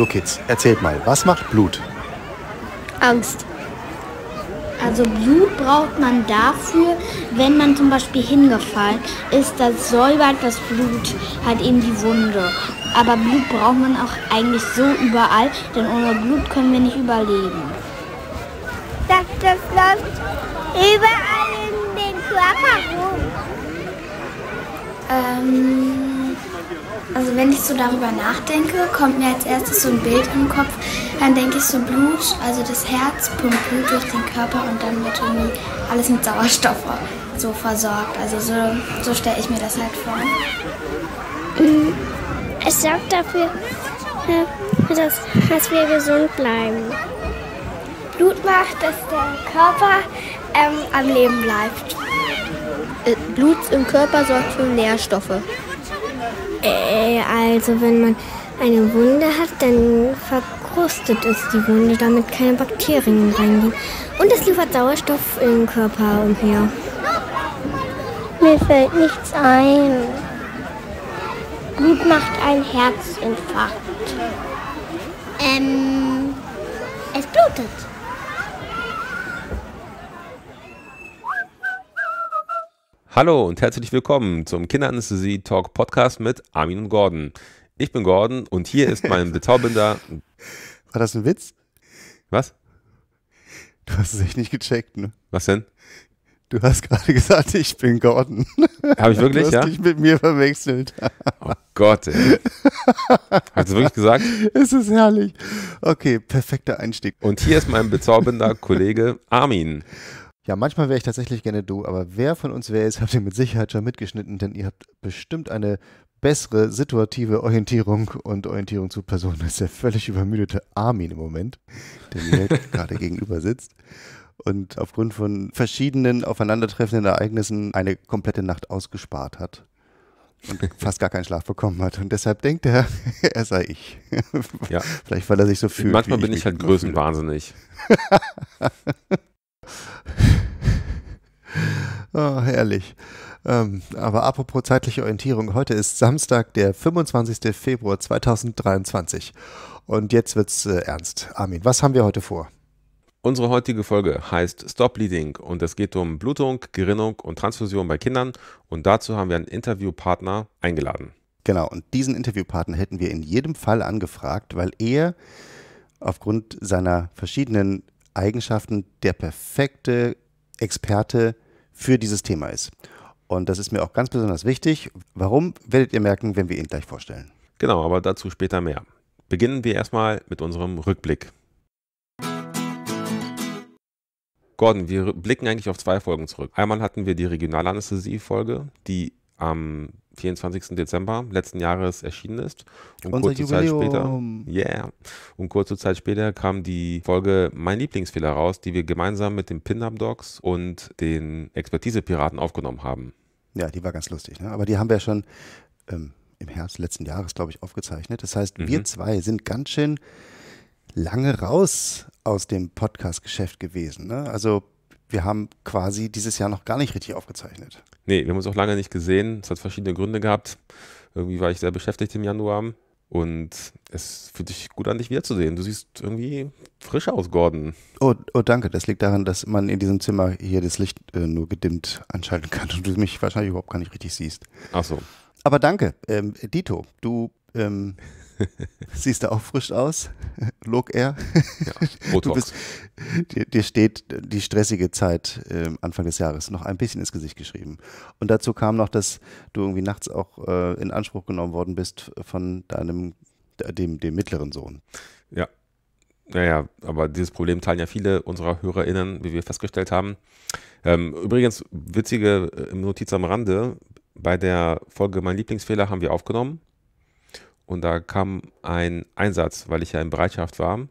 So, Kids, erzählt mal, was macht Blut? Angst. Also Blut braucht man dafür, wenn man zum Beispiel hingefallen ist, das säubert das Blut halt eben die Wunde. Aber Blut braucht man auch eigentlich so überall, denn ohne Blut können wir nicht überleben. Das, das läuft überall in den Körper rum. Ähm also wenn ich so darüber nachdenke, kommt mir als erstes so ein Bild im Kopf. Dann denke ich so Blut, also das Herz pumpt Blut durch den Körper und dann wird irgendwie alles mit Sauerstoff so versorgt. Also so, so stelle ich mir das halt vor. Mm, es sorgt dafür, äh, dass, dass wir gesund bleiben. Blut macht, dass der Körper ähm, am Leben bleibt. Äh, Blut im Körper sorgt für Nährstoffe. Äh, also wenn man eine Wunde hat, dann verkrustet es die Wunde, damit keine Bakterien reingehen. Und es liefert Sauerstoff in den Körper umher. Mir fällt nichts ein. Blut macht einen Herzinfarkt. Ähm, es blutet. Hallo und herzlich willkommen zum Kinderanästhesie Talk Podcast mit Armin und Gordon. Ich bin Gordon und hier ist mein Betaubender. War das ein Witz? Was? Du hast es echt nicht gecheckt, ne? Was denn? Du hast gerade gesagt, ich bin Gordon. Habe ich wirklich, du hast ja? dich mit mir verwechselt. Oh Gott, ey. Hast du wirklich gesagt? Es ist herrlich. Okay, perfekter Einstieg. Und hier ist mein bezaubernder Kollege Armin. Ja, manchmal wäre ich tatsächlich gerne du, aber wer von uns wer ist, habt ihr mit Sicherheit schon mitgeschnitten, denn ihr habt bestimmt eine bessere situative Orientierung und Orientierung zu Personen als der völlig übermüdete Armin im Moment, der mir gerade gegenüber sitzt und aufgrund von verschiedenen aufeinandertreffenden Ereignissen eine komplette Nacht ausgespart hat und fast gar keinen Schlaf bekommen hat. Und deshalb denkt er, er sei ich. Ja. Vielleicht, weil er sich so fühlt. Manchmal bin ich, ich halt größenwahnsinnig oh, herrlich. Ähm, aber apropos zeitliche Orientierung, heute ist Samstag, der 25. Februar 2023. Und jetzt wird's äh, ernst. Armin, was haben wir heute vor? Unsere heutige Folge heißt Stop Bleeding und es geht um Blutung, Gerinnung und Transfusion bei Kindern und dazu haben wir einen Interviewpartner eingeladen. Genau, und diesen Interviewpartner hätten wir in jedem Fall angefragt, weil er aufgrund seiner verschiedenen Eigenschaften der perfekte Experte für dieses Thema ist. Und das ist mir auch ganz besonders wichtig. Warum, werdet ihr merken, wenn wir ihn gleich vorstellen. Genau, aber dazu später mehr. Beginnen wir erstmal mit unserem Rückblick. Gordon, wir blicken eigentlich auf zwei Folgen zurück. Einmal hatten wir die Regionalanästhesie-Folge, die am 24. Dezember letzten Jahres erschienen ist. Und Unser kurze Jubiläum. Zeit später, yeah, und kurze Zeit später kam die Folge Mein Lieblingsfehler raus, die wir gemeinsam mit den Pinup Dogs und den Expertise-Piraten aufgenommen haben. Ja, die war ganz lustig, ne? aber die haben wir ja schon ähm, im Herbst letzten Jahres, glaube ich, aufgezeichnet. Das heißt, mhm. wir zwei sind ganz schön lange raus aus dem Podcast-Geschäft gewesen. Ne? Also wir haben quasi dieses Jahr noch gar nicht richtig aufgezeichnet. Nee, wir haben uns auch lange nicht gesehen. Es hat verschiedene Gründe gehabt. Irgendwie war ich sehr beschäftigt im Januar. Und es fühlt sich gut an, dich wiederzusehen. Du siehst irgendwie frisch aus, Gordon. Oh, oh danke. Das liegt daran, dass man in diesem Zimmer hier das Licht äh, nur gedimmt anschalten kann und du mich wahrscheinlich überhaupt gar nicht richtig siehst. Ach so. Aber danke, ähm, Dito. Du ähm, Siehst du auch frisch aus? Log er. Ja, Botox. Bist, dir, dir, steht die stressige Zeit äh, Anfang des Jahres noch ein bisschen ins Gesicht geschrieben. Und dazu kam noch, dass du irgendwie nachts auch äh, in Anspruch genommen worden bist von deinem, dem, dem mittleren Sohn. Ja. Naja, aber dieses Problem teilen ja viele unserer HörerInnen, wie wir festgestellt haben. Ähm, übrigens, witzige äh, Notiz am Rande: Bei der Folge Mein Lieblingsfehler haben wir aufgenommen und da kam ein Einsatz, weil ich ja in Bereitschaft war.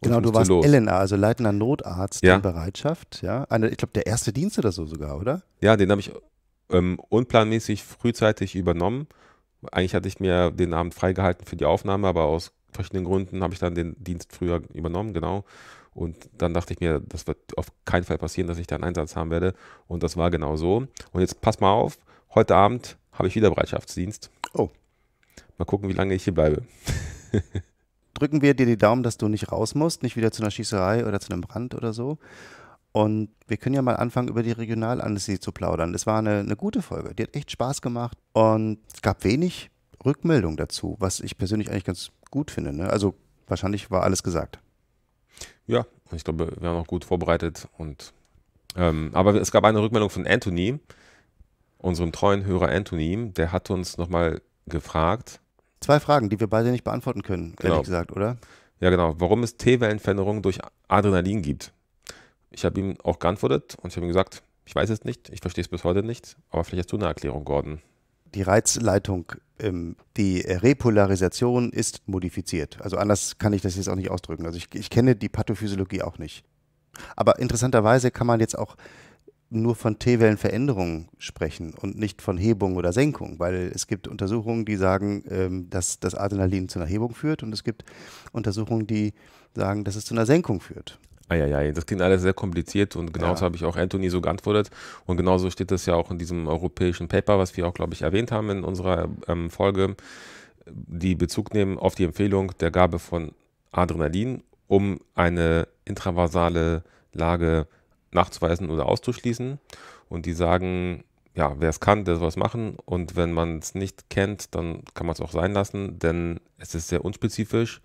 Genau, du warst los. LNA, also leitender Notarzt ja. in Bereitschaft. Ja, Eine, ich glaube, der erste Dienst oder so sogar, oder? Ja, den habe ich ähm, unplanmäßig frühzeitig übernommen. Eigentlich hatte ich mir den Abend freigehalten für die Aufnahme, aber aus verschiedenen Gründen habe ich dann den Dienst früher übernommen, genau. Und dann dachte ich mir, das wird auf keinen Fall passieren, dass ich da einen Einsatz haben werde. Und das war genau so. Und jetzt pass mal auf, heute Abend habe ich wieder Bereitschaftsdienst. Oh. Mal gucken, wie lange ich hier bleibe. Drücken wir dir die Daumen, dass du nicht raus musst, nicht wieder zu einer Schießerei oder zu einem Brand oder so. Und wir können ja mal anfangen, über die Regionalanästhesie zu plaudern. Es war eine, eine gute Folge, die hat echt Spaß gemacht und es gab wenig Rückmeldung dazu, was ich persönlich eigentlich ganz gut finde. Ne? Also wahrscheinlich war alles gesagt. Ja, ich glaube, wir haben auch gut vorbereitet und ähm, aber es gab eine Rückmeldung von Anthony, unserem treuen Hörer Anthony, der hat uns nochmal gefragt, Zwei Fragen, die wir beide nicht beantworten können, genau. ehrlich gesagt, oder? Ja, genau. Warum es T-Wellenveränderungen durch Adrenalin gibt. Ich habe ihm auch geantwortet und ich habe ihm gesagt, ich weiß es nicht, ich verstehe es bis heute nicht, aber vielleicht hast du eine Erklärung, Gordon. Die Reizleitung, ähm, die Repolarisation ist modifiziert. Also anders kann ich das jetzt auch nicht ausdrücken. Also ich, ich kenne die Pathophysiologie auch nicht. Aber interessanterweise kann man jetzt auch nur von T-Wellenveränderungen sprechen und nicht von Hebung oder Senkung, weil es gibt Untersuchungen, die sagen, ähm, dass das Adrenalin zu einer Hebung führt und es gibt Untersuchungen, die sagen, dass es zu einer Senkung führt. Eieiei, ah, das klingt alles sehr kompliziert und genauso ja. habe ich auch Anthony so geantwortet. Und genauso steht das ja auch in diesem europäischen Paper, was wir auch, glaube ich, erwähnt haben in unserer ähm, Folge, die Bezug nehmen auf die Empfehlung der Gabe von Adrenalin, um eine intravasale Lage zu nachzuweisen oder auszuschließen. Und die sagen, ja, wer es kann, der soll es machen. Und wenn man es nicht kennt, dann kann man es auch sein lassen, denn es ist sehr unspezifisch.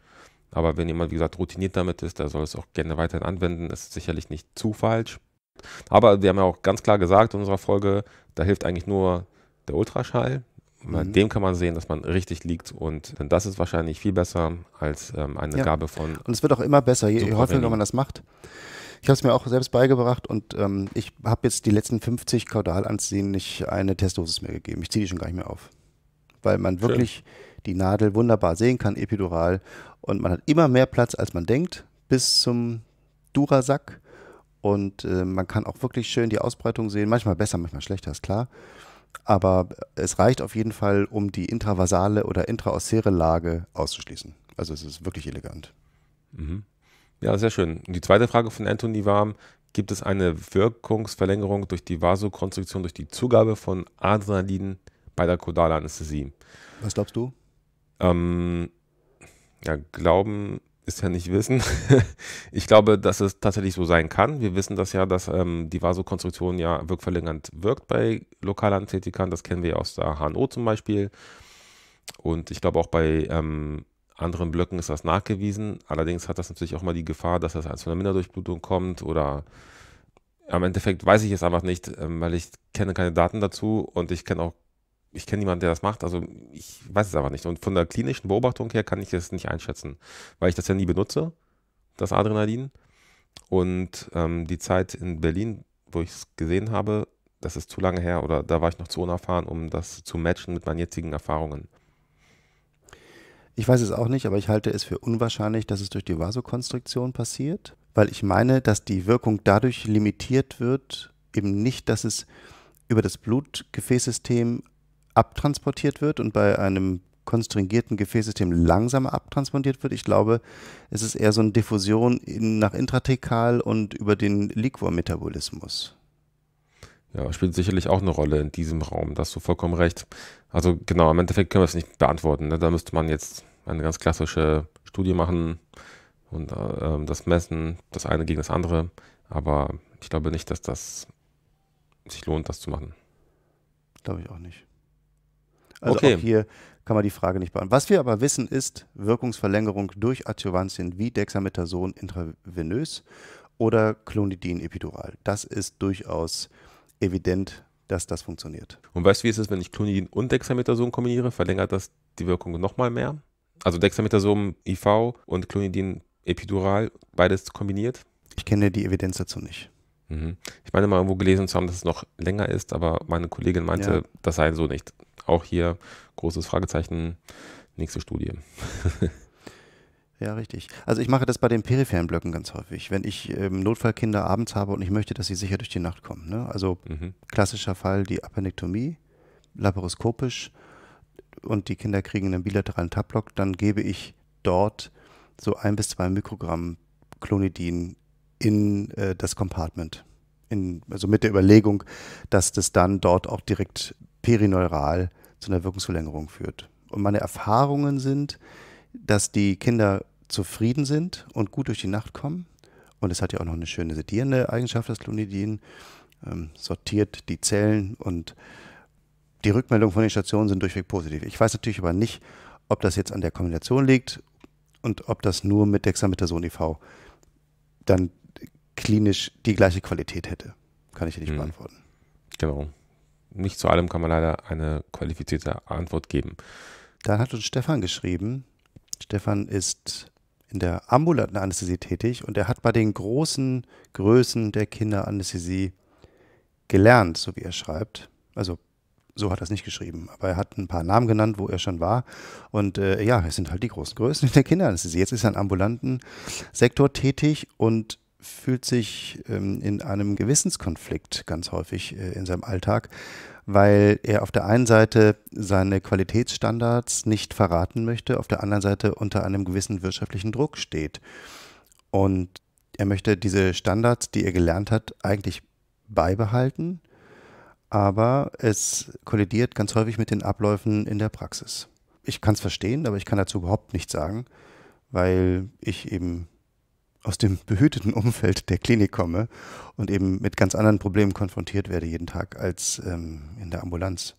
Aber wenn jemand, wie gesagt, routiniert damit ist, der soll es auch gerne weiterhin anwenden. Es ist sicherlich nicht zu falsch. Aber wir haben ja auch ganz klar gesagt in unserer Folge, da hilft eigentlich nur der Ultraschall. Mhm. Bei mhm. dem kann man sehen, dass man richtig liegt und das ist wahrscheinlich viel besser als ähm, eine ja. Gabe von. Und es wird auch immer besser, je häufiger man das macht. Ich habe es mir auch selbst beigebracht und ähm, ich habe jetzt die letzten 50 Kaudalanziehen nicht eine Testdosis mehr gegeben. Ich ziehe die schon gar nicht mehr auf. Weil man Schön. wirklich die Nadel wunderbar sehen kann, epidural. Und man hat immer mehr Platz, als man denkt, bis zum Durasack. Und äh, man kann auch wirklich schön die Ausbreitung sehen. Manchmal besser, manchmal schlechter, ist klar. Aber es reicht auf jeden Fall, um die intravasale oder intraossäre Lage auszuschließen. Also es ist wirklich elegant. Mhm. Ja, sehr schön. Die zweite Frage von Anthony war, gibt es eine Wirkungsverlängerung durch die Vasokonstriktion, durch die Zugabe von Adrenalin bei der Kodalanästhesie? Was glaubst du? Ähm, ja, glauben ist ja nicht wissen. ich glaube, dass es tatsächlich so sein kann. Wir wissen das ja, dass ähm, die Vasokonstruktion ja wirkverlängernd wirkt bei Lokalanästhetikern. Das kennen wir ja aus der HNO zum Beispiel. Und ich glaube auch bei ähm, anderen Blöcken ist das nachgewiesen. Allerdings hat das natürlich auch mal die Gefahr, dass das zu einer Minderdurchblutung kommt oder am Endeffekt weiß ich es einfach nicht, ähm, weil ich kenne keine Daten dazu und ich kenne auch, ich kenne niemanden, der das macht. Also ich weiß es einfach nicht. Und von der klinischen Beobachtung her kann ich es nicht einschätzen, weil ich das ja nie benutze, das Adrenalin. Und ähm, die Zeit in Berlin, wo ich es gesehen habe, das ist zu lange her oder da war ich noch zu unerfahren, um das zu matchen mit meinen jetzigen Erfahrungen. Ich weiß es auch nicht, aber ich halte es für unwahrscheinlich, dass es durch die Vasokonstriktion passiert, weil ich meine, dass die Wirkung dadurch limitiert wird, eben nicht, dass es über das Blutgefäßsystem abtransportiert wird und bei einem konstringierten Gefäßsystem langsam abtransportiert wird. Ich glaube, es ist eher so eine Diffusion in, nach intratekal und über den Liquormetabolismus ja, spielt sicherlich auch eine Rolle in diesem Raum. Da hast du vollkommen recht. Also genau, im Endeffekt können wir es nicht beantworten. Ne? Da müsste man jetzt eine ganz klassische Studie machen und äh, ähm, das messen, das eine gegen das andere. Aber ich glaube nicht, dass das sich lohnt, das zu machen. Glaube ich auch nicht. Also okay. auch hier kann man die Frage nicht beantworten. Was wir aber wissen ist, Wirkungsverlängerung durch Adjuvantien wie Dexamethason intravenös oder Clonidin epidural. Das ist durchaus evident, dass das funktioniert. Und weißt du, wie ist es, wenn ich Clonidin und Dexamethason kombiniere? Verlängert das die Wirkung nochmal mehr? Also Dexamethason IV und Clonidin epidural, beides kombiniert? Ich kenne die Evidenz dazu nicht. Mhm. Ich meine mal irgendwo gelesen zu haben, dass es noch länger ist, aber meine Kollegin meinte, ja. das sei so nicht. Auch hier großes Fragezeichen, nächste Studie. Ja, richtig. Also ich mache das bei den peripheren Blöcken ganz häufig. Wenn ich ähm, Notfallkinder abends habe und ich möchte, dass sie sicher durch die Nacht kommen. Ne? Also mhm. klassischer Fall die Appendektomie, laparoskopisch und die Kinder kriegen einen bilateralen Tablock, dann gebe ich dort so ein bis zwei Mikrogramm Klonidin in äh, das Compartment. In, also mit der Überlegung, dass das dann dort auch direkt perineural zu einer Wirkungsverlängerung führt. Und meine Erfahrungen sind, dass die Kinder zufrieden sind und gut durch die Nacht kommen. Und es hat ja auch noch eine schöne sedierende Eigenschaft, das Clonidin. Ähm, sortiert die Zellen und die Rückmeldungen von den Stationen sind durchweg positiv. Ich weiß natürlich aber nicht, ob das jetzt an der Kombination liegt und ob das nur mit Dexamethason IV e dann klinisch die gleiche Qualität hätte. Kann ich dir nicht hm. beantworten. Genau. Nicht zu allem kann man leider eine qualifizierte Antwort geben. Dann hat uns Stefan geschrieben, Stefan ist in der ambulanten Anästhesie tätig und er hat bei den großen Größen der Kinderanästhesie gelernt, so wie er schreibt. Also so hat er es nicht geschrieben, aber er hat ein paar Namen genannt, wo er schon war. Und äh, ja, es sind halt die großen Größen der Kinderanästhesie. Jetzt ist er im ambulanten Sektor tätig und fühlt sich ähm, in einem Gewissenskonflikt ganz häufig äh, in seinem Alltag, weil er auf der einen Seite seine Qualitätsstandards nicht verraten möchte, auf der anderen Seite unter einem gewissen wirtschaftlichen Druck steht. Und er möchte diese Standards, die er gelernt hat, eigentlich beibehalten, aber es kollidiert ganz häufig mit den Abläufen in der Praxis. Ich kann es verstehen, aber ich kann dazu überhaupt nichts sagen, weil ich eben aus dem behüteten Umfeld der Klinik komme und eben mit ganz anderen Problemen konfrontiert werde jeden Tag als ähm, in der Ambulanz.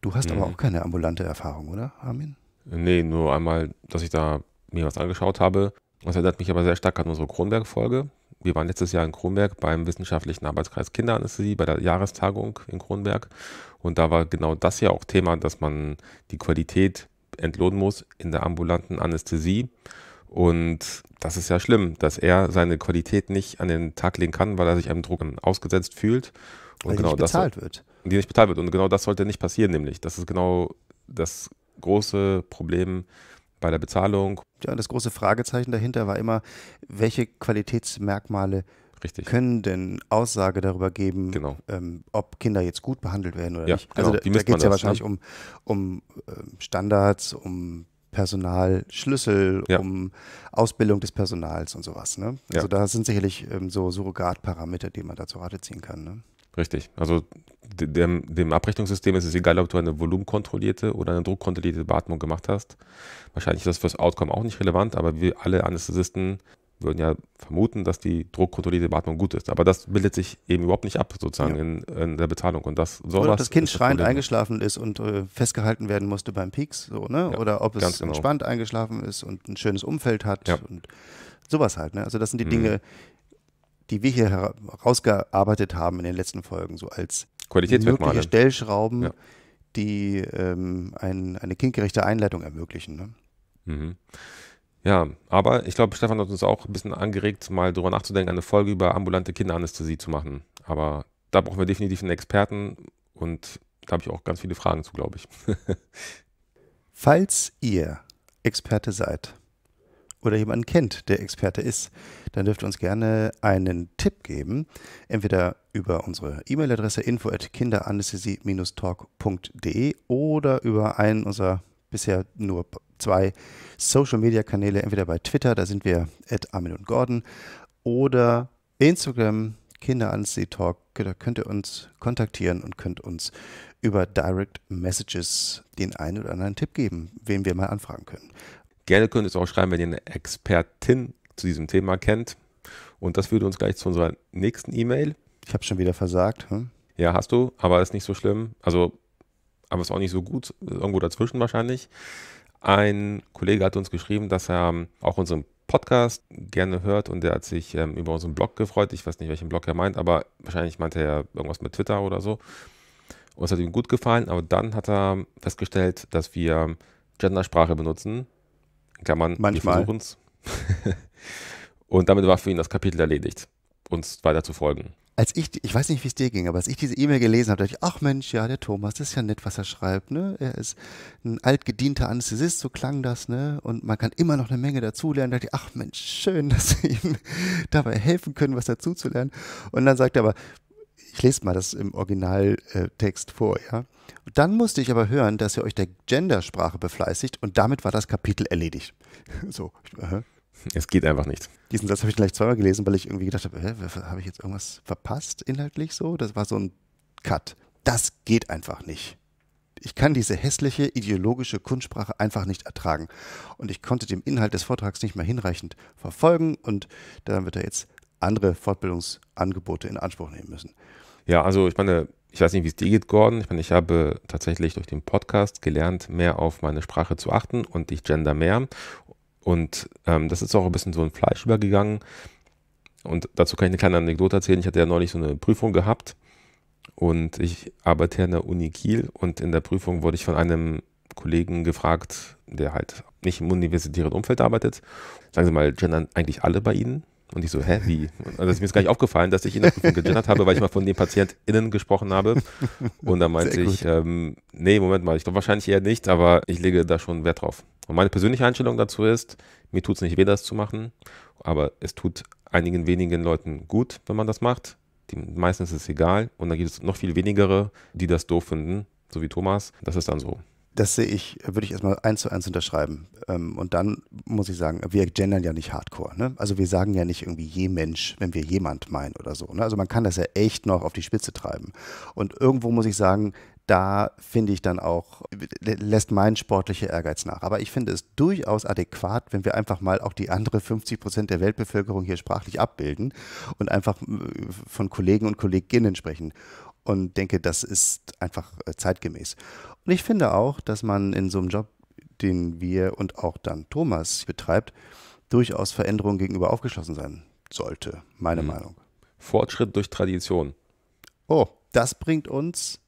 Du hast mhm. aber auch keine ambulante Erfahrung, oder, Armin? Nee, nur einmal, dass ich da mir was angeschaut habe. Das erinnert mich aber sehr stark an unsere Kronberg-Folge. Wir waren letztes Jahr in Kronberg beim wissenschaftlichen Arbeitskreis Kinderanästhesie bei der Jahrestagung in Kronberg. Und da war genau das ja auch Thema, dass man die Qualität entlohnen muss in der ambulanten Anästhesie. Und das ist ja schlimm, dass er seine Qualität nicht an den Tag legen kann, weil er sich einem Druck ausgesetzt fühlt. Und weil genau nicht bezahlt das, wird. Die nicht bezahlt wird. Und genau das sollte nicht passieren, nämlich. Das ist genau das große Problem bei der Bezahlung. Ja, das große Fragezeichen dahinter war immer, welche Qualitätsmerkmale Richtig. können denn Aussage darüber geben, genau. ähm, ob Kinder jetzt gut behandelt werden oder ja, nicht. Also genau, da, da geht es ja ne? wahrscheinlich haben. um, um ähm, Standards, um Personalschlüssel, ja. um Ausbildung des Personals und sowas. Ne? Also ja. da sind sicherlich ähm, so Surrogatparameter, die man da zu Rate ziehen kann. Ne? Richtig. Also dem, dem, Abrechnungssystem ist es egal, ob du eine volumenkontrollierte oder eine druckkontrollierte Beatmung gemacht hast. Wahrscheinlich ist das fürs Outcome auch nicht relevant, aber wir alle Anästhesisten würden ja vermuten, dass die druckkontrollierte Beatmung gut ist. Aber das bildet sich eben überhaupt nicht ab, sozusagen, ja. in, in, der Bezahlung. Und das soll Oder ob das Kind schreiend das eingeschlafen ist und äh, festgehalten werden musste beim Peaks, so, ne? Ja, Oder ob es genau. entspannt eingeschlafen ist und ein schönes Umfeld hat ja. und sowas halt. Ne? Also das sind die mhm. Dinge, die wir hier herausgearbeitet haben in den letzten Folgen, so als mögliche Stellschrauben, die ähm, ein, eine kindgerechte Einleitung ermöglichen. Ne? Mhm. Ja, aber ich glaube, Stefan hat uns auch ein bisschen angeregt, mal darüber nachzudenken, eine Folge über ambulante Kinderanästhesie zu machen. Aber da brauchen wir definitiv einen Experten und da habe ich auch ganz viele Fragen zu, glaube ich. Falls ihr Experte seid oder jemanden kennt, der Experte ist, dann dürft ihr uns gerne einen Tipp geben. Entweder über unsere E-Mail-Adresse info.kinderanästhesie-talk.de oder über einen unserer bisher nur zwei Social-Media-Kanäle, entweder bei Twitter, da sind wir at Armin und Gordon, oder Instagram, Kinder Talk, da könnt ihr uns kontaktieren und könnt uns über Direct Messages den einen oder anderen Tipp geben, wen wir mal anfragen können. Gerne könnt ihr es auch schreiben, wenn ihr eine Expertin zu diesem Thema kennt. Und das führt uns gleich zu unserer nächsten E-Mail. Ich habe schon wieder versagt. Hm? Ja, hast du, aber ist nicht so schlimm. Also, aber ist auch nicht so gut. Irgendwo dazwischen wahrscheinlich. Ein Kollege hat uns geschrieben, dass er ähm, auch unseren Podcast gerne hört und der hat sich ähm, über unseren Blog gefreut. Ich weiß nicht, welchen Blog er meint, aber wahrscheinlich meinte er irgendwas mit Twitter oder so. Und es hat ihm gut gefallen, aber dann hat er festgestellt, dass wir Gendersprache benutzen. In Klammern, Manchmal. wir versuchen es. und damit war für ihn das Kapitel erledigt, uns weiter zu folgen als ich, ich weiß nicht, wie es dir ging, aber als ich diese E-Mail gelesen habe, dachte ich, ach Mensch, ja, der Thomas, das ist ja nett, was er schreibt, ne? Er ist ein altgedienter Anästhesist, so klang das, ne? Und man kann immer noch eine Menge dazulernen. Da dachte ich, ach Mensch, schön, dass wir ihm dabei helfen können, was dazuzulernen. Und dann sagt er aber, ich lese mal das im Originaltext vor, ja. Und dann musste ich aber hören, dass ihr euch der Gendersprache befleißigt und damit war das Kapitel erledigt. So, aha. Es geht einfach nicht. Diesen Satz habe ich gleich zweimal gelesen, weil ich irgendwie gedacht habe, hä, habe ich jetzt irgendwas verpasst inhaltlich so? Das war so ein Cut. Das geht einfach nicht. Ich kann diese hässliche ideologische Kunstsprache einfach nicht ertragen. Und ich konnte dem Inhalt des Vortrags nicht mehr hinreichend verfolgen und dann wird er jetzt andere Fortbildungsangebote in Anspruch nehmen müssen. Ja, also ich meine, ich weiß nicht, wie es dir geht, Gordon. Ich meine, ich habe tatsächlich durch den Podcast gelernt, mehr auf meine Sprache zu achten und ich gender mehr und ähm, das ist auch ein bisschen so ein Fleisch übergegangen. Und dazu kann ich eine kleine Anekdote erzählen. Ich hatte ja neulich so eine Prüfung gehabt und ich arbeite an der Uni Kiel und in der Prüfung wurde ich von einem Kollegen gefragt, der halt nicht im universitären Umfeld arbeitet. Sagen Sie mal, gendern eigentlich alle bei Ihnen? Und ich so, hä, wie? Also ist mir jetzt gar nicht aufgefallen, dass ich in der Prüfung gegendert habe, weil ich mal von den PatientInnen gesprochen habe. Und da meinte ich, ähm, nee, Moment mal, ich glaube wahrscheinlich eher nicht, aber ich lege da schon Wert drauf. Und meine persönliche Einstellung dazu ist, mir tut es nicht weh, das zu machen, aber es tut einigen wenigen Leuten gut, wenn man das macht. Die, meisten ist es egal und dann gibt es noch viel wenigere, die das doof finden, so wie Thomas. Das ist dann so. Das sehe ich, würde ich erstmal eins zu eins unterschreiben. Ähm, und dann muss ich sagen, wir gendern ja nicht hardcore. Ne? Also wir sagen ja nicht irgendwie je Mensch, wenn wir jemand meinen oder so. Ne? Also man kann das ja echt noch auf die Spitze treiben. Und irgendwo muss ich sagen, da finde ich dann auch, äh, lässt mein sportlicher Ehrgeiz nach. Aber ich finde es durchaus adäquat, wenn wir einfach mal auch die andere 50 Prozent der Weltbevölkerung hier sprachlich abbilden und einfach äh, von Kollegen und Kolleginnen sprechen. Und denke, das ist einfach äh, zeitgemäß. Und ich finde auch, dass man in so einem Job, den wir und auch dann Thomas betreibt, durchaus Veränderungen gegenüber aufgeschlossen sein sollte, meine mhm. Meinung. Fortschritt durch Tradition. Oh, das bringt uns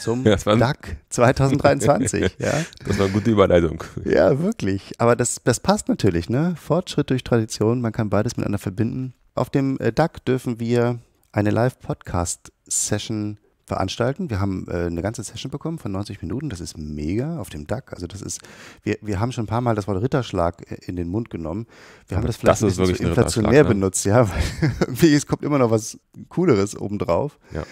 zum DAC 2023. ja. Das war eine gute Überleitung. Ja, wirklich. Aber das, das passt natürlich, ne? Fortschritt durch Tradition, man kann beides miteinander verbinden. Auf dem äh, DAC dürfen wir eine Live-Podcast-Session veranstalten. Wir haben äh, eine ganze Session bekommen von 90 Minuten. Das ist mega auf dem DAC. Also das ist, wir, wir haben schon ein paar Mal das Wort Ritterschlag äh, in den Mund genommen. Wir haben das vielleicht das ein bisschen inflationär ne? benutzt, ja. Weil, es kommt immer noch was Cooleres obendrauf. Ja.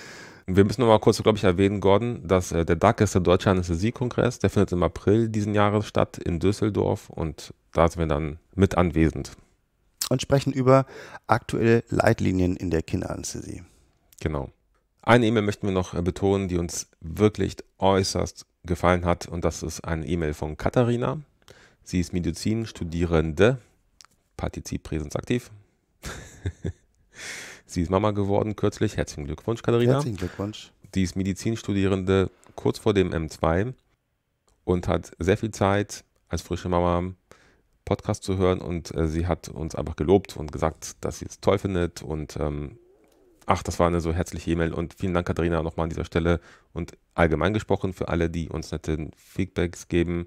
Wir müssen noch mal kurz, glaube ich, erwähnen, Gordon, dass äh, der DAC ist der Deutsche Anästhesie-Kongress. Der findet im April diesen Jahres statt in Düsseldorf und da sind wir dann mit anwesend. Und sprechen über aktuelle Leitlinien in der Kinderanästhesie. Genau. Eine E-Mail möchten wir noch äh, betonen, die uns wirklich äußerst gefallen hat. Und das ist eine E-Mail von Katharina. Sie ist Medizinstudierende, Partizip Präsens aktiv. Sie ist Mama geworden kürzlich. Herzlichen Glückwunsch, Katharina. Herzlichen Glückwunsch. Die ist Medizinstudierende kurz vor dem M2 und hat sehr viel Zeit als frische Mama Podcast zu hören und äh, sie hat uns einfach gelobt und gesagt, dass sie es toll findet und ähm, ach, das war eine so herzliche E-Mail und vielen Dank, Katharina, nochmal an dieser Stelle und allgemein gesprochen für alle, die uns nette Feedbacks geben.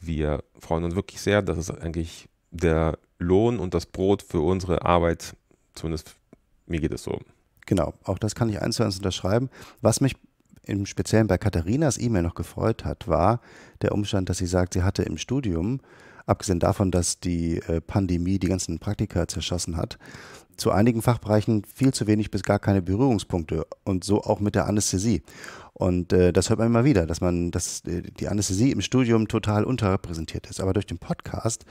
Wir freuen uns wirklich sehr. Das ist eigentlich der Lohn und das Brot für unsere Arbeit, zumindest für mir geht es so. Genau, auch das kann ich eins zu eins unterschreiben. Was mich im Speziellen bei Katharinas E-Mail noch gefreut hat, war der Umstand, dass sie sagt, sie hatte im Studium, abgesehen davon, dass die äh, Pandemie die ganzen Praktika zerschossen hat, zu einigen Fachbereichen viel zu wenig bis gar keine Berührungspunkte und so auch mit der Anästhesie. Und äh, das hört man immer wieder, dass man, dass äh, die Anästhesie im Studium total unterrepräsentiert ist. Aber durch den Podcast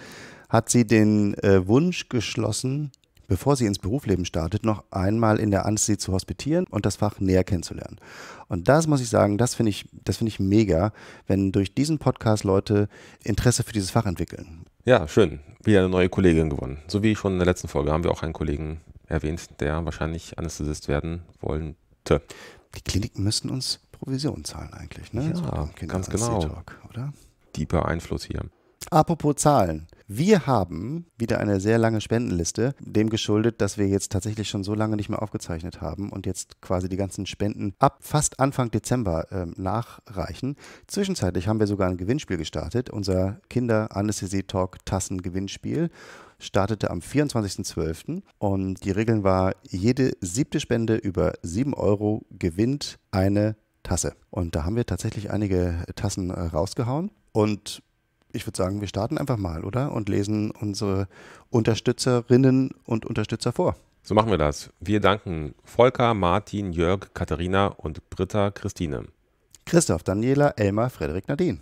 hat sie den äh, Wunsch geschlossen, bevor sie ins Berufsleben startet, noch einmal in der Anästhesie zu hospitieren und das Fach näher kennenzulernen. Und das muss ich sagen, das finde ich, das ich mega, wenn durch diesen Podcast Leute Interesse für dieses Fach entwickeln. Ja, schön. Wieder eine neue Kollegin gewonnen. So wie schon in der letzten Folge haben wir auch einen Kollegen erwähnt, der wahrscheinlich Anästhesist werden wollte. Die Kliniken müssten uns Provisionen zahlen eigentlich, ne? Ja, so, ganz genau. Talk, oder? Deeper Einfluss hier. Apropos Zahlen. Wir haben wieder eine sehr lange Spendenliste, dem geschuldet, dass wir jetzt tatsächlich schon so lange nicht mehr aufgezeichnet haben und jetzt quasi die ganzen Spenden ab fast Anfang Dezember äh, nachreichen. Zwischenzeitlich haben wir sogar ein Gewinnspiel gestartet, unser Kinder-Anästhesie-Talk-Tassen-Gewinnspiel startete am 24.12. Und die Regeln war, jede siebte Spende über 7 Euro gewinnt eine Tasse. Und da haben wir tatsächlich einige Tassen äh, rausgehauen. Und ich würde sagen, wir starten einfach mal, oder? Und lesen unsere Unterstützerinnen und Unterstützer vor. So machen wir das. Wir danken Volker, Martin, Jörg, Katharina und Britta, Christine. Christoph, Daniela, Elmar, Frederik, Nadine.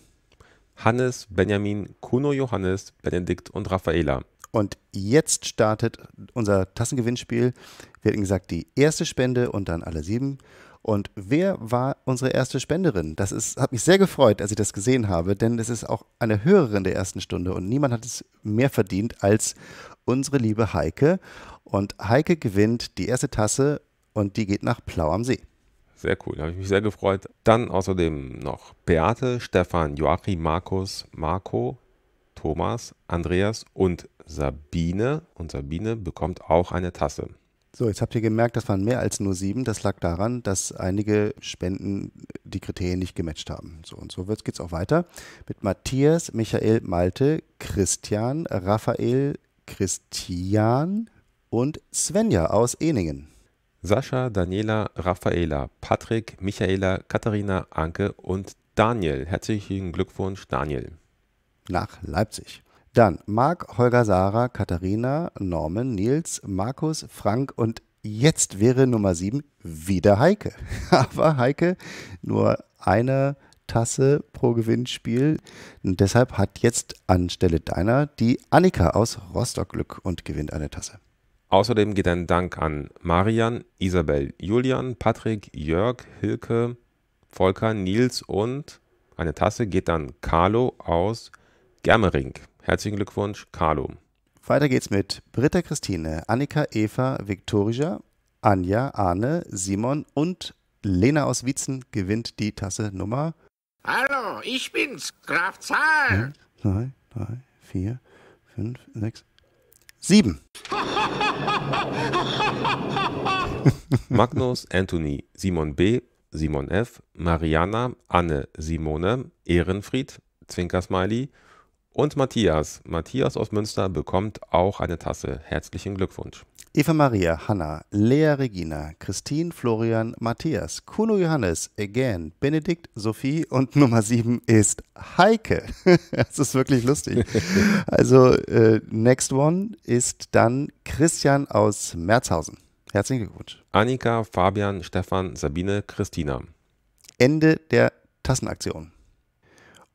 Hannes, Benjamin, Kuno, Johannes, Benedikt und Raffaela. Und jetzt startet unser Tassengewinnspiel. Wir hatten gesagt, die erste Spende und dann alle sieben. Und wer war unsere erste Spenderin? Das ist, hat mich sehr gefreut, als ich das gesehen habe, denn es ist auch eine Hörerin der ersten Stunde und niemand hat es mehr verdient als unsere liebe Heike. Und Heike gewinnt die erste Tasse und die geht nach Plau am See. Sehr cool, habe ich mich sehr gefreut. Dann außerdem noch Beate, Stefan, Joachim, Markus, Marco, Thomas, Andreas und Sabine. Und Sabine bekommt auch eine Tasse. So, jetzt habt ihr gemerkt, das waren mehr als nur sieben. Das lag daran, dass einige Spenden äh, die Kriterien nicht gematcht haben. So und so geht es auch weiter mit Matthias, Michael, Malte, Christian, Raphael, Christian und Svenja aus Eningen. Sascha, Daniela, Raffaela, Patrick, Michaela, Katharina, Anke und Daniel. Herzlichen Glückwunsch, Daniel. Nach Leipzig. Dann Marc, Holger, Sarah, Katharina, Norman, Nils, Markus, Frank und jetzt wäre Nummer 7 wieder Heike. Aber Heike nur eine Tasse pro Gewinnspiel. Und deshalb hat jetzt anstelle deiner die Annika aus Rostock Glück und gewinnt eine Tasse. Außerdem geht ein Dank an Marian, Isabel, Julian, Patrick, Jörg, Hilke, Volker, Nils und eine Tasse geht an Carlo aus Germering. Herzlichen Glückwunsch, Carlo. Weiter geht's mit Britta Christine, Annika, Eva, Viktoria, Anja, Arne, Simon und Lena aus Wietzen gewinnt die Tasse Nummer. Hallo, ich bin's, Graf Zahl. 2, 3, 4, 5, 6, 7. Magnus, Anthony, Simon B., Simon F., Mariana, Anne, Simone, Ehrenfried, Zwinkersmiley, und Matthias. Matthias aus Münster bekommt auch eine Tasse. Herzlichen Glückwunsch. Eva Maria, Hanna, Lea Regina, Christine, Florian, Matthias, Kuno Johannes, again, Benedikt, Sophie und Nummer 7 ist Heike. das ist wirklich lustig. Also, äh, next one ist dann Christian aus Merzhausen. Herzlichen Glückwunsch. Annika, Fabian, Stefan, Sabine, Christina. Ende der Tassenaktion.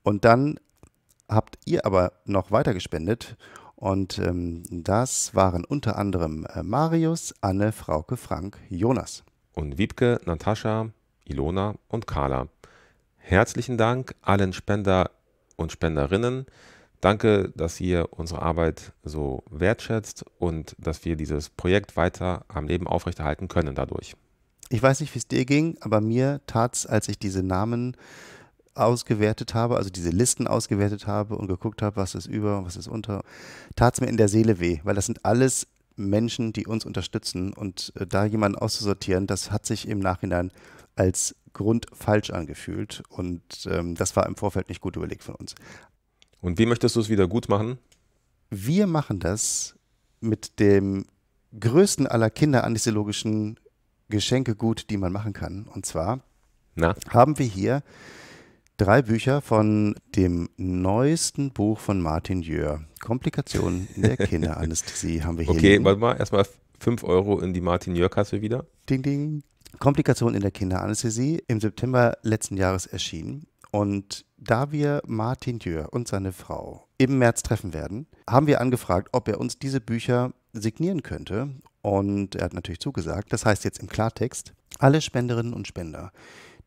Und dann habt ihr aber noch weiter gespendet. Und ähm, das waren unter anderem äh, Marius, Anne, Frauke, Frank, Jonas. Und Wiebke, Natascha, Ilona und Carla. Herzlichen Dank allen Spender und Spenderinnen. Danke, dass ihr unsere Arbeit so wertschätzt und dass wir dieses Projekt weiter am Leben aufrechterhalten können dadurch. Ich weiß nicht, wie es dir ging, aber mir tat es, als ich diese Namen ausgewertet habe, also diese Listen ausgewertet habe und geguckt habe, was ist über und was ist unter, tat es mir in der Seele weh, weil das sind alles Menschen, die uns unterstützen und äh, da jemanden auszusortieren, das hat sich im Nachhinein als Grund falsch angefühlt und ähm, das war im Vorfeld nicht gut überlegt von uns. Und wie möchtest du es wieder gut machen? Wir machen das mit dem größten aller kinderanästhetologischen Geschenkegut, die man machen kann. Und zwar Na? haben wir hier Drei Bücher von dem neuesten Buch von Martin Jör. Komplikationen in der Kinderanästhesie haben wir hier. Okay, liegen. warte mal, erstmal 5 Euro in die Martin Jör-Kasse wieder. Ding, ding. Komplikationen in der Kinderanästhesie im September letzten Jahres erschienen. Und da wir Martin Jör und seine Frau im März treffen werden, haben wir angefragt, ob er uns diese Bücher signieren könnte. Und er hat natürlich zugesagt. Das heißt jetzt im Klartext, alle Spenderinnen und Spender,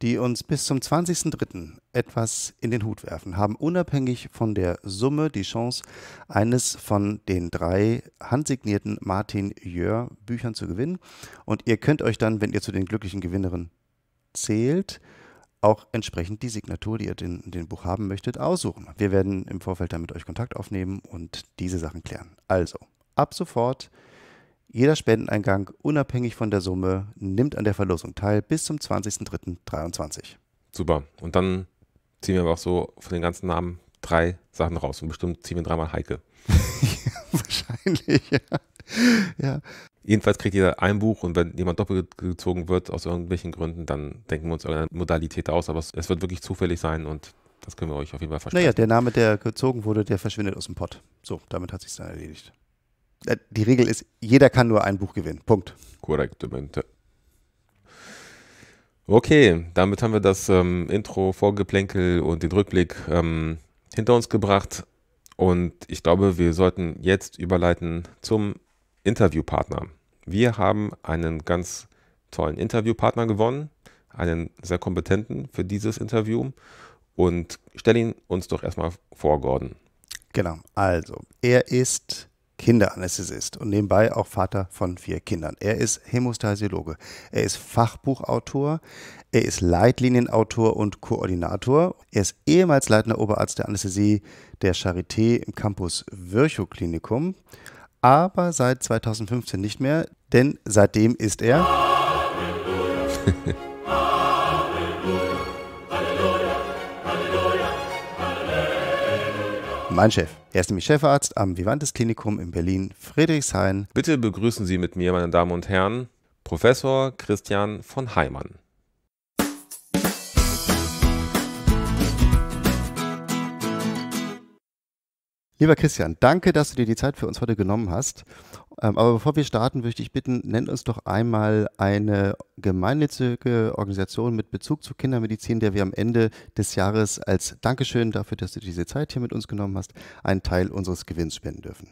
die uns bis zum 20.03. etwas in den Hut werfen, haben unabhängig von der Summe die Chance, eines von den drei handsignierten Martin Jör Büchern zu gewinnen. Und ihr könnt euch dann, wenn ihr zu den glücklichen Gewinnerinnen zählt, auch entsprechend die Signatur, die ihr in dem Buch haben möchtet, aussuchen. Wir werden im Vorfeld dann mit euch Kontakt aufnehmen und diese Sachen klären. Also, ab sofort jeder Spendeneingang, unabhängig von der Summe, nimmt an der Verlosung teil bis zum 20.03.2023. Super. Und dann ziehen wir aber auch so von den ganzen Namen drei Sachen raus. Und bestimmt ziehen wir dreimal Heike. Wahrscheinlich, ja. ja. Jedenfalls kriegt jeder ein Buch und wenn jemand doppelt gezogen wird, aus irgendwelchen Gründen, dann denken wir uns irgendeine Modalität aus. Aber es wird wirklich zufällig sein und das können wir euch auf jeden Fall versprechen. Naja, der Name, der gezogen wurde, der verschwindet aus dem Pott. So, damit hat sich dann erledigt. Äh, die Regel ist, jeder kann nur ein Buch gewinnen. Punkt. Korrekt, ja. Okay, damit haben wir das ähm, Intro, Vorgeplänkel und den Rückblick ähm, hinter uns gebracht. Und ich glaube, wir sollten jetzt überleiten zum Interviewpartner. Wir haben einen ganz tollen Interviewpartner gewonnen, einen sehr kompetenten für dieses Interview. Und stell ihn uns doch erstmal vor, Gordon. Genau, also er ist Kinderanästhesist und nebenbei auch Vater von vier Kindern. Er ist Hämostasiologe, er ist Fachbuchautor, er ist Leitlinienautor und Koordinator. Er ist ehemals leitender Oberarzt der Anästhesie der Charité im Campus Virchow-Klinikum, aber seit 2015 nicht mehr, denn seitdem ist er. Mein Chef. Er ist nämlich Chefarzt am Vivantes Klinikum in Berlin Friedrichshain. Bitte begrüßen Sie mit mir, meine Damen und Herren, Professor Christian von Heimann. Lieber Christian, danke, dass du dir die Zeit für uns heute genommen hast. Ähm, aber bevor wir starten, möchte ich bitten, nennt uns doch einmal eine gemeinnützige Organisation mit Bezug zu Kindermedizin, der wir am Ende des Jahres als Dankeschön dafür, dass du diese Zeit hier mit uns genommen hast, einen Teil unseres Gewinns spenden dürfen.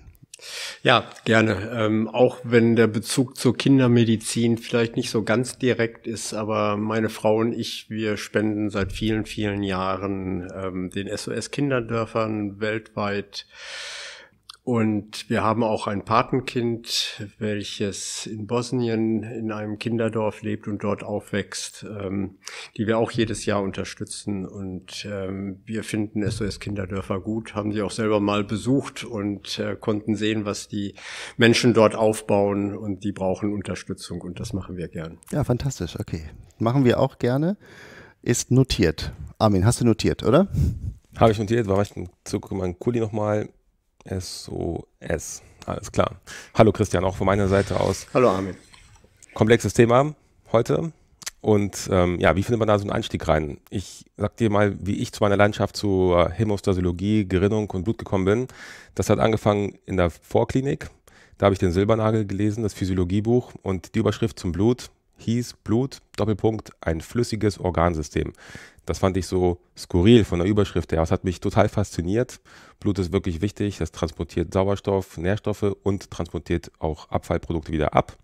Ja, gerne. Ähm, auch wenn der Bezug zur Kindermedizin vielleicht nicht so ganz direkt ist, aber meine Frau und ich, wir spenden seit vielen, vielen Jahren ähm, den SOS Kinderdörfern weltweit und wir haben auch ein Patenkind, welches in Bosnien in einem Kinderdorf lebt und dort aufwächst, ähm, die wir auch jedes Jahr unterstützen. Und ähm, wir finden SOS Kinderdörfer gut, haben sie auch selber mal besucht und äh, konnten sehen, was die Menschen dort aufbauen und die brauchen Unterstützung und das machen wir gern. Ja, fantastisch, okay. Machen wir auch gerne. Ist notiert. Armin, hast du notiert, oder? Habe ich notiert, war ich zu Kuli nochmal SOS. Alles klar. Hallo Christian, auch von meiner Seite aus. Hallo Armin. Komplexes Thema heute. Und ähm, ja, wie findet man da so einen Einstieg rein? Ich sag dir mal, wie ich zu meiner Leidenschaft zur Hämostasiologie, Gerinnung und Blut gekommen bin. Das hat angefangen in der Vorklinik. Da habe ich den Silbernagel gelesen, das Physiologiebuch und die Überschrift zum Blut hieß Blut, Doppelpunkt, ein flüssiges Organsystem. Das fand ich so skurril von der Überschrift her. Das hat mich total fasziniert. Blut ist wirklich wichtig. Das transportiert Sauerstoff, Nährstoffe und transportiert auch Abfallprodukte wieder ab.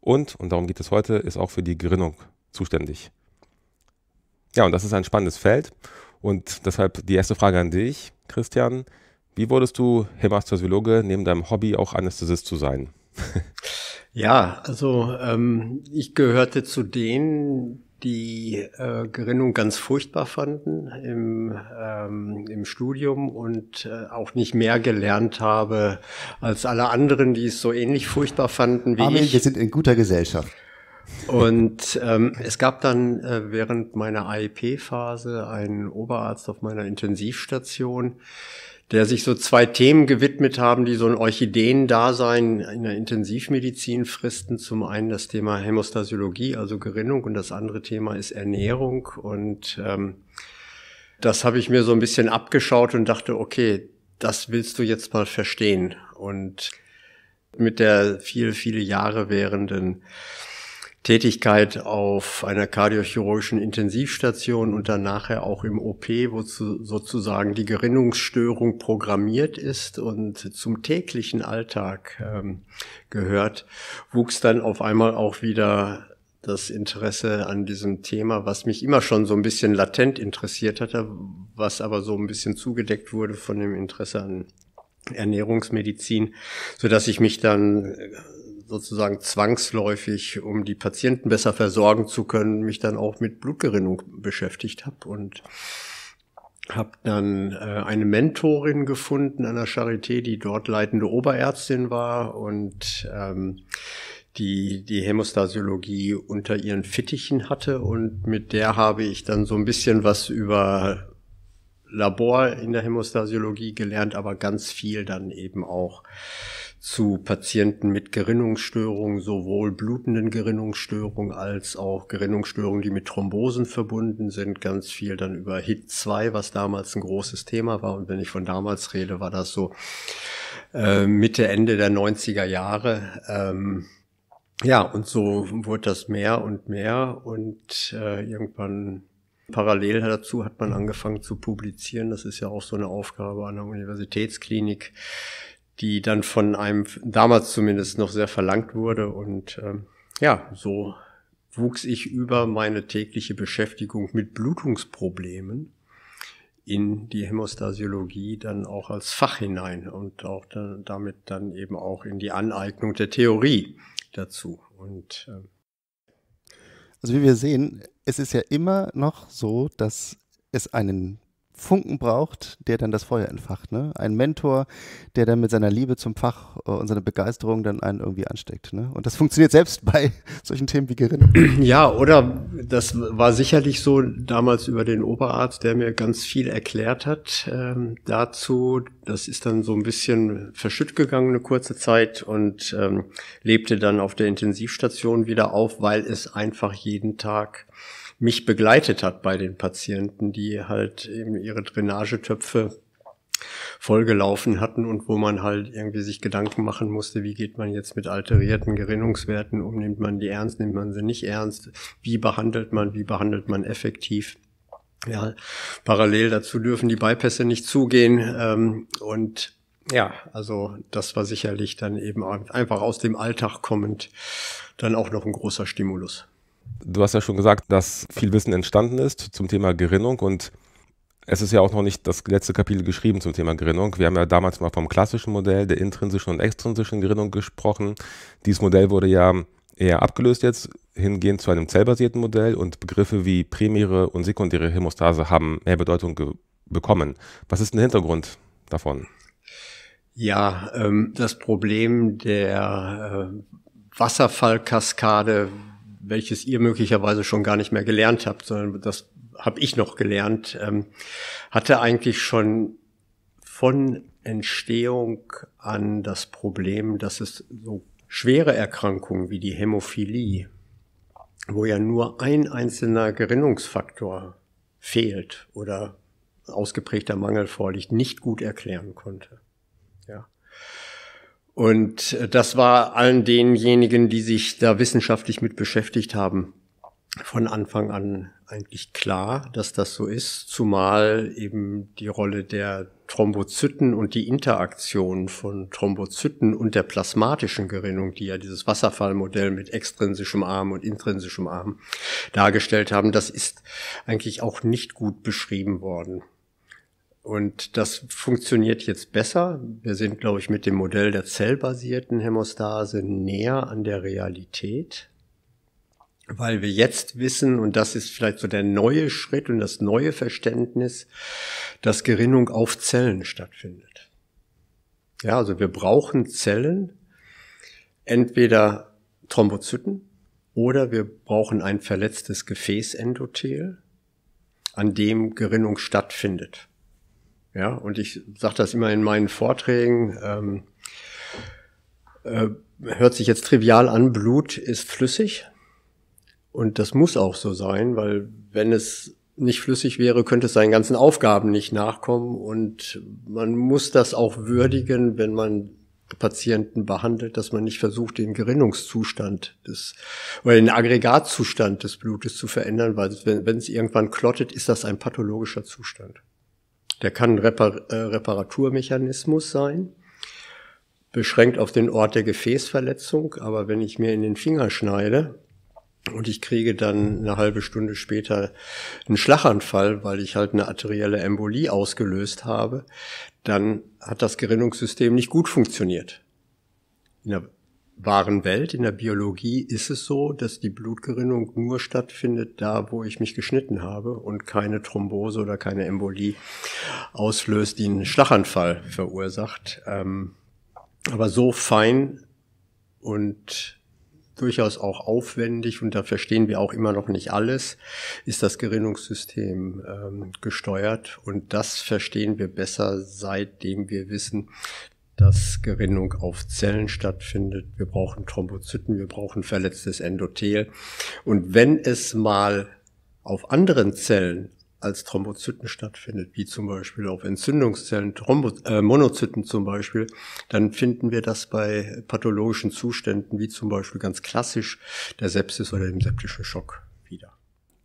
Und, und darum geht es heute, ist auch für die Gerinnung zuständig. Ja, und das ist ein spannendes Feld. Und deshalb die erste Frage an dich, Christian. Wie wurdest du Hämastasiologe neben deinem Hobby auch Anästhesist zu sein? Ja, also ähm, ich gehörte zu denen, die äh, Gerinnung ganz furchtbar fanden im, ähm, im Studium und äh, auch nicht mehr gelernt habe als alle anderen, die es so ähnlich furchtbar fanden wie Armin, ich. Wir sind in guter Gesellschaft. Und ähm, es gab dann äh, während meiner AEP-Phase einen Oberarzt auf meiner Intensivstation, der sich so zwei Themen gewidmet haben, die so ein Orchideen-Dasein in der Intensivmedizin fristen. Zum einen das Thema Hämostasiologie, also Gerinnung, und das andere Thema ist Ernährung. Und ähm, das habe ich mir so ein bisschen abgeschaut und dachte, okay, das willst du jetzt mal verstehen. Und mit der viele, viele Jahre währenden Tätigkeit auf einer kardiochirurgischen Intensivstation und dann nachher auch im OP, wo zu, sozusagen die Gerinnungsstörung programmiert ist und zum täglichen Alltag ähm, gehört, wuchs dann auf einmal auch wieder das Interesse an diesem Thema, was mich immer schon so ein bisschen latent interessiert hatte, was aber so ein bisschen zugedeckt wurde von dem Interesse an Ernährungsmedizin, so dass ich mich dann sozusagen zwangsläufig, um die Patienten besser versorgen zu können, mich dann auch mit Blutgerinnung beschäftigt habe und habe dann äh, eine Mentorin gefunden an der Charité, die dort leitende Oberärztin war und ähm, die die Hämostasiologie unter ihren Fittichen hatte und mit der habe ich dann so ein bisschen was über Labor in der Hämostasiologie gelernt, aber ganz viel dann eben auch zu Patienten mit Gerinnungsstörungen, sowohl blutenden Gerinnungsstörungen als auch Gerinnungsstörungen, die mit Thrombosen verbunden sind, ganz viel dann über HIT2, was damals ein großes Thema war. Und wenn ich von damals rede, war das so äh, Mitte, Ende der 90er Jahre. Ähm, ja, und so wurde das mehr und mehr und äh, irgendwann Parallel dazu hat man angefangen zu publizieren. Das ist ja auch so eine Aufgabe an der Universitätsklinik, die dann von einem damals zumindest noch sehr verlangt wurde. Und ähm, ja, so wuchs ich über meine tägliche Beschäftigung mit Blutungsproblemen in die Hämostasiologie dann auch als Fach hinein und auch dann, damit dann eben auch in die Aneignung der Theorie dazu. Und ähm, also wie wir sehen, es ist ja immer noch so, dass es einen Funken braucht, der dann das Feuer entfacht. Ne? Ein Mentor, der dann mit seiner Liebe zum Fach äh, und seiner Begeisterung dann einen irgendwie ansteckt. Ne? Und das funktioniert selbst bei solchen Themen wie Gerinnung. Ja, oder das war sicherlich so damals über den Oberarzt, der mir ganz viel erklärt hat ähm, dazu. Das ist dann so ein bisschen verschütt gegangen eine kurze Zeit und ähm, lebte dann auf der Intensivstation wieder auf, weil es einfach jeden Tag mich begleitet hat bei den Patienten, die halt eben ihre Drainagetöpfe vollgelaufen hatten und wo man halt irgendwie sich Gedanken machen musste, wie geht man jetzt mit alterierten Gerinnungswerten um, nimmt man die ernst, nimmt man sie nicht ernst, wie behandelt man, wie behandelt man effektiv. Ja, parallel dazu dürfen die Beipässe nicht zugehen ähm, und ja, also das war sicherlich dann eben einfach aus dem Alltag kommend dann auch noch ein großer Stimulus. Du hast ja schon gesagt, dass viel Wissen entstanden ist zum Thema Gerinnung und es ist ja auch noch nicht das letzte Kapitel geschrieben zum Thema Gerinnung. Wir haben ja damals mal vom klassischen Modell der intrinsischen und extrinsischen Gerinnung gesprochen. Dieses Modell wurde ja eher abgelöst jetzt hingehend zu einem zellbasierten Modell und Begriffe wie primäre und sekundäre Hämostase haben mehr Bedeutung bekommen. Was ist denn der Hintergrund davon? Ja, ähm, das Problem der äh, Wasserfallkaskade welches ihr möglicherweise schon gar nicht mehr gelernt habt, sondern das habe ich noch gelernt, ähm, hatte eigentlich schon von Entstehung an das Problem, dass es so schwere Erkrankungen wie die Hämophilie, wo ja nur ein einzelner Gerinnungsfaktor fehlt oder ausgeprägter Mangel vorliegt, nicht gut erklären konnte. Und äh, das war allen denjenigen, die sich da wissenschaftlich mit beschäftigt haben, von Anfang an eigentlich klar, dass das so ist, zumal eben die Rolle der Thrombozyten und die Interaktion von Thrombozyten und der plasmatischen Gerinnung, die ja dieses Wasserfallmodell mit extrinsischem Arm und intrinsischem Arm dargestellt haben, das ist eigentlich auch nicht gut beschrieben worden. Und das funktioniert jetzt besser. Wir sind, glaube ich, mit dem Modell der zellbasierten Hämostase näher an der Realität, weil wir jetzt wissen, und das ist vielleicht so der neue Schritt und das neue Verständnis, dass Gerinnung auf Zellen stattfindet. Ja, also wir brauchen Zellen, entweder Thrombozyten oder wir brauchen ein verletztes Gefäßendothel, an dem Gerinnung stattfindet. Ja, und ich sage das immer in meinen Vorträgen. Ähm, äh, hört sich jetzt trivial an, Blut ist flüssig. Und das muss auch so sein, weil wenn es nicht flüssig wäre, könnte es seinen ganzen Aufgaben nicht nachkommen. Und man muss das auch würdigen, wenn man Patienten behandelt, dass man nicht versucht, den Gerinnungszustand des oder den Aggregatzustand des Blutes zu verändern, weil wenn, wenn es irgendwann klottet, ist das ein pathologischer Zustand. Der kann ein Repar äh, Reparaturmechanismus sein, beschränkt auf den Ort der Gefäßverletzung, aber wenn ich mir in den Finger schneide, und ich kriege dann eine halbe Stunde später einen Schlaganfall, weil ich halt eine arterielle Embolie ausgelöst habe, dann hat das Gerinnungssystem nicht gut funktioniert. In der wahren Welt, in der Biologie ist es so, dass die Blutgerinnung nur stattfindet da, wo ich mich geschnitten habe und keine Thrombose oder keine Embolie auslöst, die einen Schlaganfall verursacht. Ähm, aber so fein und durchaus auch aufwendig und da verstehen wir auch immer noch nicht alles, ist das Gerinnungssystem ähm, gesteuert und das verstehen wir besser, seitdem wir wissen, dass Gerinnung auf Zellen stattfindet. Wir brauchen Thrombozyten, wir brauchen verletztes Endothel. Und wenn es mal auf anderen Zellen als Thrombozyten stattfindet, wie zum Beispiel auf Entzündungszellen, Thrombo äh, Monozyten zum Beispiel, dann finden wir das bei pathologischen Zuständen, wie zum Beispiel ganz klassisch der Sepsis oder dem septischen Schock wieder.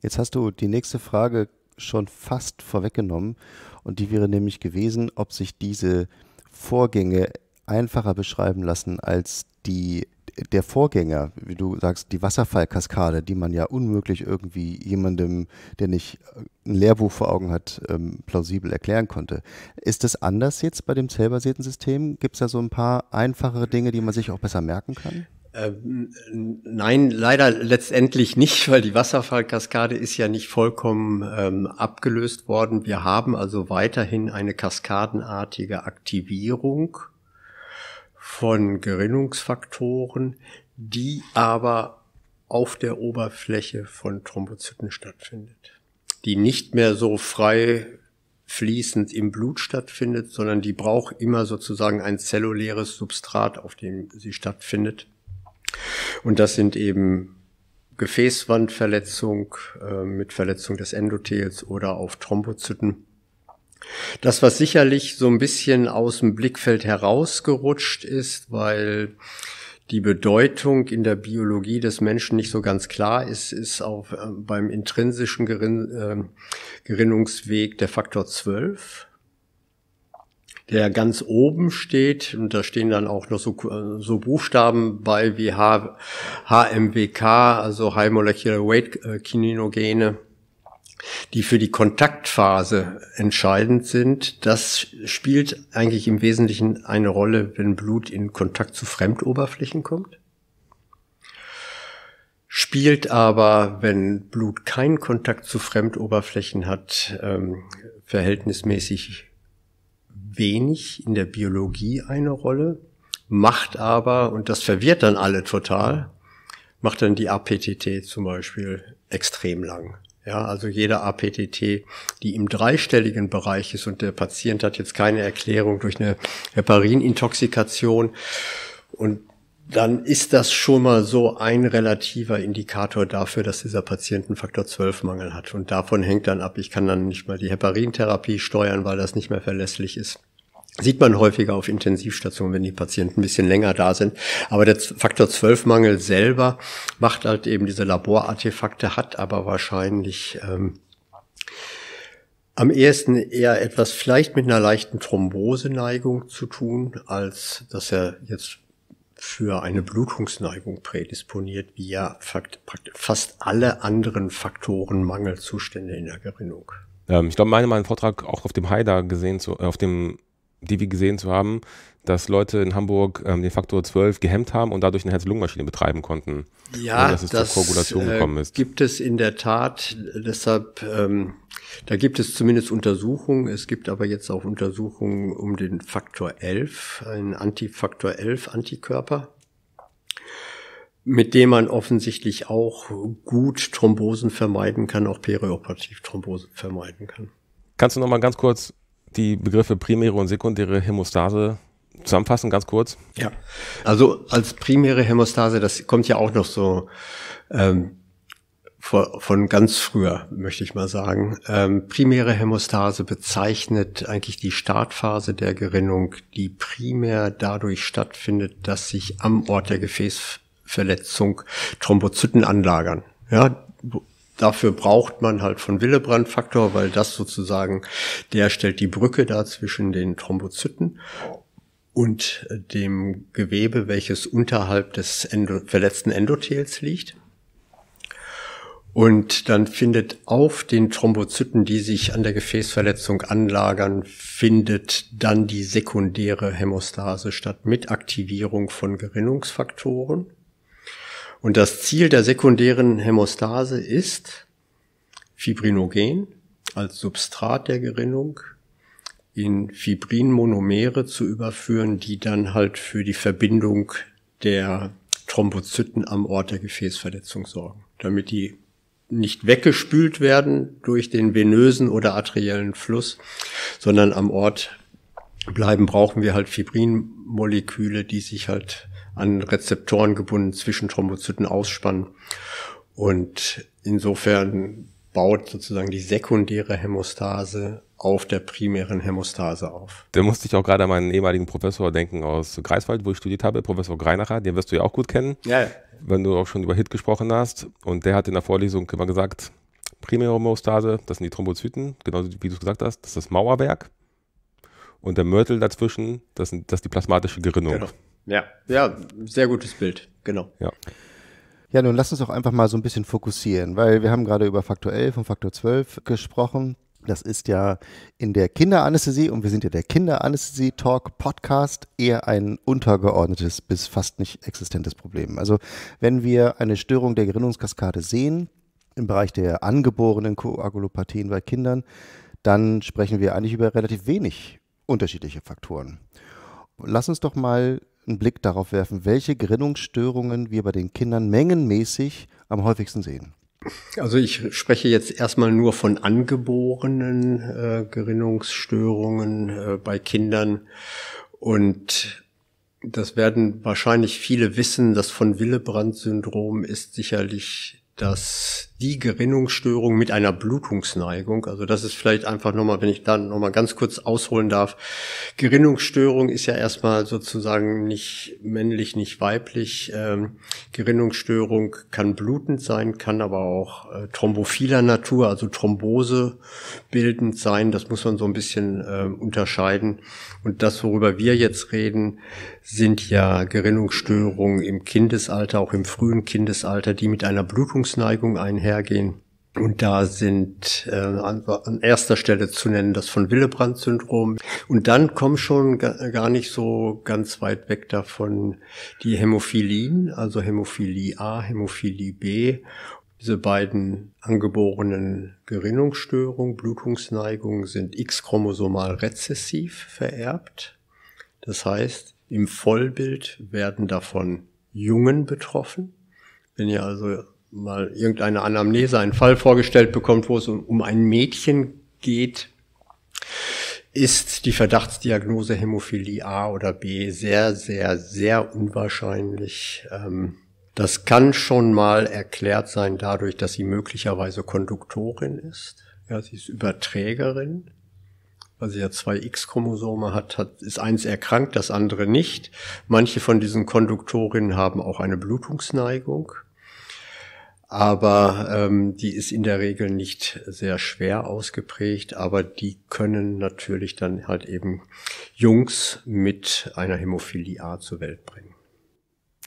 Jetzt hast du die nächste Frage schon fast vorweggenommen und die wäre nämlich gewesen, ob sich diese Vorgänge einfacher beschreiben lassen als die der Vorgänger, wie du sagst, die Wasserfallkaskade, die man ja unmöglich irgendwie jemandem, der nicht äh, ein Lehrbuch vor Augen hat, ähm, plausibel erklären konnte. Ist das anders jetzt bei dem zellbasierten System? Gibt es da so ein paar einfachere Dinge, die man sich auch besser merken kann? Ähm, nein, leider letztendlich nicht, weil die Wasserfallkaskade ist ja nicht vollkommen ähm, abgelöst worden. Wir haben also weiterhin eine kaskadenartige Aktivierung von Gerinnungsfaktoren, die aber auf der Oberfläche von Thrombozyten stattfindet, die nicht mehr so frei fließend im Blut stattfindet, sondern die braucht immer sozusagen ein zelluläres Substrat, auf dem sie stattfindet und das sind eben Gefäßwandverletzung äh, mit Verletzung des Endothels oder auf Thrombozyten. Das, was sicherlich so ein bisschen aus dem Blickfeld herausgerutscht ist, weil die Bedeutung in der Biologie des Menschen nicht so ganz klar ist, ist auch äh, beim intrinsischen äh, Gerinnungsweg der Faktor 12 der ganz oben steht. Und da stehen dann auch noch so, äh, so Buchstaben bei wie H, HMWK, also High Molecular Weight äh, Kininogene die für die Kontaktphase entscheidend sind. Das spielt eigentlich im Wesentlichen eine Rolle, wenn Blut in Kontakt zu Fremdoberflächen kommt. Spielt aber, wenn Blut keinen Kontakt zu Fremdoberflächen hat, ähm, verhältnismäßig wenig in der Biologie eine Rolle, macht aber, und das verwirrt dann alle total, macht dann die APTT zum Beispiel extrem lang. Ja, also jede APTT, die im dreistelligen Bereich ist und der Patient hat jetzt keine Erklärung durch eine Heparinintoxikation und dann ist das schon mal so ein relativer Indikator dafür, dass dieser Patient einen Faktor 12 Mangel hat. Und davon hängt dann ab, ich kann dann nicht mal die Heparintherapie steuern, weil das nicht mehr verlässlich ist. Sieht man häufiger auf Intensivstationen, wenn die Patienten ein bisschen länger da sind. Aber der Faktor 12 Mangel selber macht halt eben diese Laborartefakte, hat aber wahrscheinlich ähm, am ehesten eher etwas vielleicht mit einer leichten Thromboseneigung zu tun, als dass er jetzt für eine Blutungsneigung prädisponiert, wie ja fast alle anderen Faktoren Mangelzustände in der Gerinnung. Ähm, ich glaube, meine mal einen Vortrag auch auf dem Haida gesehen, zu, äh, auf dem Divi gesehen zu haben, dass Leute in Hamburg ähm, den Faktor 12 gehemmt haben und dadurch eine Herz-Lungen-Maschine betreiben konnten. Ja, also, dass es das, zur Koagulation äh, gekommen ist. gibt es in der Tat. Deshalb ähm, da gibt es zumindest Untersuchungen. Es gibt aber jetzt auch Untersuchungen um den Faktor 11, einen Antifaktor 11 Antikörper, mit dem man offensichtlich auch gut Thrombosen vermeiden kann, auch perioperativ Thrombosen vermeiden kann. Kannst du nochmal ganz kurz die Begriffe primäre und sekundäre Hämostase zusammenfassen, ganz kurz? Ja, also als primäre Hämostase, das kommt ja auch noch so ähm, von ganz früher, möchte ich mal sagen. Ähm, primäre Hämostase bezeichnet eigentlich die Startphase der Gerinnung, die primär dadurch stattfindet, dass sich am Ort der Gefäßverletzung Thrombozyten anlagern. Ja, dafür braucht man halt von Willebrand-Faktor, weil das sozusagen, der stellt die Brücke da zwischen den Thrombozyten und dem Gewebe, welches unterhalb des Endo verletzten Endothels liegt. Und dann findet auf den Thrombozyten, die sich an der Gefäßverletzung anlagern, findet dann die sekundäre Hämostase statt mit Aktivierung von Gerinnungsfaktoren. Und das Ziel der sekundären Hämostase ist Fibrinogen als Substrat der Gerinnung in Fibrinmonomere zu überführen, die dann halt für die Verbindung der Thrombozyten am Ort der Gefäßverletzung sorgen, damit die nicht weggespült werden durch den venösen oder arteriellen Fluss, sondern am Ort bleiben, brauchen wir halt Fibrinmoleküle, die sich halt an Rezeptoren gebunden zwischen Thrombozyten ausspannen. Und insofern baut sozusagen die sekundäre Hämostase auf der primären Hämostase auf. Da musste ich auch gerade an meinen ehemaligen Professor denken aus Greifswald, wo ich studiert habe, Professor Greinacher, den wirst du ja auch gut kennen. Ja wenn du auch schon über HIT gesprochen hast. Und der hat in der Vorlesung immer gesagt, primäre Homöostase, das sind die Thrombozyten, genauso wie du es gesagt hast, das ist das Mauerwerk. Und der Mörtel dazwischen, das, sind, das ist die plasmatische Gerinnung. Genau. Ja, ja, sehr gutes Bild, genau. Ja. Ja, nun lass uns auch einfach mal so ein bisschen fokussieren, weil wir haben gerade über Faktor 11 und Faktor 12 gesprochen. Das ist ja in der Kinderanästhesie und wir sind ja der Kinderanästhesie-Talk-Podcast eher ein untergeordnetes bis fast nicht existentes Problem. Also wenn wir eine Störung der Gerinnungskaskade sehen, im Bereich der angeborenen Koagulopathien bei Kindern, dann sprechen wir eigentlich über relativ wenig unterschiedliche Faktoren. Lass uns doch mal einen Blick darauf werfen, welche Gerinnungsstörungen wir bei den Kindern mengenmäßig am häufigsten sehen. Also ich spreche jetzt erstmal nur von angeborenen äh, Gerinnungsstörungen äh, bei Kindern. Und das werden wahrscheinlich viele wissen, das von Willebrand-Syndrom ist sicherlich das die Gerinnungsstörung mit einer Blutungsneigung. Also das ist vielleicht einfach nochmal, wenn ich da nochmal ganz kurz ausholen darf. Gerinnungsstörung ist ja erstmal sozusagen nicht männlich, nicht weiblich. Ähm, Gerinnungsstörung kann blutend sein, kann aber auch äh, thrombophiler Natur, also Thrombose bildend sein. Das muss man so ein bisschen äh, unterscheiden. Und das, worüber wir jetzt reden, sind ja Gerinnungsstörungen im Kindesalter, auch im frühen Kindesalter, die mit einer Blutungsneigung einhergehen einhergehen. Und da sind äh, an, erster Stelle zu nennen das von Willebrand-Syndrom. Und dann kommen schon gar nicht so ganz weit weg davon die Hämophilien, also Hämophilie A, Hämophilie B. Diese beiden angeborenen Gerinnungsstörungen, Blutungsneigungen sind X-chromosomal rezessiv vererbt. Das heißt, im Vollbild werden davon Jungen betroffen. Wenn ihr also mal irgendeine Anamnese, einen Fall vorgestellt bekommt, wo es um ein Mädchen geht, ist die Verdachtsdiagnose Hämophilie A oder B sehr, sehr, sehr unwahrscheinlich. Ähm, das kann schon mal erklärt sein dadurch, dass sie möglicherweise Konduktorin ist. Ja, sie ist Überträgerin weil sie ja zwei X-Chromosome hat, hat, ist eins erkrankt, das andere nicht. Manche von diesen Konduktorinnen haben auch eine Blutungsneigung aber ähm, die ist in der Regel nicht sehr schwer ausgeprägt, aber die können natürlich dann halt eben Jungs mit einer Hämophilie A zur Welt bringen.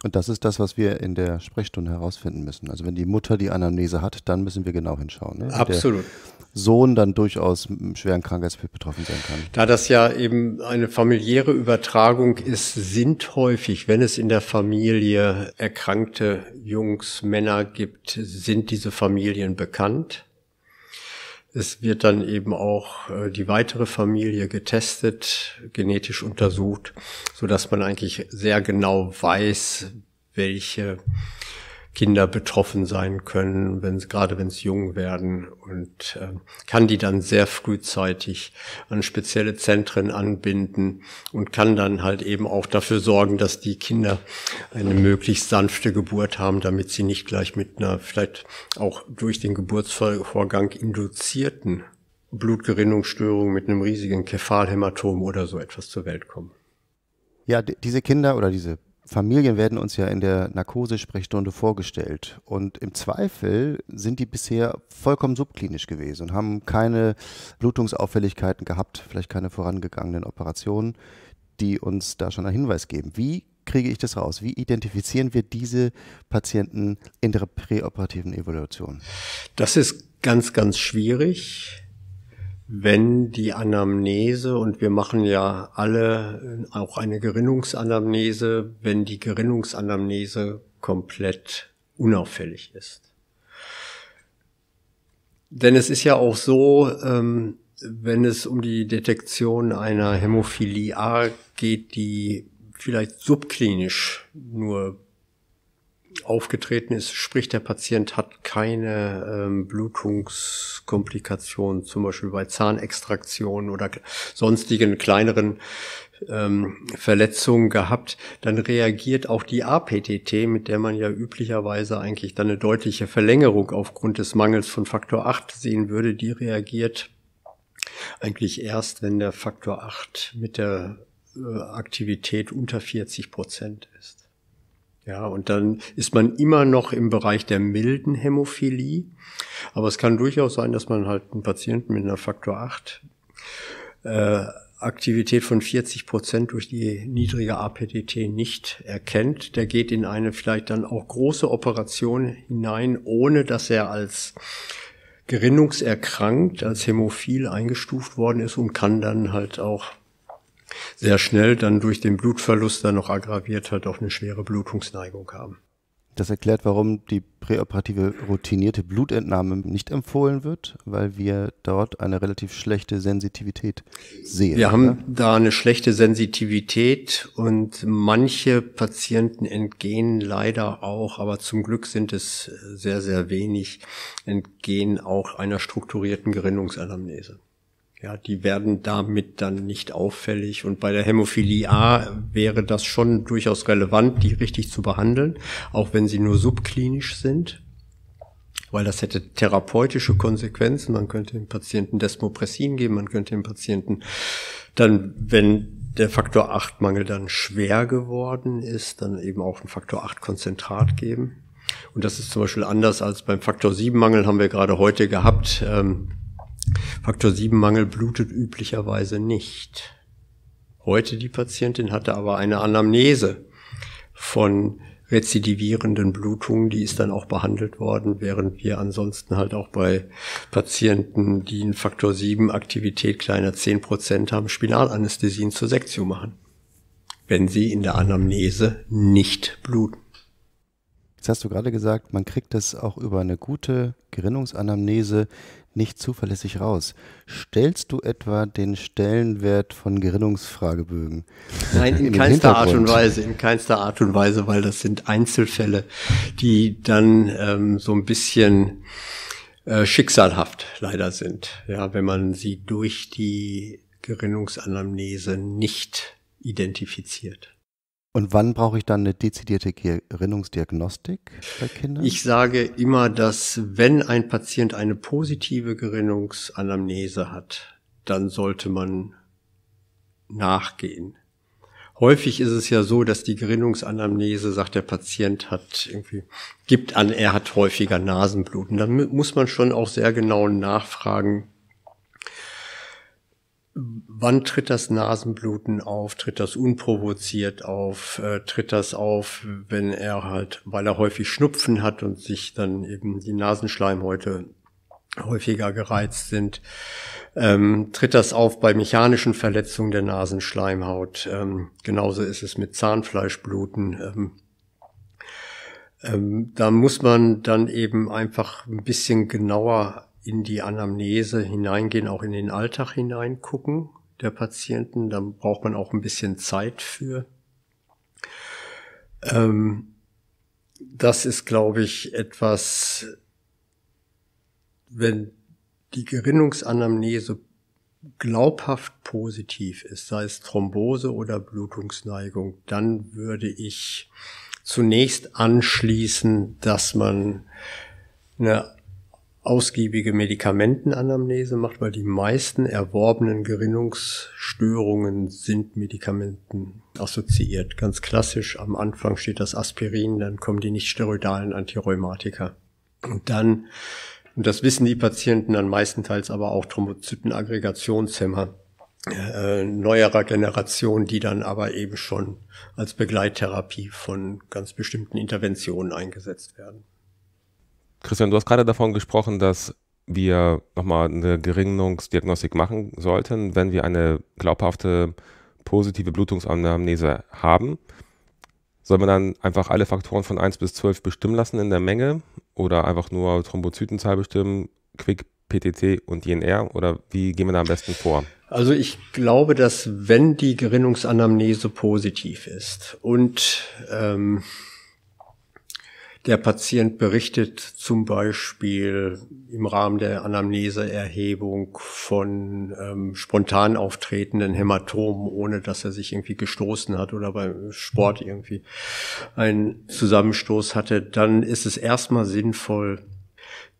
Und das ist das, was wir in der Sprechstunde herausfinden müssen. Also wenn die Mutter die Anamnese hat, dann müssen wir genau hinschauen. Ne? Absolut. Der Sohn dann durchaus mit schweren Krankheitsbild betroffen sein kann. Da das ja eben eine familiäre Übertragung ist, sind häufig, wenn es in der Familie erkrankte Jungs, Männer gibt, sind diese Familien bekannt. Es wird dann eben auch äh, die weitere Familie getestet, genetisch untersucht, so dass man eigentlich sehr genau weiß, welche Kinder betroffen sein können, wenn sie, gerade wenn sie jung werden und äh, kann die dann sehr frühzeitig an spezielle Zentren anbinden und kann dann halt eben auch dafür sorgen, dass die Kinder eine möglichst sanfte Geburt haben, damit sie nicht gleich mit einer vielleicht auch durch den Geburtsvorgang induzierten Blutgerinnungsstörung mit einem riesigen Kephalhämatom oder so etwas zur Welt kommen. Ja, diese Kinder oder diese Familien werden uns ja in der Narkosesprechstunde vorgestellt. Und im Zweifel sind die bisher vollkommen subklinisch gewesen und haben keine Blutungsauffälligkeiten gehabt, vielleicht keine vorangegangenen Operationen, die uns da schon einen Hinweis geben. Wie kriege ich das raus? Wie identifizieren wir diese Patienten in der präoperativen Evaluation? Das ist ganz, ganz schwierig wenn die Anamnese, und wir machen ja alle äh, auch eine Gerinnungsanamnese, wenn die Gerinnungsanamnese komplett unauffällig ist. Denn es ist ja auch so, ähm, wenn es um die Detektion einer Hämophilie A geht, die vielleicht subklinisch nur aufgetreten ist, sprich der Patient hat keine ähm, Blutungskomplikationen, zum Beispiel bei Zahnextraktionen oder sonstigen kleineren ähm, Verletzungen gehabt, dann reagiert auch die APTT, mit der man ja üblicherweise eigentlich dann eine deutliche Verlängerung aufgrund des Mangels von Faktor 8 sehen würde, die reagiert eigentlich erst, wenn der Faktor 8 mit der äh, Aktivität unter 40 Prozent ist. Ja, und dann ist man immer noch im Bereich der milden Hämophilie. Aber es kann durchaus sein, dass man halt einen Patienten mit einer Faktor 8 äh, Aktivität von 40 Prozent durch die niedrige APDT nicht erkennt. Der geht in eine vielleicht dann auch große Operation hinein, ohne dass er als gerinnungserkrankt, als hämophil eingestuft worden ist und kann dann halt auch sehr schnell dann durch den Blutverlust dann noch aggraviert hat, auf eine schwere Blutungsneigung haben. Das erklärt, warum die präoperative routinierte Blutentnahme nicht empfohlen wird, weil wir dort eine relativ schlechte Sensitivität sehen. Wir oder? haben da eine schlechte Sensitivität und manche Patienten entgehen leider auch, aber zum Glück sind es sehr, sehr wenig, entgehen auch einer strukturierten Gerinnungsanamnese ja, die werden damit dann nicht auffällig. Und bei der Hämophilie A wäre das schon durchaus relevant, die richtig zu behandeln, auch wenn sie nur subklinisch sind, weil das hätte therapeutische Konsequenzen. Man könnte dem Patienten Desmopressin geben, man könnte dem Patienten dann, wenn der Faktor 8 Mangel dann schwer geworden ist, dann eben auch ein Faktor 8 Konzentrat geben. Und das ist zum Beispiel anders als beim Faktor 7 Mangel haben wir gerade heute gehabt. Ähm, Faktor 7 Mangel blutet üblicherweise nicht. Heute die Patientin hatte aber eine Anamnese von rezidivierenden Blutungen, die ist dann auch behandelt worden, während wir ansonsten halt auch bei Patienten, die einen Faktor 7 Aktivität kleiner 10 Prozent haben, Spinalanästhesien zur Sektion machen, wenn sie in der Anamnese nicht bluten. Jetzt hast du gerade gesagt, man kriegt das auch über eine gute Gerinnungsanamnese nicht zuverlässig raus. Stellst du etwa den Stellenwert von Gerinnungsfragebögen? Nein, in, in keinster Art und Weise, in keinster Art und Weise, weil das sind Einzelfälle, die dann ähm, so ein bisschen äh, schicksalhaft leider sind. Ja, wenn man sie durch die Gerinnungsanamnese nicht identifiziert. Und wann brauche ich dann eine dezidierte Gerinnungsdiagnostik bei Kindern? Ich sage immer, dass wenn ein Patient eine positive Gerinnungsanamnese hat, dann sollte man nachgehen. Häufig ist es ja so, dass die Gerinnungsanamnese sagt, der Patient hat irgendwie, gibt an, er hat häufiger Nasenbluten. Dann muss man schon auch sehr genau nachfragen, wann tritt das Nasenbluten auf? Tritt das unprovoziert auf? Äh, tritt das auf, wenn er halt, weil er häufig Schnupfen hat und sich dann eben die Nasenschleimhäute häufiger gereizt sind? Ähm, tritt das auf bei mechanischen Verletzungen der Nasenschleimhaut? Ähm, genauso ist es mit Zahnfleischbluten. Ähm, ähm da muss man dann eben einfach ein bisschen genauer in die Anamnese hineingehen, auch in den Alltag hineingucken der Patienten. Da braucht man auch ein bisschen Zeit für. Ähm, das ist, glaube ich, etwas, wenn die Gerinnungsanamnese glaubhaft positiv ist, sei es Thrombose oder Blutungsneigung, dann würde ich zunächst anschließen, dass man eine ausgiebige Medikamentenanamnese macht, weil die meisten erworbenen Gerinnungsstörungen sind Medikamenten assoziiert. Ganz klassisch am Anfang steht das Aspirin, dann kommen die nicht steroidalen Antirheumatika. Und dann, und das wissen die Patienten dann meistenteils aber auch Thrombozytenaggregationshemmer äh, neuerer Generation, die dann aber eben schon als Begleittherapie von ganz bestimmten Interventionen eingesetzt werden. Christian, du hast gerade davon gesprochen, dass wir nochmal eine Geringnungsdiagnostik machen sollten, wenn wir eine glaubhafte positive Blutungsanamnese haben. Soll man dann einfach alle Faktoren von 1 bis 12 bestimmen lassen in der Menge oder einfach nur Thrombozytenzahl bestimmen, Quick, PTT und INR oder wie gehen wir da am besten vor? Also ich glaube, dass wenn die Gerinnungsanamnese positiv ist und ähm, der Patient berichtet zum Beispiel im Rahmen der Anamneseerhebung von ähm, spontan auftretenden Hämatomen, ohne dass er sich irgendwie gestoßen hat oder beim Sport irgendwie einen Zusammenstoß hatte. Dann ist es erstmal sinnvoll,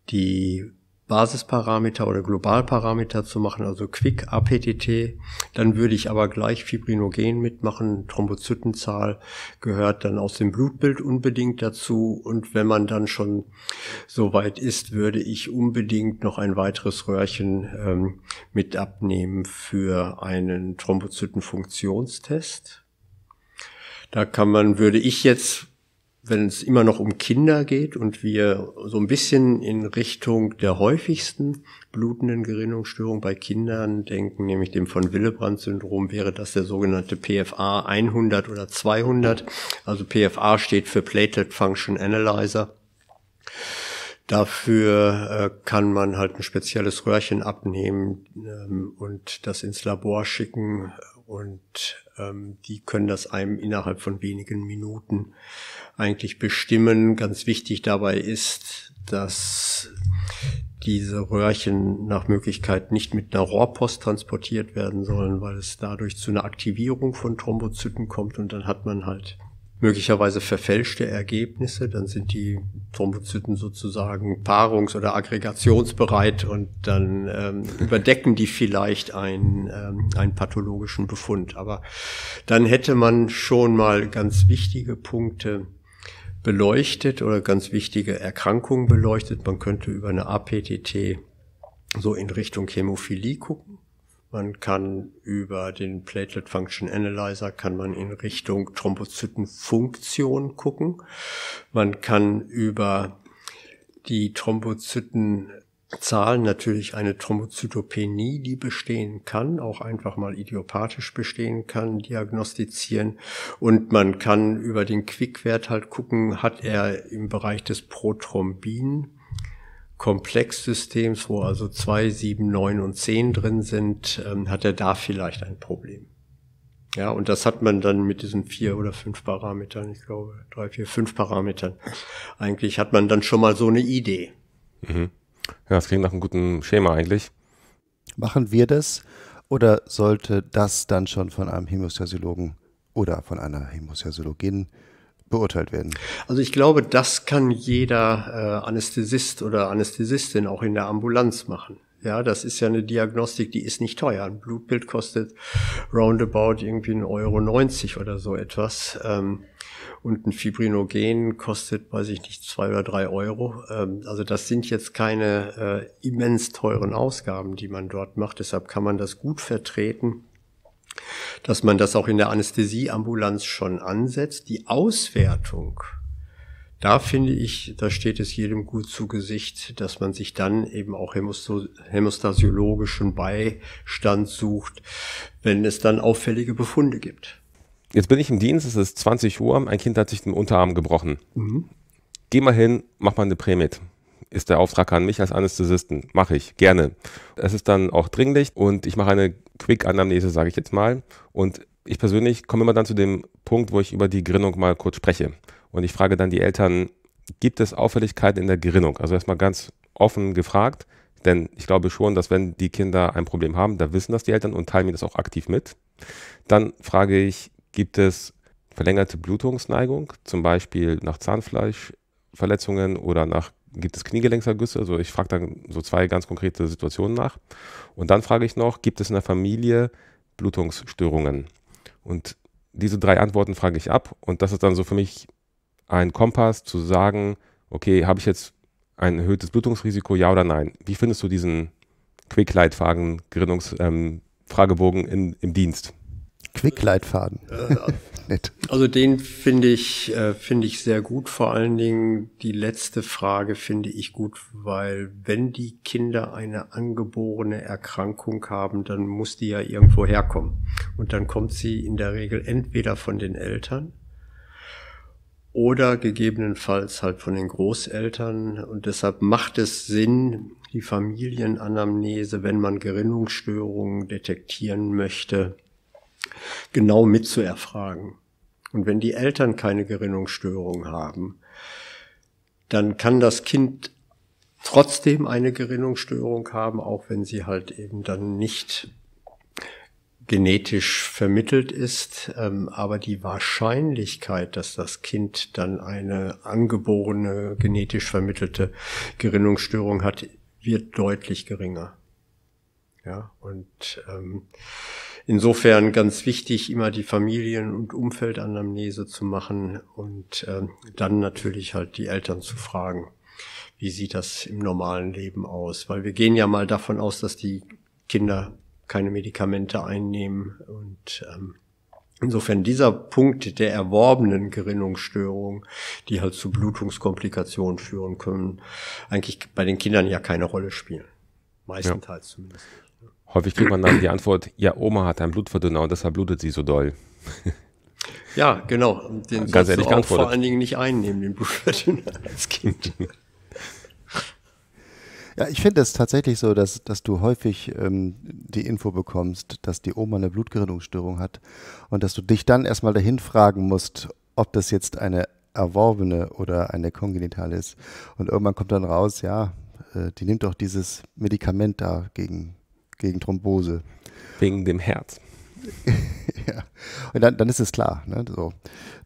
die Basisparameter oder Globalparameter zu machen, also Quick APTT, dann würde ich aber gleich Fibrinogen mitmachen. Thrombozytenzahl gehört dann aus dem Blutbild unbedingt dazu. Und wenn man dann schon so weit ist, würde ich unbedingt noch ein weiteres Röhrchen ähm, mit abnehmen für einen Thrombozytenfunktionstest. Da kann man, würde ich jetzt wenn es immer noch um Kinder geht und wir so ein bisschen in Richtung der häufigsten blutenden Gerinnungsstörung bei Kindern denken, nämlich dem von Willebrand-Syndrom, wäre das der sogenannte PFA 100 oder 200. Also PFA steht für Platelet Function Analyzer. Dafür äh, kann man halt ein spezielles Röhrchen abnehmen ähm, und das ins Labor schicken und ähm, die können das einem innerhalb von wenigen Minuten eigentlich bestimmen. Ganz wichtig dabei ist, dass diese Röhrchen nach Möglichkeit nicht mit einer Rohrpost transportiert werden sollen, weil es dadurch zu einer Aktivierung von Thrombozyten kommt und dann hat man halt möglicherweise verfälschte Ergebnisse, dann sind die Thrombozyten sozusagen paarungs- oder aggregationsbereit und dann ähm, überdecken die vielleicht einen, ähm, einen pathologischen Befund. Aber dann hätte man schon mal ganz wichtige Punkte beleuchtet oder ganz wichtige Erkrankungen beleuchtet. Man könnte über eine APTT so in Richtung Hämophilie gucken man kann über den Platelet Function Analyzer kann man in Richtung Thrombozytenfunktion gucken. Man kann über die Thrombozytenzahlen natürlich eine Thrombozytopenie, die bestehen kann, auch einfach mal idiopathisch bestehen kann, diagnostizieren. Und man kann über den Quickwert halt gucken, hat er im Bereich des Prothrombin Komplexsystems, wo also 2, 7, 9 und 10 drin sind, ähm, hat er da vielleicht ein Problem. Ja, und das hat man dann mit diesen vier oder fünf Parametern, ich glaube, drei, vier, fünf Parametern. Eigentlich hat man dann schon mal so eine Idee. Mhm. Ja, das klingt nach einem guten Schema eigentlich. Machen wir das oder sollte das dann schon von einem Hämostasiologen oder von einer Hämostasiologin beurteilt werden? Also ich glaube, das kann jeder äh, Anästhesist oder Anästhesistin auch in der Ambulanz machen. Ja, das ist ja eine Diagnostik, die ist nicht teuer. Ein Blutbild kostet roundabout irgendwie 1,90 Euro 90 oder so etwas. Ähm, und ein Fibrinogen kostet, weiß ich nicht, zwei oder drei Euro. Ähm, also das sind jetzt keine äh, immens teuren Ausgaben, die man dort macht. Deshalb kann man das gut vertreten dass man das auch in der Anästhesieambulanz schon ansetzt. Die Auswertung, da finde ich, da steht es jedem gut zu Gesicht, dass man sich dann eben auch hämostasiologischen Beistand sucht, wenn es dann auffällige Befunde gibt. Jetzt bin ich im Dienst, es ist 20 Uhr, ein Kind hat sich den Unterarm gebrochen. Mhm. Geh mal hin, mach mal eine Prämit ist der Auftrag an mich als Anästhesisten. Mache ich gerne. Es ist dann auch dringlich und ich mache eine Quick-Anamnese, sage ich jetzt mal. Und ich persönlich komme immer dann zu dem Punkt, wo ich über die Gerinnung mal kurz spreche. Und ich frage dann die Eltern, gibt es Auffälligkeiten in der Gerinnung? Also erstmal ganz offen gefragt, denn ich glaube schon, dass wenn die Kinder ein Problem haben, da wissen das die Eltern und teilen mir das auch aktiv mit. Dann frage ich, gibt es verlängerte Blutungsneigung, zum Beispiel nach Zahnfleischverletzungen oder nach gibt es Kniegelenksergüsse? Also ich frage dann so zwei ganz konkrete Situationen nach. Und dann frage ich noch, gibt es in der Familie Blutungsstörungen? Und diese drei Antworten frage ich ab. Und das ist dann so für mich ein Kompass zu sagen, okay, habe ich jetzt ein erhöhtes Blutungsrisiko, ja oder nein? Wie findest du diesen Quickleitfaden, Gerinnungsfragebogen ähm, im Dienst? Quickleitfaden nicht. Also den finde ich, äh, finde ich sehr gut. Vor allen Dingen die letzte Frage finde ich gut, weil wenn die Kinder eine angeborene Erkrankung haben, dann muss die ja irgendwo herkommen. Und dann kommt sie in der Regel entweder von den Eltern oder gegebenenfalls halt von den Großeltern. Und deshalb macht es Sinn, die Familienanamnese, wenn man Gerinnungsstörungen detektieren möchte, genau mitzuerfragen. Und wenn die Eltern keine Gerinnungsstörung haben, dann kann das Kind trotzdem eine Gerinnungsstörung haben, auch wenn sie halt eben dann nicht genetisch vermittelt ist. Ähm, aber die Wahrscheinlichkeit, dass das Kind dann eine angeborene, genetisch vermittelte Gerinnungsstörung hat, wird deutlich geringer. Ja, und ähm, insofern ganz wichtig, immer die Familien- und Umfeldanamnese zu machen und äh, dann natürlich halt die Eltern zu fragen, wie sieht das im normalen Leben aus? Weil wir gehen ja mal davon aus, dass die Kinder keine Medikamente einnehmen und ähm, Insofern dieser Punkt der erworbenen Gerinnungsstörung, die halt zu Blutungskomplikationen führen können, eigentlich bei den Kindern ja keine Rolle spielen. Meistenteils ja. zumindest. Häufig kriegt man dann die Antwort, ja, Oma hat einen Blutverdünner und deshalb blutet sie so doll. Ja, genau. Den Ganz ehrlich du auch vor allen Dingen nicht einnehmen, den Blutverdünner als Kind. Ja, ich finde es tatsächlich so, dass, dass du häufig ähm, die Info bekommst, dass die Oma eine Blutgerinnungsstörung hat und dass du dich dann erstmal dahin fragen musst, ob das jetzt eine erworbene oder eine kongenitale ist. Und irgendwann kommt dann raus, ja, äh, die nimmt doch dieses Medikament da gegen gegen Thrombose. Wegen dem Herz. ja. Und dann, dann ist es klar, ne? so,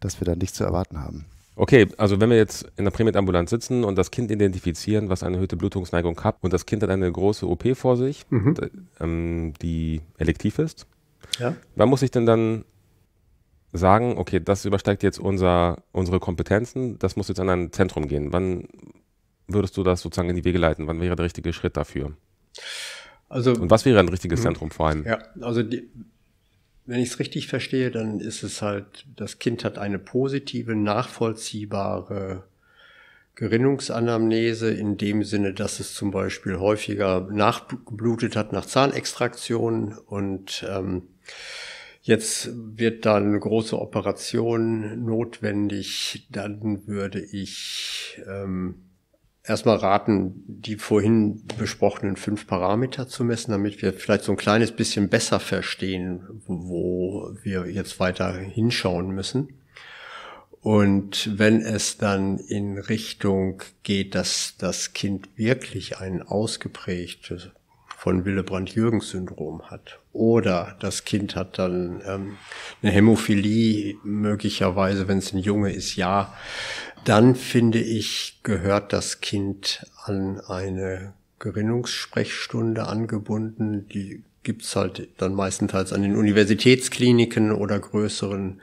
dass wir da nichts zu erwarten haben. Okay, also wenn wir jetzt in der Prämietambulanz sitzen und das Kind identifizieren, was eine erhöhte Blutungsneigung hat und das Kind hat eine große OP vor sich, mhm. Ähm, die elektiv ist, ja. wann muss ich denn dann sagen, okay, das übersteigt jetzt unser, unsere Kompetenzen, das muss jetzt an ein Zentrum gehen? Wann würdest du das sozusagen in die Wege leiten? Wann wäre der richtige Schritt dafür? Ja. Also, und was wäre ein richtiges mhm. Zentrum vor allem? Ja, also die, wenn ich es richtig verstehe, dann ist es halt, das Kind hat eine positive, nachvollziehbare Gerinnungsanamnese in dem Sinne, dass es zum Beispiel häufiger nachgeblutet hat nach Zahnextraktion und ähm, jetzt wird da eine große Operation notwendig. Dann würde ich ähm, erstmal raten, die vorhin besprochenen fünf Parameter zu messen, damit wir vielleicht so ein kleines bisschen besser verstehen, wo wir jetzt weiter hinschauen müssen. Und wenn es dann in Richtung geht, dass das Kind wirklich ein ausgeprägtes von Willebrand-Jürgens-Syndrom hat oder das Kind hat dann ähm, eine Hämophilie möglicherweise, wenn es ein Junge ist, ja, dann finde ich, gehört das Kind an eine Gerinnungssprechstunde angebunden. Die gibt's halt dann meistenteils an den Universitätskliniken oder größeren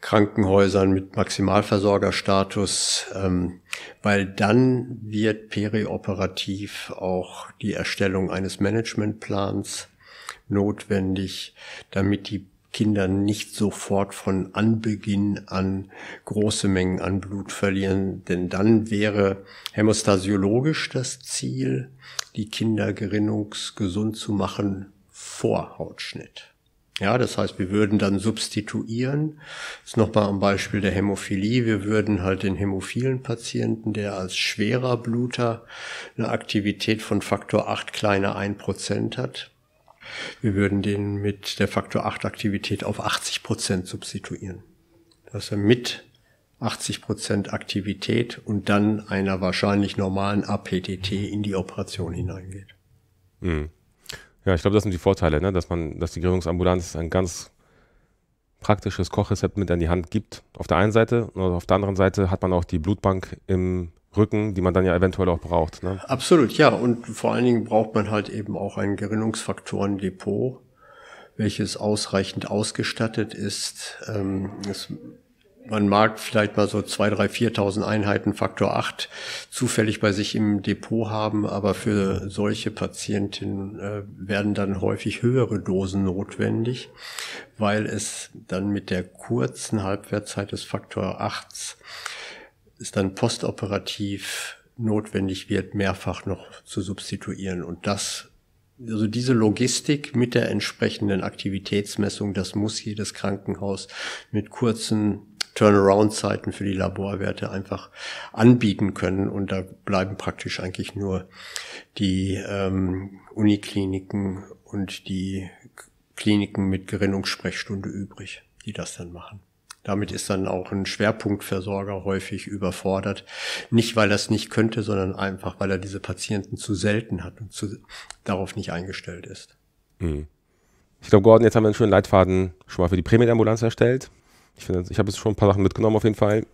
Krankenhäusern mit Maximalversorgerstatus, ähm, weil dann wird perioperativ auch die Erstellung eines Managementplans notwendig, damit die Kindern nicht sofort von Anbeginn an große Mengen an Blut verlieren, denn dann wäre hämostasiologisch das Ziel, die Kinder gerinnungsgesund zu machen vor Hautschnitt. Ja, das heißt, wir würden dann substituieren. Das ist nochmal am Beispiel der Hämophilie. Wir würden halt den hämophilen Patienten, der als schwerer Bluter eine Aktivität von Faktor 8 kleiner 1% hat, wir würden den mit der Faktor 8 Aktivität auf 80 Prozent substituieren. Dass er mit 80 Prozent Aktivität und dann einer wahrscheinlich normalen APTT in die Operation hineingeht. Mhm. Ja, ich glaube, das sind die Vorteile, ne? dass man, dass die Gerinnungsambulanz ein ganz praktisches Kochrezept mit an die Hand gibt. Auf der einen Seite und auf der anderen Seite hat man auch die Blutbank im Rücken, die man dann ja eventuell auch braucht. Ne? Absolut, ja. Und vor allen Dingen braucht man halt eben auch ein Gerinnungsfaktorendepot, welches ausreichend ausgestattet ist. Ähm, es, man mag vielleicht mal so 2.000, 3.000, 4.000 Einheiten Faktor 8 zufällig bei sich im Depot haben, aber für solche Patientinnen äh, werden dann häufig höhere Dosen notwendig, weil es dann mit der kurzen Halbwertzeit des Faktor 8 s es dann postoperativ notwendig wird, mehrfach noch zu substituieren. Und das, also diese Logistik mit der entsprechenden Aktivitätsmessung, das muss jedes Krankenhaus mit kurzen Turnaround-Zeiten für die Laborwerte einfach anbieten können. Und da bleiben praktisch eigentlich nur die ähm, Unikliniken und die Kliniken mit Gerinnungssprechstunde übrig, die das dann machen. Damit ist dann auch ein Schwerpunktversorger häufig überfordert. Nicht, weil er es nicht könnte, sondern einfach, weil er diese Patienten zu selten hat und zu, darauf nicht eingestellt ist. Mhm. Ich glaube, Gordon, jetzt haben wir einen schönen Leitfaden schon mal für die Prämienambulanz erstellt. Ich, finde, ich habe jetzt schon ein paar Sachen mitgenommen auf jeden Fall.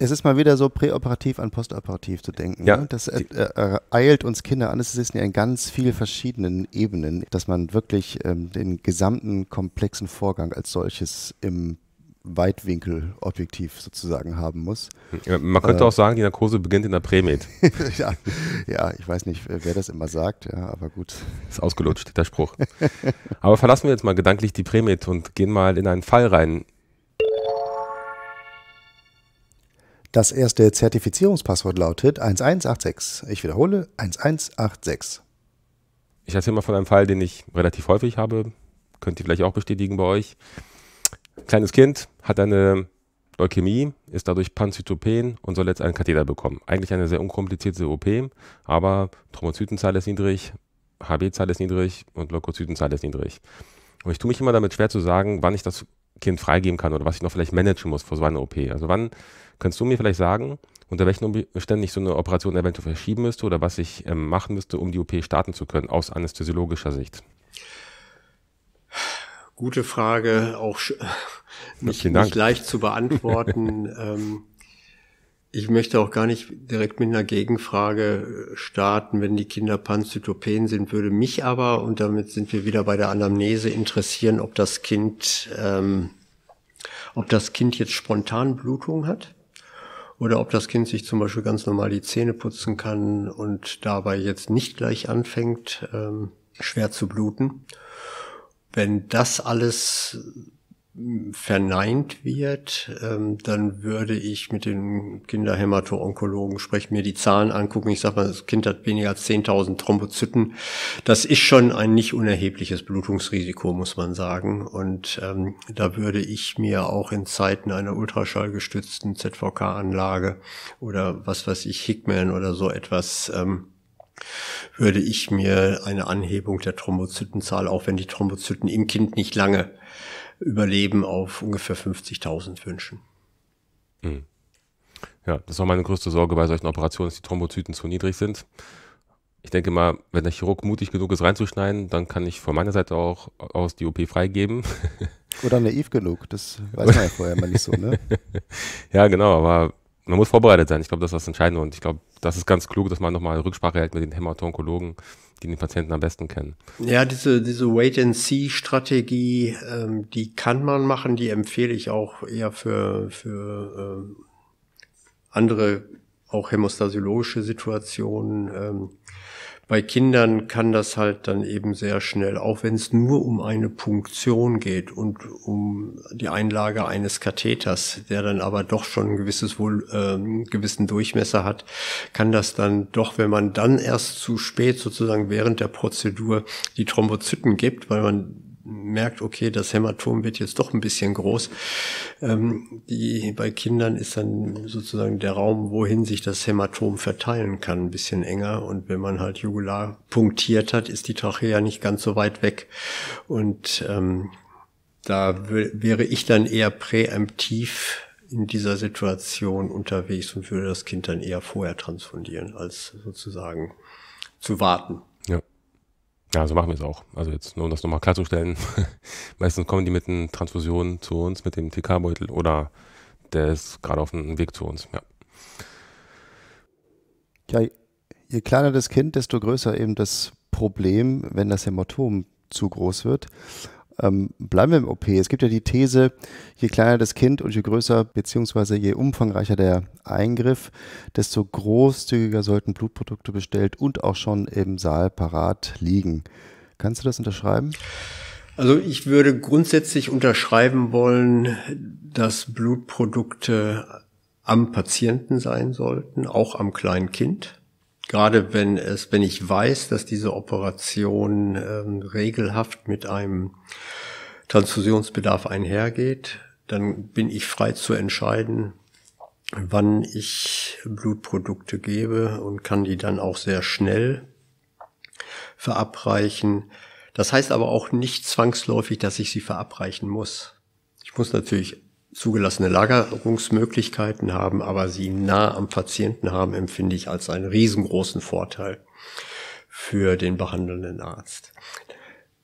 Es ist mal wieder so präoperativ an postoperativ zu denken. Ja. Ne? Das äh, äh, eilt uns Kinder an. Es ist ja in ganz vielen verschiedenen Ebenen, dass man wirklich ähm, den gesamten komplexen Vorgang als solches im Weitwinkelobjektiv sozusagen haben muss. Man könnte äh, auch sagen, die Narkose beginnt in der Prämed. ja, ja, ich weiß nicht, wer das immer sagt, ja, aber gut. Ist ausgelutscht, der Spruch. aber verlassen wir jetzt mal gedanklich die Prämed und gehen mal in einen Fall rein. Das erste Zertifizierungspasswort lautet 1186. Ich wiederhole 1186. Ich erzähle mal von einem Fall, den ich relativ häufig habe. Könnt ihr vielleicht auch bestätigen bei euch. Kleines Kind hat eine Leukämie, ist dadurch Panzytopen und soll jetzt einen Katheter bekommen. Eigentlich eine sehr unkomplizierte OP, aber Thrombozytenzahl ist niedrig, HB-Zahl ist niedrig und Leukozytenzahl ist niedrig. Und ich tue mich immer damit schwer zu sagen, wann ich das Kind freigeben kann oder was ich noch vielleicht managen muss vor so einer OP. Also wann kannst du mir vielleicht sagen, unter welchen Umständen ich so eine Operation eventuell verschieben müsste oder was ich ähm, machen müsste, um die OP starten zu können, aus anästhesiologischer Sicht? Gute Frage, auch nicht, nicht leicht zu beantworten. ähm, ich möchte auch gar nicht direkt mit einer Gegenfrage äh, starten, wenn die Kinder Panzytopen sind, würde mich aber, und damit sind wir wieder bei der Anamnese, interessieren, ob das Kind, ähm, ob das Kind jetzt spontan Blutung hat oder ob das Kind sich zum Beispiel ganz normal die Zähne putzen kann und dabei jetzt nicht gleich anfängt, ähm, schwer zu bluten wenn das alles hm, verneint wird, ähm, dann würde ich mit den Kinderhämato-Onkologen sprechen, mir die Zahlen angucken. Ich sag mal, das Kind hat weniger als 10.000 Thrombozyten. Das ist schon ein nicht unerhebliches Blutungsrisiko, muss man sagen. Und ähm, da würde ich mir auch in Zeiten einer ultraschallgestützten ZVK-Anlage oder was weiß ich, Hickman oder so etwas ähm, würde ich mir eine Anhebung der Thrombozytenzahl, auch wenn die Thrombozyten im Kind nicht lange überleben, auf ungefähr 50.000 wünschen. Mhm. Ja, das war meine größte Sorge bei solchen Operationen, dass die Thrombozyten zu niedrig sind. Ich denke mal, wenn der Chirurg mutig genug ist, reinzuschneiden, dann kann ich von meiner Seite auch aus die OP freigeben. Oder naiv genug, das weiß man ja vorher immer nicht so, ne? ja, genau, aber man muss vorbereitet sein. Ich glaube, das ist das Entscheidende. Und ich glaube, das ist ganz klug, dass man nochmal Rücksprache hält mit den Hämato-Onkologen, die den Patienten am besten kennen. Ja, diese, diese Wait-and-See-Strategie, ähm, die kann man machen, die empfehle ich auch eher für, für ähm, andere, auch hämostasiologische Situationen. Ähm, bei Kindern kann das halt dann eben sehr schnell, auch wenn es nur um eine Punktion geht und um die Einlage eines Katheters, der dann aber doch schon ein gewisses wohl äh, gewissen Durchmesser hat, kann das dann doch, wenn man dann erst zu spät sozusagen während der Prozedur die Thrombozyten gibt, weil man merkt, okay, das Hämatom wird jetzt doch ein bisschen groß. Ähm, die, bei Kindern ist dann sozusagen der Raum, wohin sich das Hämatom verteilen kann, ein bisschen enger. Und wenn man halt jugular punktiert hat, ist die Trachea nicht ganz so weit weg. Und ähm, da wäre ich dann eher präemptiv in dieser Situation unterwegs und würde das Kind dann eher vorher transfundieren, als sozusagen zu warten. Ja, so machen wir es auch. Also jetzt, nur um das nochmal klarzustellen, meistens kommen die mit einer Transfusion zu uns, mit dem TK-Beutel oder der ist gerade auf dem Weg zu uns, ja. Ja, je kleiner das Kind, desto größer eben das Problem, wenn das Hämatom zu groß wird. Ähm, bleiben wir im OP. Es gibt ja die These, je kleiner das Kind und je größer beziehungsweise je umfangreicher der Eingriff, desto großzügiger sollten Blutprodukte bestellt und auch schon im Saal parat liegen. Kannst du das unterschreiben? Also ich würde grundsätzlich unterschreiben wollen, dass Blutprodukte am Patienten sein sollten, auch am kleinen Kind. Gerade wenn es, wenn ich weiß, dass diese Operation ähm, regelhaft mit einem Transfusionsbedarf einhergeht, dann bin ich frei zu entscheiden, wann ich Blutprodukte gebe und kann die dann auch sehr schnell verabreichen. Das heißt aber auch nicht zwangsläufig, dass ich sie verabreichen muss. Ich muss natürlich zugelassene Lagerungsmöglichkeiten haben, aber sie nah am Patienten haben, empfinde ich als einen riesengroßen Vorteil für den behandelnden Arzt.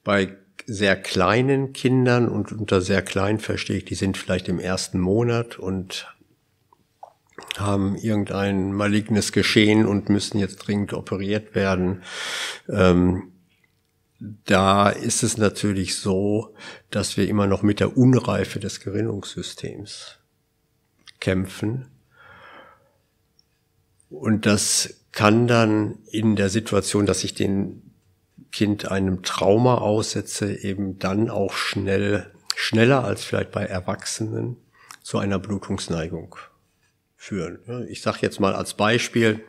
Bei sehr kleinen Kindern und unter sehr klein verstehe ich, die sind vielleicht im ersten Monat und haben irgendein malignes Geschehen und müssen jetzt dringend operiert werden. Ähm, da ist es natürlich so, dass wir immer noch mit der Unreife des Gerinnungssystems kämpfen. Und das kann dann in der Situation, dass ich den Kind einem Trauma aussetze, eben dann auch schnell, schneller als vielleicht bei Erwachsenen zu einer Blutungsneigung führen. Ich sage jetzt mal als Beispiel,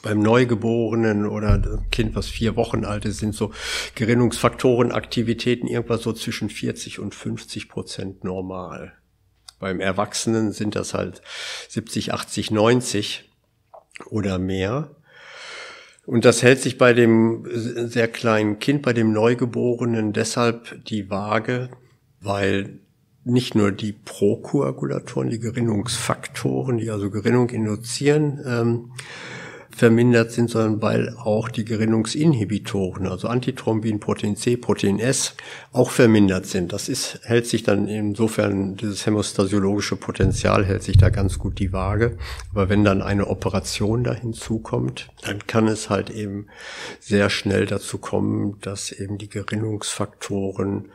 beim Neugeborenen oder Kind, was vier Wochen alt ist, sind so Gerinnungsfaktoren, Aktivitäten irgendwas so zwischen 40 und 50 Prozent normal. Beim Erwachsenen sind das halt 70, 80, 90 oder mehr. Und das hält sich bei dem sehr kleinen Kind, bei dem Neugeborenen deshalb die Waage, weil nicht nur die Prokoagulatoren, die Gerinnungsfaktoren, die also Gerinnung induzieren, ähm, vermindert sind, sondern weil auch die Gerinnungsinhibitoren, also Antithrombin, Protein C, Protein S, auch vermindert sind. Das ist, hält sich dann insofern, dieses hämostasiologische Potenzial hält sich da ganz gut die Waage. Aber wenn dann eine Operation da hinzukommt, dann kann es halt eben sehr schnell dazu kommen, dass eben die Gerinnungsfaktoren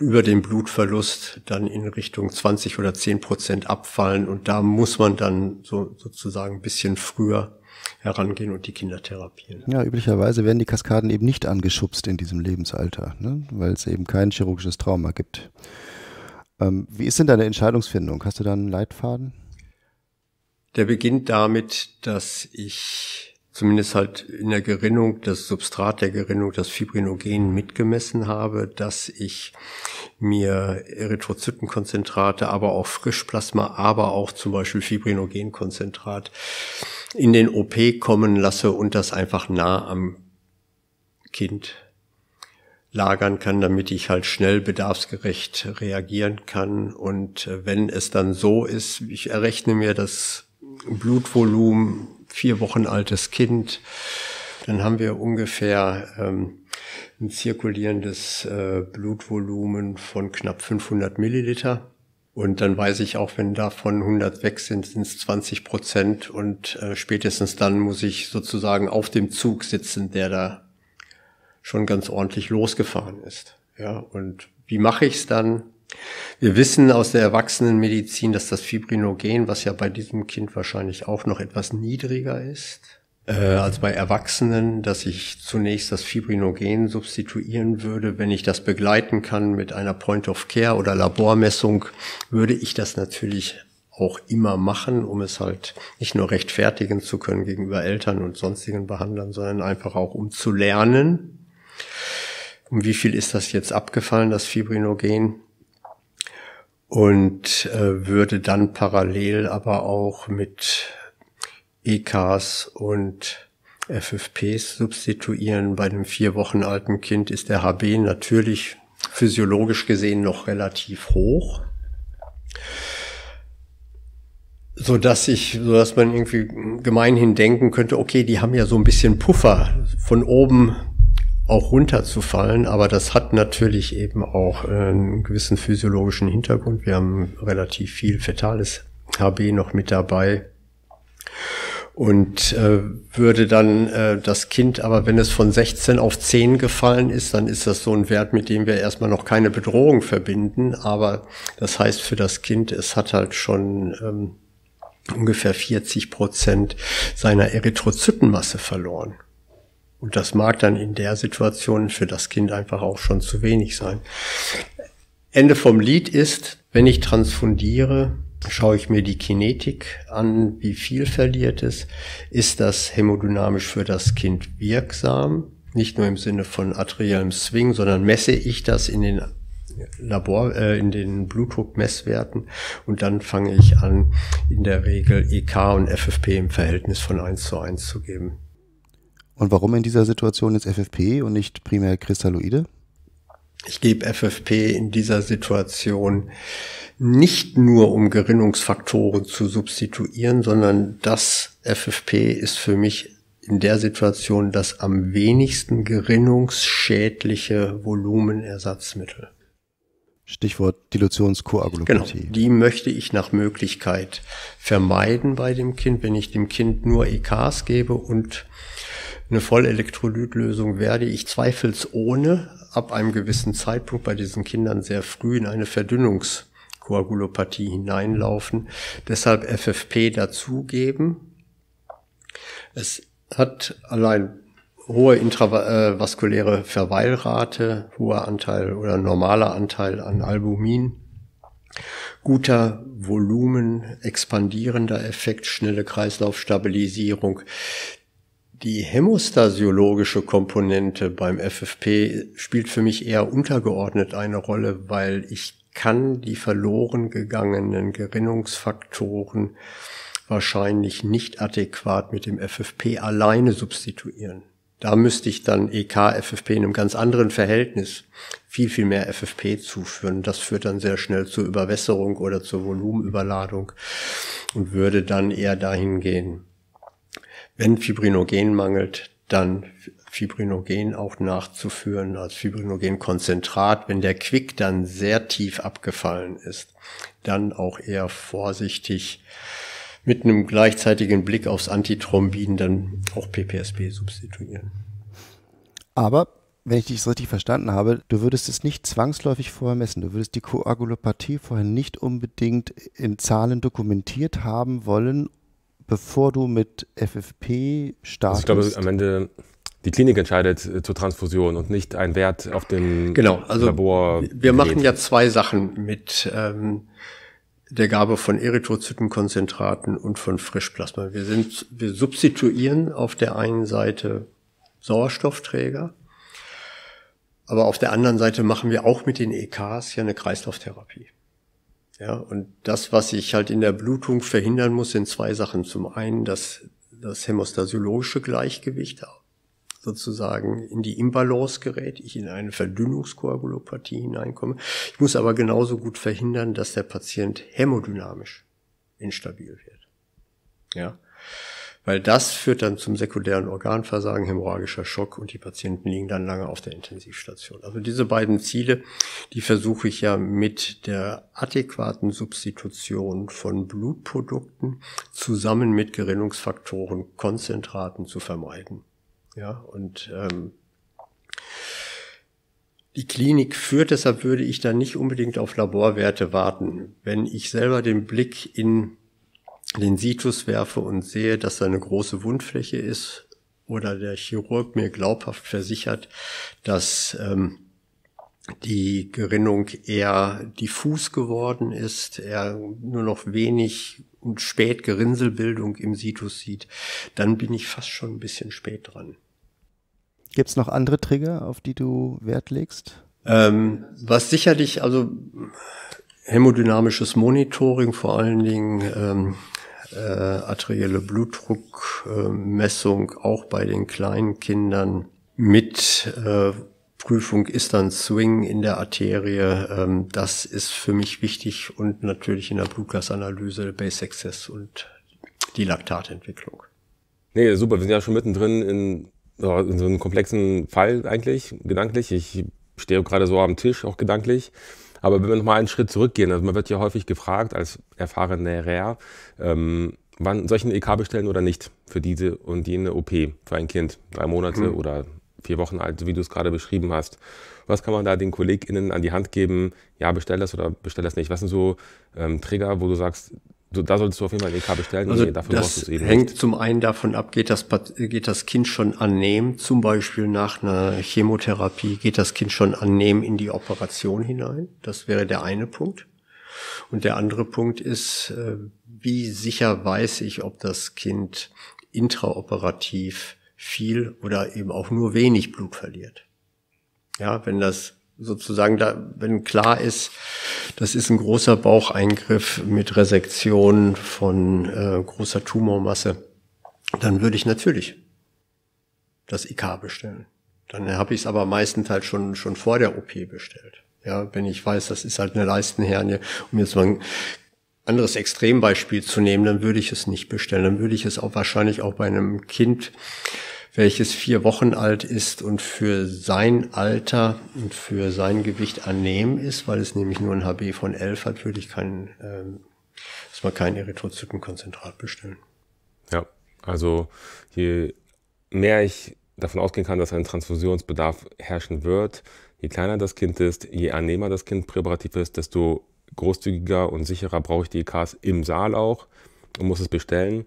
über den Blutverlust dann in Richtung 20 oder 10 Prozent abfallen. Und da muss man dann so, sozusagen ein bisschen früher herangehen und die Kinder therapieren. Ja, üblicherweise werden die Kaskaden eben nicht angeschubst in diesem Lebensalter, ne? weil es eben kein chirurgisches Trauma gibt. Ähm, wie ist denn deine Entscheidungsfindung? Hast du da einen Leitfaden? Der beginnt damit, dass ich zumindest halt in der Gerinnung, das Substrat der Gerinnung, das Fibrinogen mitgemessen habe, dass ich mir Erythrozytenkonzentrate, aber auch Frischplasma, aber auch zum Beispiel Fibrinogenkonzentrat in den OP kommen lasse und das einfach nah am Kind lagern kann, damit ich halt schnell bedarfsgerecht reagieren kann. Und äh, wenn es dann so ist, ich errechne mir das Blutvolumen vier Wochen altes Kind. Dann haben wir ungefähr ähm, ein zirkulierendes äh, Blutvolumen von knapp 500 Milliliter. Und dann weiß ich auch, wenn davon 100 weg sind, sind es 20 Prozent. Und äh, spätestens dann muss ich sozusagen auf dem Zug sitzen, der da schon ganz ordentlich losgefahren ist. Ja, und wie mache ich es dann? Wir wissen aus der Erwachsenenmedizin, dass das Fibrinogen, was ja bei diesem Kind wahrscheinlich auch noch etwas niedriger ist, äh, als bei Erwachsenen, dass ich zunächst das Fibrinogen substituieren würde. Wenn ich das begleiten kann mit einer Point of Care oder Labormessung, würde ich das natürlich auch immer machen, um es halt nicht nur rechtfertigen zu können gegenüber Eltern und sonstigen Behandlern, sondern einfach auch um zu lernen. Um wie viel ist das jetzt abgefallen, das Fibrinogen? und äh, würde dann parallel aber auch mit EKs und FFPs substituieren. Bei einem vier Wochen alten Kind ist der HB natürlich physiologisch gesehen noch relativ hoch, so dass ich, so dass man irgendwie gemeinhin denken könnte, okay, die haben ja so ein bisschen Puffer von oben auch runterzufallen, aber das hat natürlich eben auch äh, einen gewissen physiologischen Hintergrund. Wir haben relativ viel fetales HB noch mit dabei und äh, würde dann äh, das Kind, aber wenn es von 16 auf 10 gefallen ist, dann ist das so ein Wert, mit dem wir erstmal noch keine Bedrohung verbinden, aber das heißt für das Kind, es hat halt schon ähm, ungefähr 40 Prozent seiner Erythrozytenmasse verloren. Und das mag dann in der Situation für das Kind einfach auch schon zu wenig sein. Ende vom Lied ist, wenn ich transfundiere, schaue ich mir die Kinetik an, wie viel verliert es, ist das hemodynamisch für das Kind wirksam, nicht nur im Sinne von arteriellem Swing, sondern messe ich das in den Labor, äh, in den Blutdruckmesswerten und dann fange ich an, in der Regel EK und FFP im Verhältnis von eins zu eins zu geben. Und warum in dieser Situation jetzt FFP und nicht primär Kristalloide? Ich gebe FFP in dieser Situation nicht nur um Gerinnungsfaktoren zu substituieren, sondern das FFP ist für mich in der Situation das am wenigsten gerinnungsschädliche Volumenersatzmittel. Stichwort Dilutionskoagulopathie. Genau, die möchte ich nach Möglichkeit vermeiden bei dem Kind, wenn ich dem Kind nur EKs gebe und eine Vollelektrolytlösung werde ich zweifelsohne ab einem gewissen Zeitpunkt bei diesen Kindern sehr früh in eine Verdünnungskoagulopathie hineinlaufen. Deshalb FFP dazugeben. Es hat allein hohe intravaskuläre Verweilrate, hoher Anteil oder normaler Anteil an Albumin, guter Volumen, expandierender Effekt, schnelle Kreislaufstabilisierung. Die hemostasiologische Komponente beim FFP spielt für mich eher untergeordnet eine Rolle, weil ich kann die verloren gegangenen Gerinnungsfaktoren wahrscheinlich nicht adäquat mit dem FFP alleine substituieren. Da müsste ich dann EK, FFP in einem ganz anderen Verhältnis viel, viel mehr FFP zuführen. Das führt dann sehr schnell zur Überwässerung oder zur Volumenüberladung und würde dann eher dahin gehen wenn Fibrinogen mangelt, dann Fibrinogen auch nachzuführen als Fibrinogenkonzentrat. Wenn der Quick dann sehr tief abgefallen ist, dann auch eher vorsichtig mit einem gleichzeitigen Blick aufs Antithrombin dann auch PPSB substituieren. Aber wenn ich dich richtig verstanden habe, du würdest es nicht zwangsläufig vorher messen. Du würdest die Koagulopathie vorher nicht unbedingt in Zahlen dokumentiert haben wollen, bevor du mit FFP startest? Also ich glaube, am Ende die Klinik entscheidet äh, zur Transfusion und nicht ein Wert auf dem Labor. genau, also Labor. Wir machen ja zwei Sachen mit ähm, der Gabe von Erythrozytenkonzentraten und von Frischplasma. Wir, sind, wir substituieren auf der einen Seite Sauerstoffträger, aber auf der anderen Seite machen wir auch mit den EKs ja eine Kreislauftherapie. Ja, und das, was ich halt in der Blutung verhindern muss, sind zwei Sachen. Zum einen, dass das hämostasiologische Gleichgewicht sozusagen in die Imbalance gerät, ich in eine Verdünnungskoagulopathie hineinkomme. Ich muss aber genauso gut verhindern, dass der Patient hämodynamisch instabil wird. Ja weil das führt dann zum sekundären Organversagen, hämorrhagischer Schock und die Patienten liegen dann lange auf der Intensivstation. Also diese beiden Ziele, die versuche ich ja mit der adäquaten Substitution von Blutprodukten zusammen mit Gerinnungsfaktoren, Konzentraten zu vermeiden. Ja, und ähm, die Klinik führt, deshalb würde ich da nicht unbedingt auf Laborwerte warten. Wenn ich selber den Blick in den Situs werfe und sehe, dass da eine große Wundfläche ist oder der Chirurg mir glaubhaft versichert, dass ähm, die Gerinnung eher diffus geworden ist, er nur noch wenig und spät Gerinnselbildung im Situs sieht, dann bin ich fast schon ein bisschen spät dran. Gibt es noch andere Trigger, auf die du Wert legst? Ähm, was sicherlich, also hemodynamisches Monitoring vor allen Dingen, ähm, äh, arterielle Blutdruckmessung auch bei den kleinen Kindern mit äh, Prüfung ist dann Swing in der Arterie. Ähm, das ist für mich wichtig und natürlich in der Blutgasanalyse Base Access und die Laktatentwicklung. Nee, super. Wir sind ja schon mittendrin in, in so einem komplexen Fall eigentlich, gedanklich. Ich stehe gerade so am Tisch, auch gedanklich. Aber wenn wir nochmal einen Schritt zurückgehen, also man wird ja häufig gefragt als erfahrener ähm, wann soll ich ein EK bestellen oder nicht für diese und jene OP für ein Kind, drei Monate mhm. oder vier Wochen alt, so wie du es gerade beschrieben hast. Was kann man da den KollegInnen an die Hand geben? Ja, bestell das oder bestell das nicht. Was sind so ähm, Trigger, wo du sagst, Du, da solltest du auf jeden Fall den EK bestellen. Also nee, dafür das brauchst eben hängt nicht. zum einen davon ab, geht das, geht das Kind schon annehmen, zum Beispiel nach einer Chemotherapie, geht das Kind schon annehmen in die Operation hinein. Das wäre der eine Punkt. Und der andere Punkt ist, äh, wie sicher weiß ich, ob das Kind intraoperativ viel oder eben auch nur wenig Blut verliert. Ja, wenn das sozusagen da, wenn klar ist, das ist ein großer Baucheingriff mit Resektion von äh, großer Tumormasse, dann würde ich natürlich das IK bestellen. Dann habe ich es aber meistenteils schon, schon vor der OP bestellt. Ja, wenn ich weiß, das ist halt eine Leistenhernie, um jetzt mal ein anderes Extrembeispiel zu nehmen, dann würde ich es nicht bestellen. Dann würde ich es auch wahrscheinlich auch bei einem Kind welches vier Wochen alt ist und für sein Alter und für sein Gewicht annehmen ist, weil es nämlich nur ein HB von 11 hat, würde ich keinen, ähm, dass man kein Erythrozytenkonzentrat bestellen. Ja, also je mehr ich davon ausgehen kann, dass ein Transfusionsbedarf herrschen wird, je kleiner das Kind ist, je annehmer das Kind präparativ ist, desto großzügiger und sicherer brauche ich die EKs im Saal auch und muss es bestellen.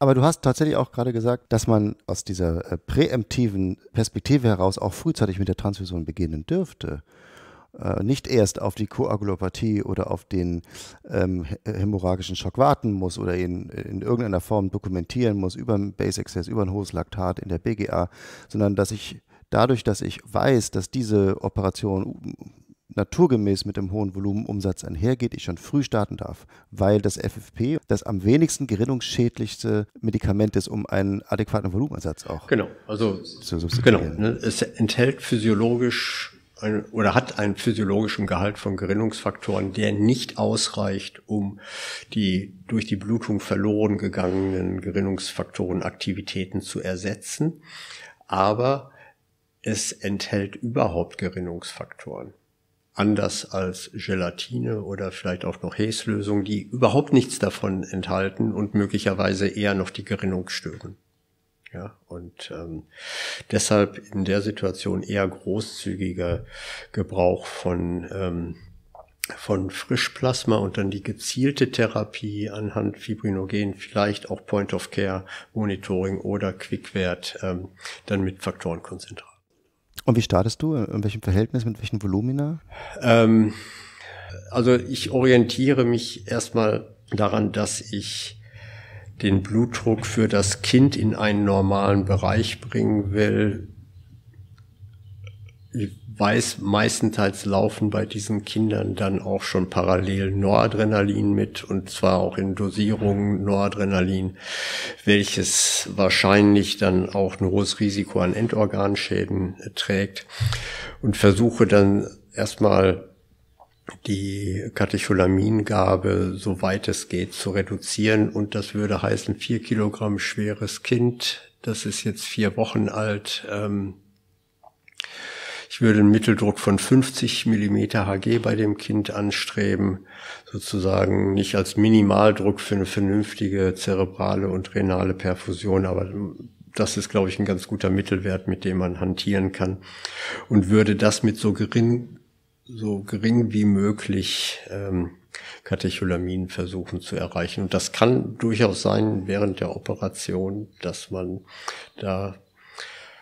Aber du hast tatsächlich auch gerade gesagt, dass man aus dieser äh, präemptiven Perspektive heraus auch frühzeitig mit der Transfusion beginnen dürfte äh, nicht erst auf die Koagulopathie oder auf den ähm, äh, hämorrhagischen Schock warten muss oder ihn in irgendeiner Form dokumentieren muss über einen Base Access, über ein hohes Laktat in der BGA, sondern dass ich dadurch, dass ich weiß, dass diese Operation naturgemäß mit dem hohen Volumenumsatz einhergeht, ich schon früh starten darf, weil das FFP das am wenigsten gerinnungsschädlichste Medikament ist, um einen adäquaten Volumenersatz auch genau, also, zu substituieren. Genau, ne, es enthält physiologisch ein, oder hat einen physiologischen Gehalt von Gerinnungsfaktoren, der nicht ausreicht, um die durch die Blutung verloren gegangenen Gerinnungsfaktoren Aktivitäten zu ersetzen. Aber es enthält überhaupt Gerinnungsfaktoren anders als Gelatine oder vielleicht auch noch Häslösungen, die überhaupt nichts davon enthalten und möglicherweise eher noch die Gerinnung stören. Ja, und ähm, deshalb in der Situation eher großzügiger Gebrauch von, ähm, von Frischplasma und dann die gezielte Therapie anhand Fibrinogen, vielleicht auch Point-of-Care-Monitoring oder Quickwert, ähm, dann mit Faktorenkonzentrat. Und wie startest du? In welchem Verhältnis, mit welchen Volumina? Ähm, also ich orientiere mich erstmal daran, dass ich den Blutdruck für das Kind in einen normalen Bereich bringen will weiß, meistenteils laufen bei diesen Kindern dann auch schon parallel Noradrenalin mit und zwar auch in Dosierungen Noradrenalin, welches wahrscheinlich dann auch ein hohes Risiko an Endorganschäden trägt und versuche dann erstmal die Katecholamingabe, soweit es geht, zu reduzieren. Und das würde heißen, vier Kilogramm schweres Kind, das ist jetzt vier Wochen alt, ähm, ich würde einen Mitteldruck von 50 Millimeter Hg bei dem Kind anstreben, sozusagen nicht als Minimaldruck für eine vernünftige zerebrale und renale Perfusion, aber das ist, glaube ich, ein ganz guter Mittelwert, mit dem man hantieren kann und würde das mit so gering, so gering wie möglich ähm, Katecholamin versuchen zu erreichen. Und das kann durchaus sein während der Operation, dass man da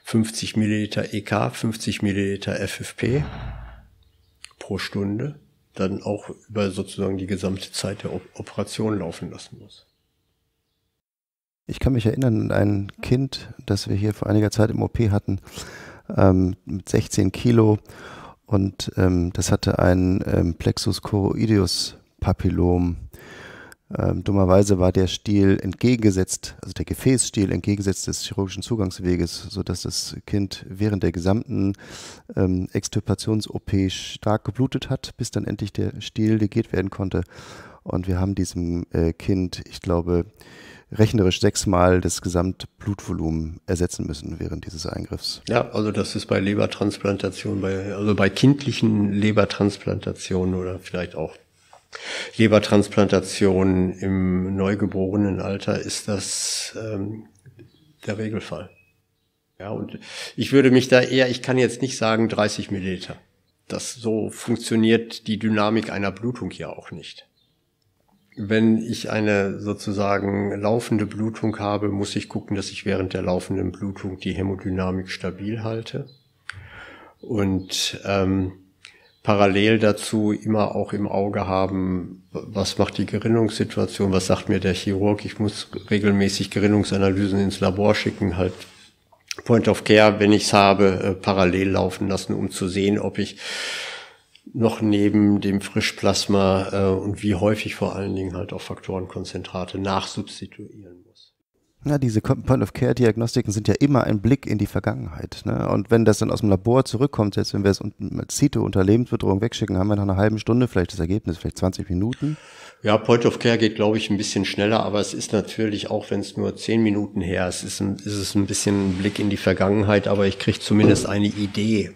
50 Milliliter EK, 50 Milliliter FFP pro Stunde dann auch über sozusagen die gesamte Zeit der Operation laufen lassen muss. Ich kann mich erinnern an ein Kind, das wir hier vor einiger Zeit im OP hatten, ähm, mit 16 Kilo und ähm, das hatte ein ähm, Plexus choroideus Papillom. Ähm, dummerweise war der Stil entgegengesetzt, also der Gefäßstil entgegengesetzt des chirurgischen Zugangsweges, sodass das Kind während der gesamten ähm, Extirpations-OP stark geblutet hat, bis dann endlich der Stil legiert werden konnte. Und wir haben diesem äh, Kind, ich glaube, rechnerisch sechsmal das Gesamtblutvolumen ersetzen müssen während dieses Eingriffs. Ja, also das ist bei Lebertransplantation, bei, also bei kindlichen Lebertransplantationen oder vielleicht auch Lebertransplantation im neugeborenen Alter ist das ähm, der Regelfall. Ja, und ich würde mich da eher, ich kann jetzt nicht sagen 30 Milliliter. Das so funktioniert die Dynamik einer Blutung ja auch nicht. Wenn ich eine sozusagen laufende Blutung habe, muss ich gucken, dass ich während der laufenden Blutung die Hämodynamik stabil halte. Und ähm, parallel dazu immer auch im Auge haben, was macht die Gerinnungssituation, was sagt mir der Chirurg, ich muss regelmäßig Gerinnungsanalysen ins Labor schicken, halt Point of Care, wenn ich's habe, äh, parallel laufen lassen, um zu sehen, ob ich noch neben dem Frischplasma äh, und wie häufig vor allen Dingen halt auch Faktorenkonzentrate nachsubstituieren. Ja, diese Point-of-Care-Diagnostiken sind ja immer ein Blick in die Vergangenheit. Ne? Und wenn das dann aus dem Labor zurückkommt, selbst wenn wir es mit CITO unter Lebensbedrohung wegschicken, haben wir nach einer halben Stunde vielleicht das Ergebnis, vielleicht 20 Minuten. Ja, Point-of-Care geht, glaube ich, ein bisschen schneller, aber es ist natürlich, auch wenn es nur 10 Minuten her ist, ist, ein, ist es ein bisschen ein Blick in die Vergangenheit, aber ich kriege zumindest eine Idee,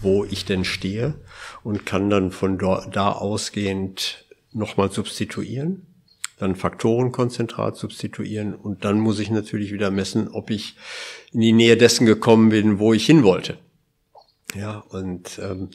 wo ich denn stehe und kann dann von da, da ausgehend nochmal substituieren dann Faktorenkonzentrat substituieren und dann muss ich natürlich wieder messen, ob ich in die Nähe dessen gekommen bin, wo ich hin wollte. Ja, und ähm,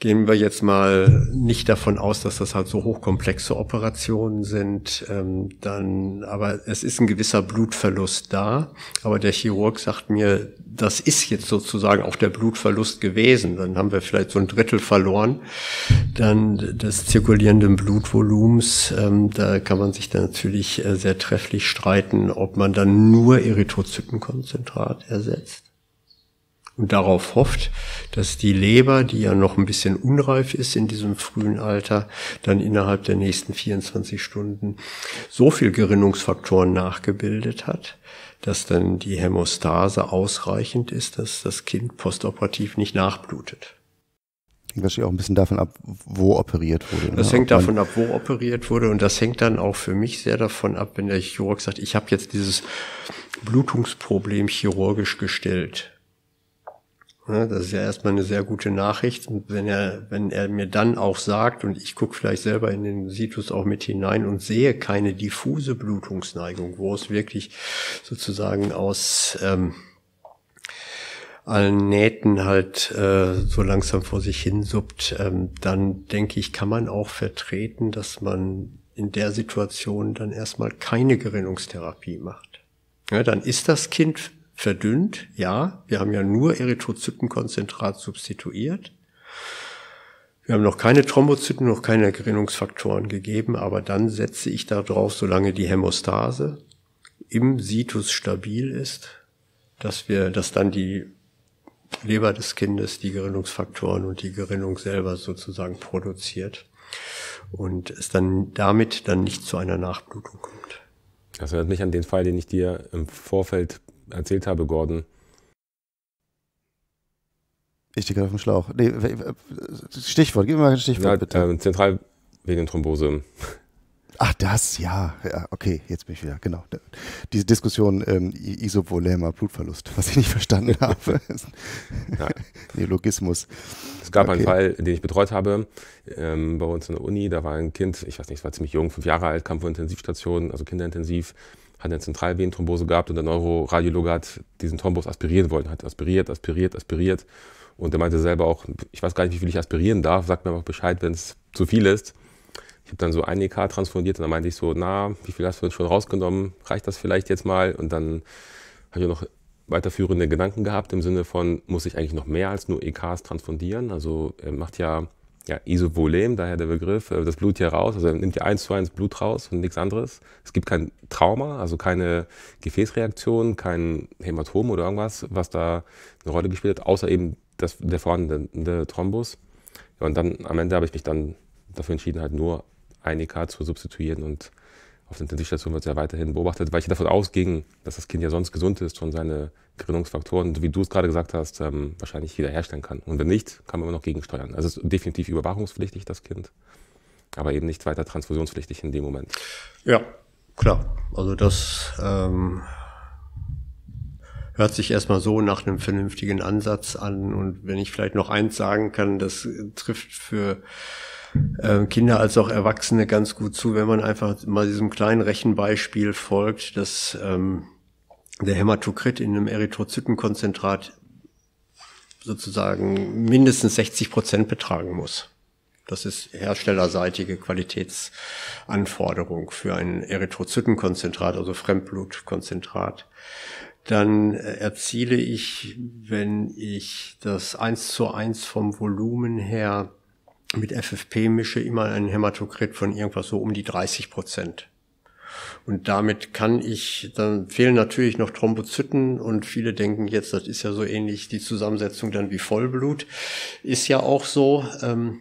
gehen wir jetzt mal nicht davon aus, dass das halt so hochkomplexe Operationen sind, ähm, dann, aber es ist ein gewisser Blutverlust da. Aber der Chirurg sagt mir, das ist jetzt sozusagen auch der Blutverlust gewesen. Dann haben wir vielleicht so ein Drittel verloren. Dann des zirkulierenden Blutvolumens, ähm, da kann man sich dann natürlich äh, sehr trefflich streiten, ob man dann nur Erythrozytenkonzentrat ersetzt und darauf hofft, dass die Leber, die ja noch ein bisschen unreif ist in diesem frühen Alter, dann innerhalb der nächsten 24 Stunden so viel Gerinnungsfaktoren nachgebildet hat, dass dann die Hämostase ausreichend ist, dass das Kind postoperativ nicht nachblutet. Hängt wahrscheinlich auch ein bisschen davon ab, wo operiert wurde. Ne? Das ne? hängt davon ab, wo operiert wurde. Und das hängt dann auch für mich sehr davon ab, wenn der Chirurg sagt, ich habe jetzt dieses Blutungsproblem chirurgisch gestellt. Ne, das ist ja erstmal eine sehr gute Nachricht. Und wenn er, wenn er mir dann auch sagt, und ich gucke vielleicht selber in den Situs auch mit hinein und sehe keine diffuse Blutungsneigung, wo es wirklich sozusagen aus ähm, allen Nähten halt äh, so langsam vor sich hin suppt, ähm, dann denke ich, kann man auch vertreten, dass man in der Situation dann erstmal keine Gerinnungstherapie macht. Ja, dann ist das Kind verdünnt, ja. Wir haben ja nur Erythrozytenkonzentrat substituiert. Wir haben noch keine Thrombozyten, noch keine Gerinnungsfaktoren gegeben, aber dann setze ich darauf, solange die Hämostase im Situs stabil ist, dass wir, dass dann die Leber des Kindes die Gerinnungsfaktoren und die Gerinnung selber sozusagen produziert und es dann damit dann nicht zu einer Nachblutung kommt. Das also erinnert mich an den Fall, den ich dir im Vorfeld erzählt habe, Gordon. Ich stehe gerade auf dem Schlauch. Nee, Stichwort, gib mir mal ein Stichwort, ja, bitte. Ähm, Zentralvenenthrombose. Ach, das, ja. ja. Okay, jetzt bin ich wieder, genau. Diese Diskussion ähm, Isovolämer Blutverlust, was ich nicht verstanden habe. Neologismus. Es gab okay. einen Fall, den ich betreut habe ähm, bei uns in der Uni. Da war ein Kind, ich weiß nicht, es war ziemlich jung, fünf Jahre alt, kam von Intensivstation, also kinderintensiv, hat eine Zentralvenenthrombose gehabt und der Neuroradiologe hat diesen Thrombus aspirieren wollen, hat aspiriert, aspiriert, aspiriert. Und er meinte selber auch, ich weiß gar nicht, wie viel ich aspirieren darf, sagt mir einfach Bescheid, wenn es zu viel ist. Ich habe dann so ein EK transfundiert und dann meinte ich so, na, wie viel hast du denn schon rausgenommen? Reicht das vielleicht jetzt mal? Und dann habe ich noch weiterführende Gedanken gehabt im Sinne von, muss ich eigentlich noch mehr als nur EKs transfundieren? Also er macht ja ja, Isovolem, daher der Begriff, äh, das Blut hier raus, also nimmt ja eins zu eins Blut raus und nichts anderes. Es gibt kein Trauma, also keine Gefäßreaktion, kein Hämatom oder irgendwas, was da eine Rolle gespielt hat, außer eben das, der vorhandene Thrombus. Ja, und dann am Ende habe ich mich dann dafür entschieden, halt nur ein EK zu substituieren und auf der Intensivstation wird es ja weiterhin beobachtet, weil ich davon ausging, dass das Kind ja sonst gesund ist und seine Gerinnungsfaktoren, wie du es gerade gesagt hast, ähm, wahrscheinlich wiederherstellen kann. Und wenn nicht, kann man immer noch gegensteuern. Also es ist definitiv überwachungspflichtig, das Kind, aber eben nicht weiter transfusionspflichtig in dem Moment. Ja, klar. Also das ähm, hört sich erstmal so nach einem vernünftigen Ansatz an. Und wenn ich vielleicht noch eins sagen kann, das trifft für ähm, Kinder als auch Erwachsene ganz gut zu, wenn man einfach mal diesem kleinen Rechenbeispiel folgt, dass ähm, der Hämatokrit in einem Erythrozytenkonzentrat sozusagen mindestens 60 Prozent betragen muss. Das ist herstellerseitige Qualitätsanforderung für ein Erythrozytenkonzentrat, also Fremdblutkonzentrat. Dann äh, erziele ich, wenn ich das eins zu eins vom Volumen her mit FFP mische, immer einen Hämatokrit von irgendwas so um die 30 Prozent. Und damit kann ich, dann fehlen natürlich noch Thrombozyten und viele denken jetzt, das ist ja so ähnlich die Zusammensetzung dann wie Vollblut. Ist ja auch so. Ähm,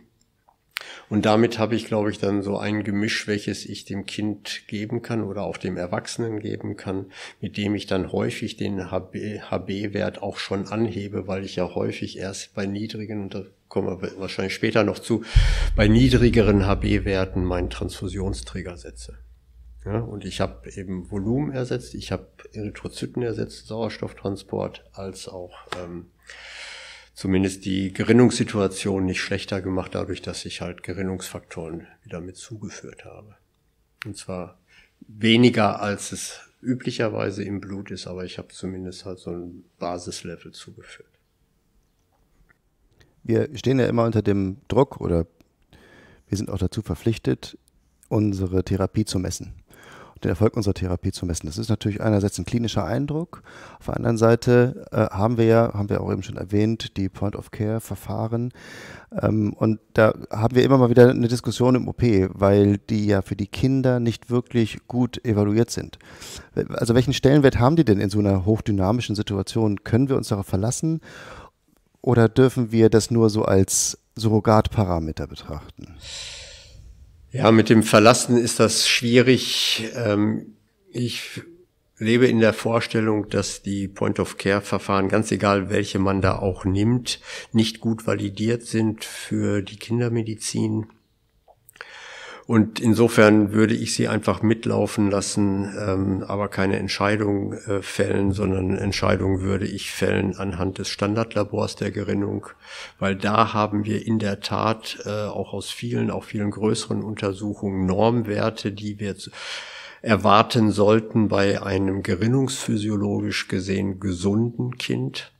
und damit habe ich, glaube ich, dann so ein Gemisch, welches ich dem Kind geben kann oder auch dem Erwachsenen geben kann, mit dem ich dann häufig den HB-Wert auch schon anhebe, weil ich ja häufig erst bei niedrigen, und kommen wir wahrscheinlich später noch zu, bei niedrigeren HB-Werten meinen Transfusionsträger setze. Ja, und ich habe eben Volumen ersetzt, ich habe Erythrozyten ersetzt, Sauerstofftransport, als auch ähm, zumindest die Gerinnungssituation nicht schlechter gemacht, dadurch, dass ich halt Gerinnungsfaktoren wieder mit zugeführt habe. Und zwar weniger, als es üblicherweise im Blut ist, aber ich habe zumindest halt so ein Basislevel zugeführt wir stehen ja immer unter dem Druck oder wir sind auch dazu verpflichtet, unsere Therapie zu messen den Erfolg unserer Therapie zu messen. Das ist natürlich einerseits ein klinischer Eindruck. Auf der anderen Seite äh, haben wir ja, haben wir auch eben schon erwähnt, die Point-of-Care-Verfahren. Ähm, und da haben wir immer mal wieder eine Diskussion im OP, weil die ja für die Kinder nicht wirklich gut evaluiert sind. Also welchen Stellenwert haben die denn in so einer hochdynamischen Situation? Können wir uns darauf verlassen? Oder dürfen wir das nur so als Surrogatparameter betrachten? Ja, mit dem Verlassen ist das schwierig. Ähm, ich lebe in der Vorstellung, dass die Point-of-Care-Verfahren, ganz egal welche man da auch nimmt, nicht gut validiert sind für die Kindermedizin. Und insofern würde ich sie einfach mitlaufen lassen, ähm, aber keine Entscheidung äh, fällen, sondern Entscheidung würde ich fällen anhand des Standardlabors der Gerinnung, weil da haben wir in der Tat äh, auch aus vielen, auch vielen größeren Untersuchungen Normwerte, die wir zu, erwarten sollten bei einem gerinnungsphysiologisch gesehen gesunden Kind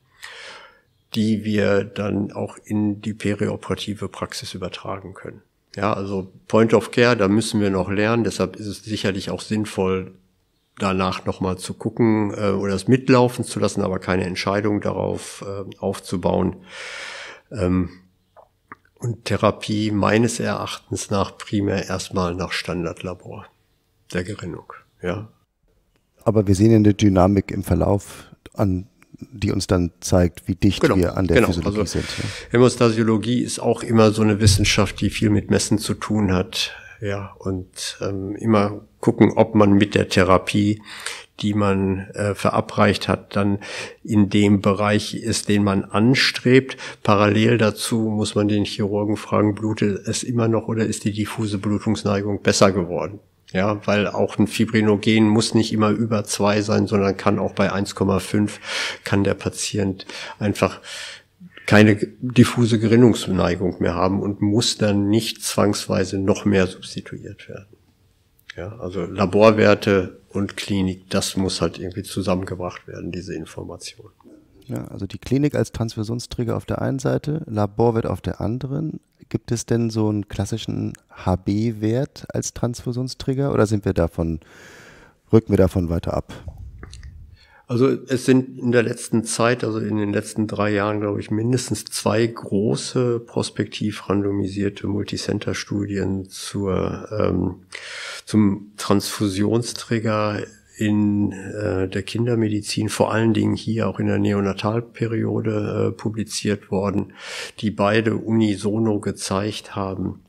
die wir dann auch in die perioperative Praxis übertragen können. Ja, also Point of Care, da müssen wir noch lernen. Deshalb ist es sicherlich auch sinnvoll, danach nochmal zu gucken äh, oder es mitlaufen zu lassen, aber keine Entscheidung darauf äh, aufzubauen. Ähm, und Therapie meines Erachtens nach primär erstmal nach Standardlabor der Gerinnung. Ja. Aber wir sehen ja eine Dynamik im Verlauf an die uns dann zeigt, wie dicht genau, wir an der genau. Physiologie also, sind. Ja. Hämostasiologie ist auch immer so eine Wissenschaft, die viel mit Messen zu tun hat. Ja, und ähm, immer gucken, ob man mit der Therapie, die man äh, verabreicht hat, dann in dem Bereich ist, den man anstrebt. Parallel dazu muss man den Chirurgen fragen, blutet es immer noch oder ist die diffuse Blutungsneigung besser geworden? Ja, weil auch ein Fibrinogen muss nicht immer über zwei sein, sondern kann auch bei 1,5 kann der Patient einfach keine diffuse Gerinnungsneigung mehr haben und muss dann nicht zwangsweise noch mehr substituiert werden. Ja, also Laborwerte und Klinik, das muss halt irgendwie zusammengebracht werden, diese Information. Ja, also die Klinik als Transversionsträger auf der einen Seite, Laborwert auf der anderen, Gibt es denn so einen klassischen HB-Wert als Transfusionstrigger oder sind wir davon, rücken wir davon weiter ab? Also es sind in der letzten Zeit, also in den letzten drei Jahren, glaube ich, mindestens zwei große prospektiv randomisierte Multicenter-Studien zur ähm, zum Transfusionsträger in äh, der Kindermedizin, vor allen Dingen hier auch in der Neonatalperiode äh, publiziert worden, die beide unisono gezeigt haben,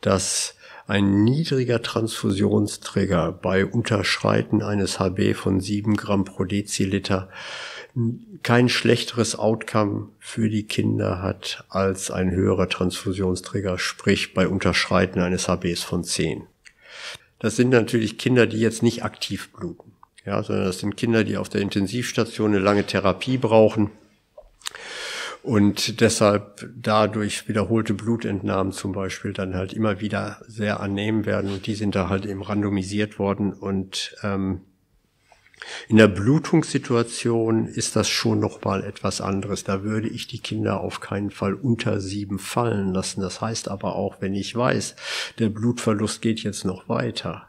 dass ein niedriger Transfusionsträger bei Unterschreiten eines HB von 7 Gramm pro Deziliter kein schlechteres Outcome für die Kinder hat als ein höherer Transfusionsträger, sprich bei Unterschreiten eines HBs von 10. Das sind natürlich Kinder, die jetzt nicht aktiv bluten ja, sondern das sind Kinder, die auf der Intensivstation eine lange Therapie brauchen und deshalb dadurch wiederholte Blutentnahmen zum Beispiel dann halt immer wieder sehr annehmen werden und die sind da halt eben randomisiert worden und ähm, in der Blutungssituation ist das schon noch mal etwas anderes. Da würde ich die Kinder auf keinen Fall unter sieben fallen lassen. Das heißt aber auch, wenn ich weiß, der Blutverlust geht jetzt noch weiter,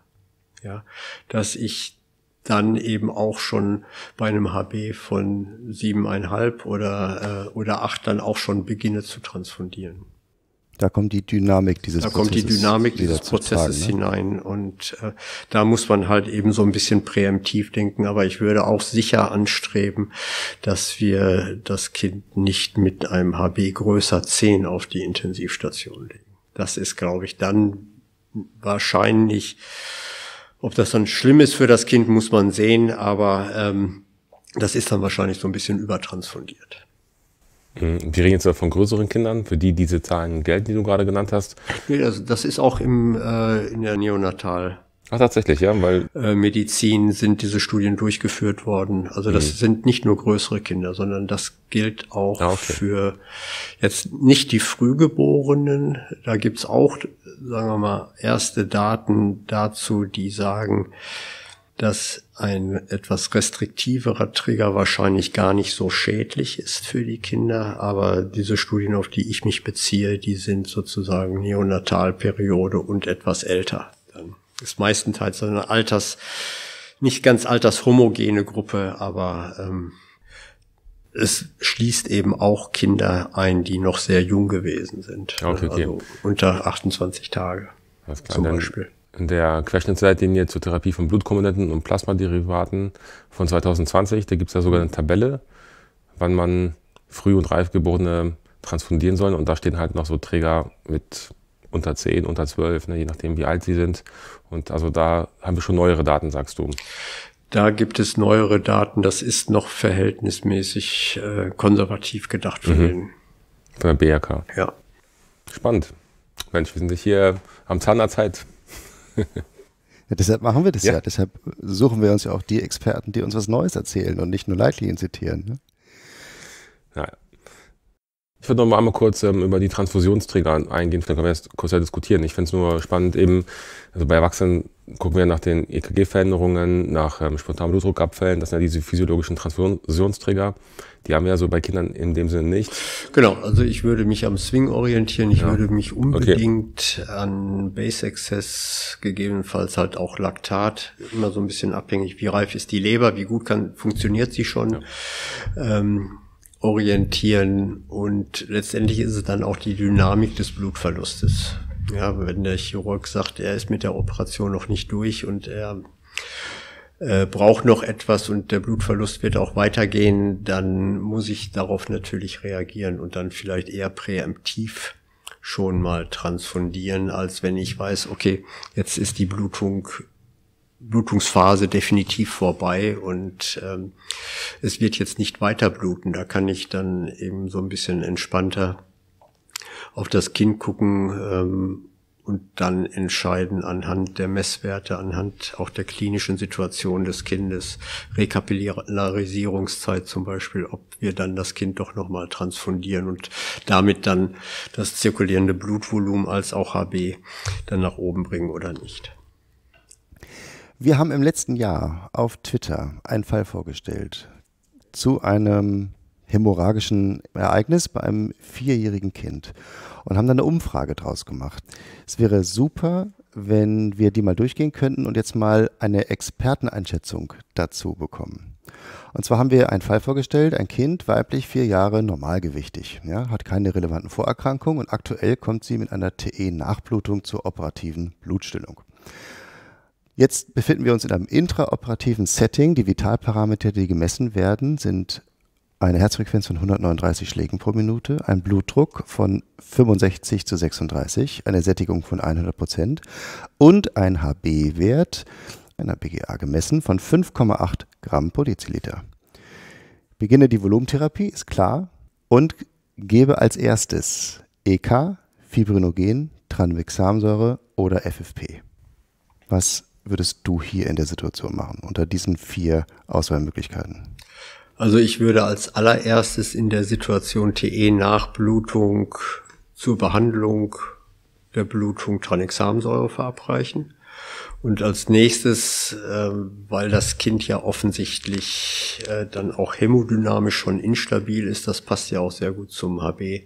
ja, dass ich dann eben auch schon bei einem HB von siebeneinhalb oder, äh, oder acht dann auch schon beginne zu transfundieren. Da kommt die Dynamik dieses da Prozesses. Da kommt die Dynamik dieses Prozesses tragen, ne? hinein. Und äh, da muss man halt eben so ein bisschen präemptiv denken. Aber ich würde auch sicher anstreben, dass wir das Kind nicht mit einem HB größer 10 auf die Intensivstation legen. Das ist, glaube ich, dann wahrscheinlich ob das dann schlimm ist für das Kind, muss man sehen, aber ähm, das ist dann wahrscheinlich so ein bisschen übertransfundiert. Mhm. Wir reden jetzt von größeren Kindern, für die diese Zahlen gelten, die du gerade genannt hast. Nee, also das ist auch im, äh, in der Neonatal- Ach, tatsächlich, ja, weil. Äh, Medizin sind diese Studien durchgeführt worden. Also das mhm. sind nicht nur größere Kinder, sondern das gilt auch ah, okay. für jetzt nicht die Frühgeborenen. Da gibt's auch, sagen wir mal, erste Daten dazu, die sagen, dass ein etwas restriktiverer Trigger wahrscheinlich gar nicht so schädlich ist für die Kinder, aber diese Studien, auf die ich mich beziehe, die sind sozusagen Neonatalperiode und etwas älter ist meistenteils eine alters, nicht ganz altershomogene Gruppe, aber ähm, es schließt eben auch Kinder ein, die noch sehr jung gewesen sind. Okay, okay. Also unter 28 Tage das zum Beispiel. In der Querschnittsleitlinie zur Therapie von Blutkomponenten und Plasmaderivaten von 2020, da gibt es ja sogar eine Tabelle, wann man früh und reif geborene transfundieren sollen. Und da stehen halt noch so Träger mit unter 10, unter 12, ne, je nachdem, wie alt sie sind. Und also da haben wir schon neuere Daten, sagst du. Da gibt es neuere Daten. Das ist noch verhältnismäßig äh, konservativ gedacht für mhm. den von der BRK. Ja. Spannend. Mensch, wir sind hier am Zahn der Zeit. Ja, deshalb machen wir das ja. ja. Deshalb suchen wir uns ja auch die Experten, die uns was Neues erzählen und nicht nur Leitlinien zitieren. Ne? Ja, ich würde noch mal einmal kurz ähm, über die Transfusionsträger eingehen. Vielleicht können wir das kurz ja diskutieren. Ich finde es nur spannend eben, also bei Erwachsenen gucken wir nach den EKG-Veränderungen, nach ähm, spontanen Blutdruckabfällen. Das sind ja diese physiologischen Transfusionsträger. Die haben wir ja so bei Kindern in dem Sinne nicht. Genau, also ich würde mich am Swing orientieren. Ich ja. würde mich unbedingt okay. an Base Access, gegebenenfalls halt auch Laktat, immer so ein bisschen abhängig, wie reif ist die Leber, wie gut kann, funktioniert sie schon. Ja. Ähm, orientieren und letztendlich ist es dann auch die Dynamik des Blutverlustes. Ja, wenn der Chirurg sagt, er ist mit der Operation noch nicht durch und er äh, braucht noch etwas und der Blutverlust wird auch weitergehen, dann muss ich darauf natürlich reagieren und dann vielleicht eher präemptiv schon mal transfundieren, als wenn ich weiß, okay, jetzt ist die Blutung Blutungsphase definitiv vorbei und ähm, es wird jetzt nicht weiter bluten. Da kann ich dann eben so ein bisschen entspannter auf das Kind gucken ähm, und dann entscheiden anhand der Messwerte, anhand auch der klinischen Situation des Kindes, Rekapillarisierungszeit zum Beispiel, ob wir dann das Kind doch nochmal transfundieren und damit dann das zirkulierende Blutvolumen als auch HB dann nach oben bringen oder nicht. Wir haben im letzten Jahr auf Twitter einen Fall vorgestellt zu einem hämorrhagischen Ereignis bei einem vierjährigen Kind und haben dann eine Umfrage draus gemacht. Es wäre super, wenn wir die mal durchgehen könnten und jetzt mal eine Experteneinschätzung dazu bekommen. Und zwar haben wir einen Fall vorgestellt, ein Kind, weiblich, vier Jahre, normalgewichtig, ja, hat keine relevanten Vorerkrankungen und aktuell kommt sie mit einer TE-Nachblutung zur operativen Blutstillung. Jetzt befinden wir uns in einem intraoperativen Setting. Die Vitalparameter, die gemessen werden, sind eine Herzfrequenz von 139 Schlägen pro Minute, ein Blutdruck von 65 zu 36, eine Sättigung von 100 Prozent und ein HB-Wert, einer BGA gemessen, von 5,8 Gramm pro Deziliter. Beginne die Volumentherapie, ist klar, und gebe als erstes EK, Fibrinogen, Tranvexamsäure oder FFP. Was würdest du hier in der Situation machen, unter diesen vier Auswahlmöglichkeiten? Also ich würde als allererstes in der Situation TE Nachblutung zur Behandlung der Blutung Tranexamsäure verabreichen. Und als nächstes, äh, weil das Kind ja offensichtlich äh, dann auch hemodynamisch schon instabil ist, das passt ja auch sehr gut zum HB,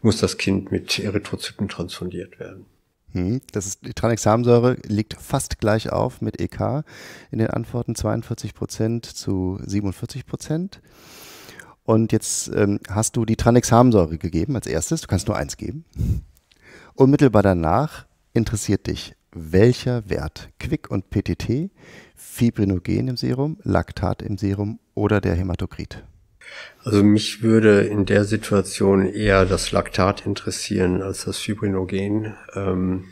muss das Kind mit Erythrozyten transfundiert werden. Hm, das ist, die Tranexamsäure liegt fast gleich auf mit EK in den Antworten 42 Prozent zu 47 Prozent. Und jetzt ähm, hast du die Tranexamsäure gegeben als erstes. Du kannst nur eins geben. Unmittelbar danach interessiert dich, welcher Wert, Quick und PTT, Fibrinogen im Serum, Laktat im Serum oder der Hämatokrit. Also mich würde in der Situation eher das Laktat interessieren als das Fibrinogen. Ähm,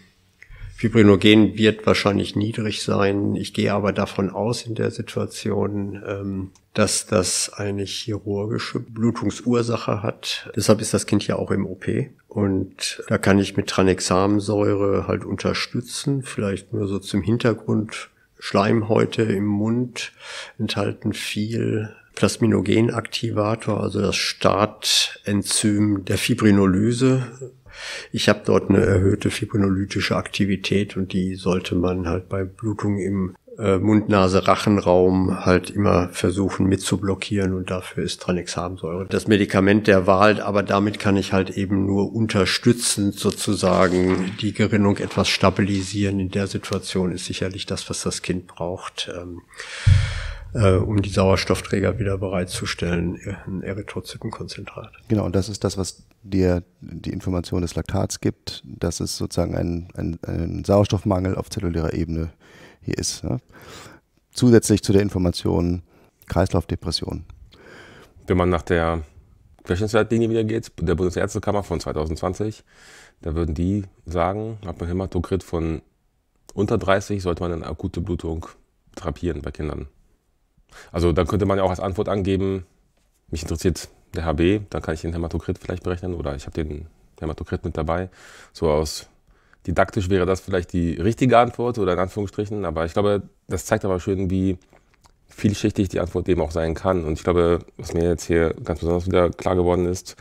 Fibrinogen wird wahrscheinlich niedrig sein. Ich gehe aber davon aus in der Situation, ähm, dass das eine chirurgische Blutungsursache hat. Deshalb ist das Kind ja auch im OP. Und da kann ich mit Tranexamsäure halt unterstützen. Vielleicht nur so zum Hintergrund. Schleimhäute im Mund enthalten viel Plasminogenaktivator, also das Startenzym der Fibrinolyse. Ich habe dort eine erhöhte fibrinolytische Aktivität und die sollte man halt bei Blutung im äh, Mund-Nase-Rachenraum halt immer versuchen mitzublockieren und dafür ist Tranexamsäure das Medikament der Wahl, aber damit kann ich halt eben nur unterstützend sozusagen die Gerinnung etwas stabilisieren. In der Situation ist sicherlich das, was das Kind braucht. Ähm äh, um die Sauerstoffträger wieder bereitzustellen, äh, ein Erythrozytenkonzentrat. Genau, und das ist das, was dir die Information des Laktats gibt, dass es sozusagen ein, ein, ein Sauerstoffmangel auf zellulärer Ebene hier ist. Ne? Zusätzlich zu der Information Kreislaufdepression. Wenn man nach der Querschnittsleitlinie wieder geht, der Bundesärztekammer von 2020, da würden die sagen, ab einem Hämatokrit von unter 30 sollte man eine akute Blutung therapieren bei Kindern. Also dann könnte man ja auch als Antwort angeben, mich interessiert der HB, dann kann ich den Hämatokrit vielleicht berechnen oder ich habe den Hämatokrit mit dabei. So aus didaktisch wäre das vielleicht die richtige Antwort oder in Anführungsstrichen, aber ich glaube, das zeigt aber schön, wie vielschichtig die Antwort eben auch sein kann. Und ich glaube, was mir jetzt hier ganz besonders wieder klar geworden ist,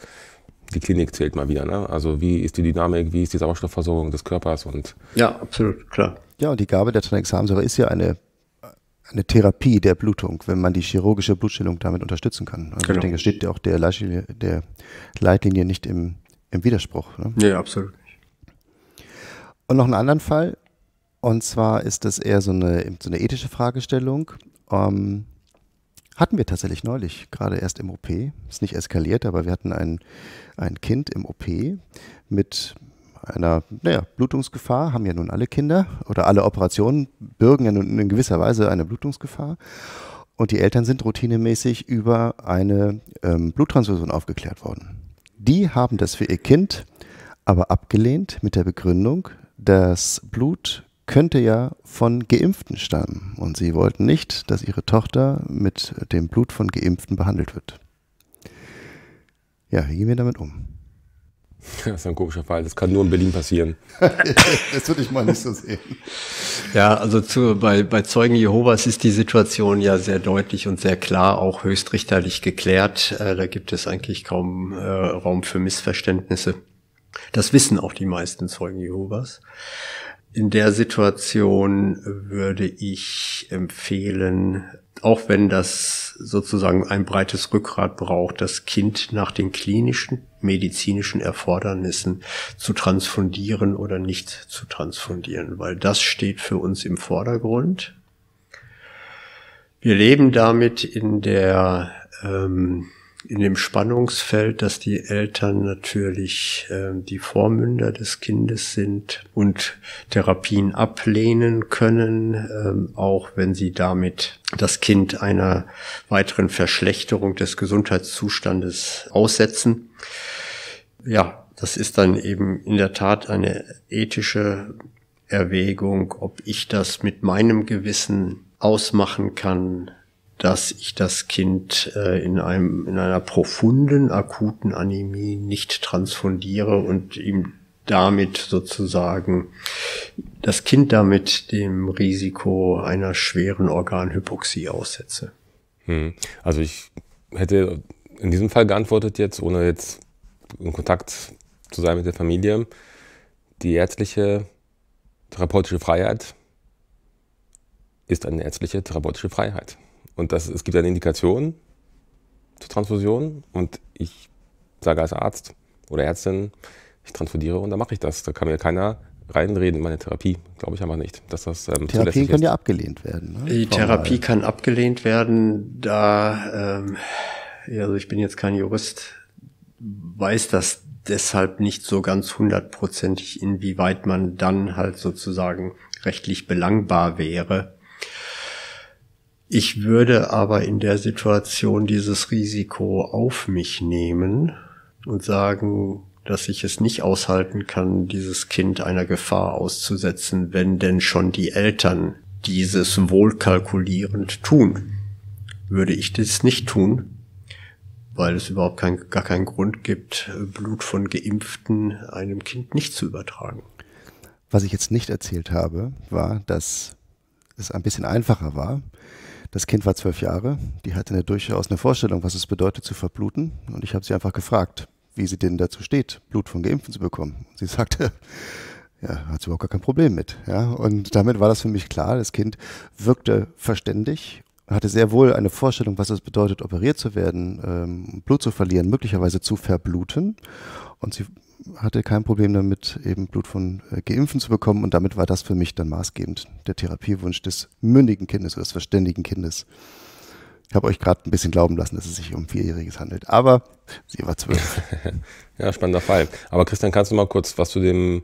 die Klinik zählt mal wieder. Ne? Also wie ist die Dynamik, wie ist die Sauerstoffversorgung des Körpers und ja, absolut klar. Ja, und die Gabe der Tranexamsäure ist ja eine eine Therapie der Blutung, wenn man die chirurgische Blutstellung damit unterstützen kann. Also genau. ich denke, steht ja auch der Leitlinie, der Leitlinie nicht im, im Widerspruch. Ne? Ja, absolut Und noch einen anderen Fall, und zwar ist das eher so eine, so eine ethische Fragestellung. Ähm, hatten wir tatsächlich neulich, gerade erst im OP. Ist nicht eskaliert, aber wir hatten ein, ein Kind im OP mit einer naja, Blutungsgefahr, haben ja nun alle Kinder oder alle Operationen bürgen ja nun in gewisser Weise eine Blutungsgefahr. Und die Eltern sind routinemäßig über eine ähm, Bluttransfusion aufgeklärt worden. Die haben das für ihr Kind aber abgelehnt mit der Begründung, das Blut könnte ja von Geimpften stammen. Und sie wollten nicht, dass ihre Tochter mit dem Blut von Geimpften behandelt wird. Ja, wie gehen wir damit um? Das ist ein komischer Fall. Das kann nur in Berlin passieren. das würde ich mal nicht so sehen. Ja, also zu, bei, bei Zeugen Jehovas ist die Situation ja sehr deutlich und sehr klar, auch höchstrichterlich geklärt. Äh, da gibt es eigentlich kaum äh, Raum für Missverständnisse. Das wissen auch die meisten Zeugen Jehovas. In der Situation würde ich empfehlen, auch wenn das sozusagen ein breites Rückgrat braucht, das Kind nach den klinischen medizinischen Erfordernissen zu transfundieren oder nicht zu transfundieren, weil das steht für uns im Vordergrund. Wir leben damit in der ähm, in dem Spannungsfeld, dass die Eltern natürlich äh, die Vormünder des Kindes sind und Therapien ablehnen können, äh, auch wenn sie damit das Kind einer weiteren Verschlechterung des Gesundheitszustandes aussetzen. Ja, das ist dann eben in der Tat eine ethische Erwägung, ob ich das mit meinem Gewissen ausmachen kann, dass ich das Kind äh, in, einem, in einer profunden, akuten Anämie nicht transfundiere und ihm damit sozusagen das Kind damit dem Risiko einer schweren Organhypoxie aussetze. Hm. Also ich hätte in diesem Fall geantwortet jetzt, ohne jetzt in Kontakt zu sein mit der Familie, die ärztliche therapeutische Freiheit ist eine ärztliche therapeutische Freiheit. Und das, es gibt eine Indikation zur Transfusion und ich sage als Arzt oder Ärztin, ich transfundiere und dann mache ich das. Da kann mir keiner reinreden in meine Therapie. Glaube ich aber nicht, dass das ähm, Therapie kann ist. ja abgelehnt werden. Ne? Die Therapie halt? kann abgelehnt werden, da ähm, also ich bin jetzt kein Jurist, weiß das deshalb nicht so ganz hundertprozentig, inwieweit man dann halt sozusagen rechtlich belangbar wäre ich würde aber in der Situation dieses Risiko auf mich nehmen und sagen, dass ich es nicht aushalten kann, dieses Kind einer Gefahr auszusetzen, wenn denn schon die Eltern dieses wohlkalkulierend tun. Würde ich das nicht tun, weil es überhaupt kein, gar keinen Grund gibt, Blut von Geimpften einem Kind nicht zu übertragen. Was ich jetzt nicht erzählt habe, war, dass es ein bisschen einfacher war, das Kind war zwölf Jahre, die hatte eine durchaus eine Vorstellung, was es bedeutet zu verbluten. Und ich habe sie einfach gefragt, wie sie denn dazu steht, Blut von Geimpften zu bekommen. Sie sagte, ja, hat sie überhaupt gar kein Problem mit. Ja? Und damit war das für mich klar, das Kind wirkte verständig hatte sehr wohl eine Vorstellung, was es bedeutet, operiert zu werden, ähm, Blut zu verlieren, möglicherweise zu verbluten. Und sie hatte kein Problem damit, eben Blut von äh, Geimpften zu bekommen. Und damit war das für mich dann maßgebend, der Therapiewunsch des mündigen Kindes oder des verständigen Kindes. Ich habe euch gerade ein bisschen glauben lassen, dass es sich um Vierjähriges handelt. Aber sie war zwölf. ja, spannender Fall. Aber Christian, kannst du mal kurz was zu dem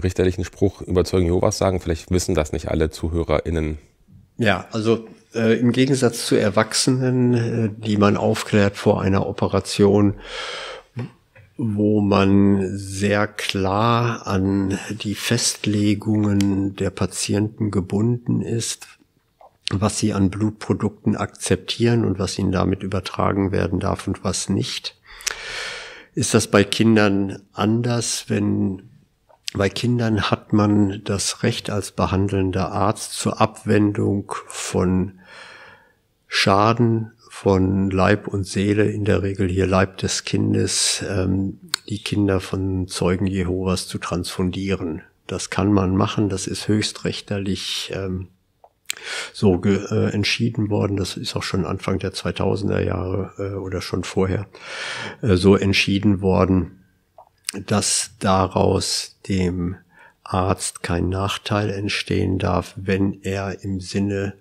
richterlichen Spruch überzeugen Jehovas sagen? Vielleicht wissen das nicht alle ZuhörerInnen. Ja, also äh, im Gegensatz zu Erwachsenen, äh, die man aufklärt vor einer Operation, wo man sehr klar an die Festlegungen der Patienten gebunden ist, was sie an Blutprodukten akzeptieren und was ihnen damit übertragen werden darf und was nicht. Ist das bei Kindern anders, wenn bei Kindern hat man das Recht als behandelnder Arzt zur Abwendung von Schaden von Leib und Seele, in der Regel hier Leib des Kindes, ähm, die Kinder von Zeugen Jehovas zu transfundieren. Das kann man machen, das ist höchstrechterlich ähm, so äh, entschieden worden. Das ist auch schon Anfang der 2000er Jahre äh, oder schon vorher äh, so entschieden worden, dass daraus dem Arzt kein Nachteil entstehen darf, wenn er im Sinne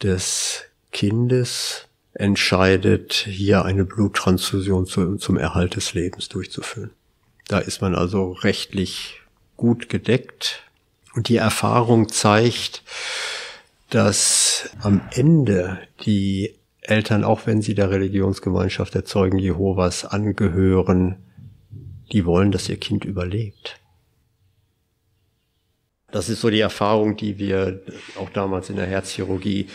des Kindes entscheidet, hier eine Bluttransfusion zu, zum Erhalt des Lebens durchzuführen. Da ist man also rechtlich gut gedeckt. Und die Erfahrung zeigt, dass am Ende die Eltern, auch wenn sie der Religionsgemeinschaft der Zeugen Jehovas angehören, die wollen, dass ihr Kind überlebt. Das ist so die Erfahrung, die wir auch damals in der Herzchirurgie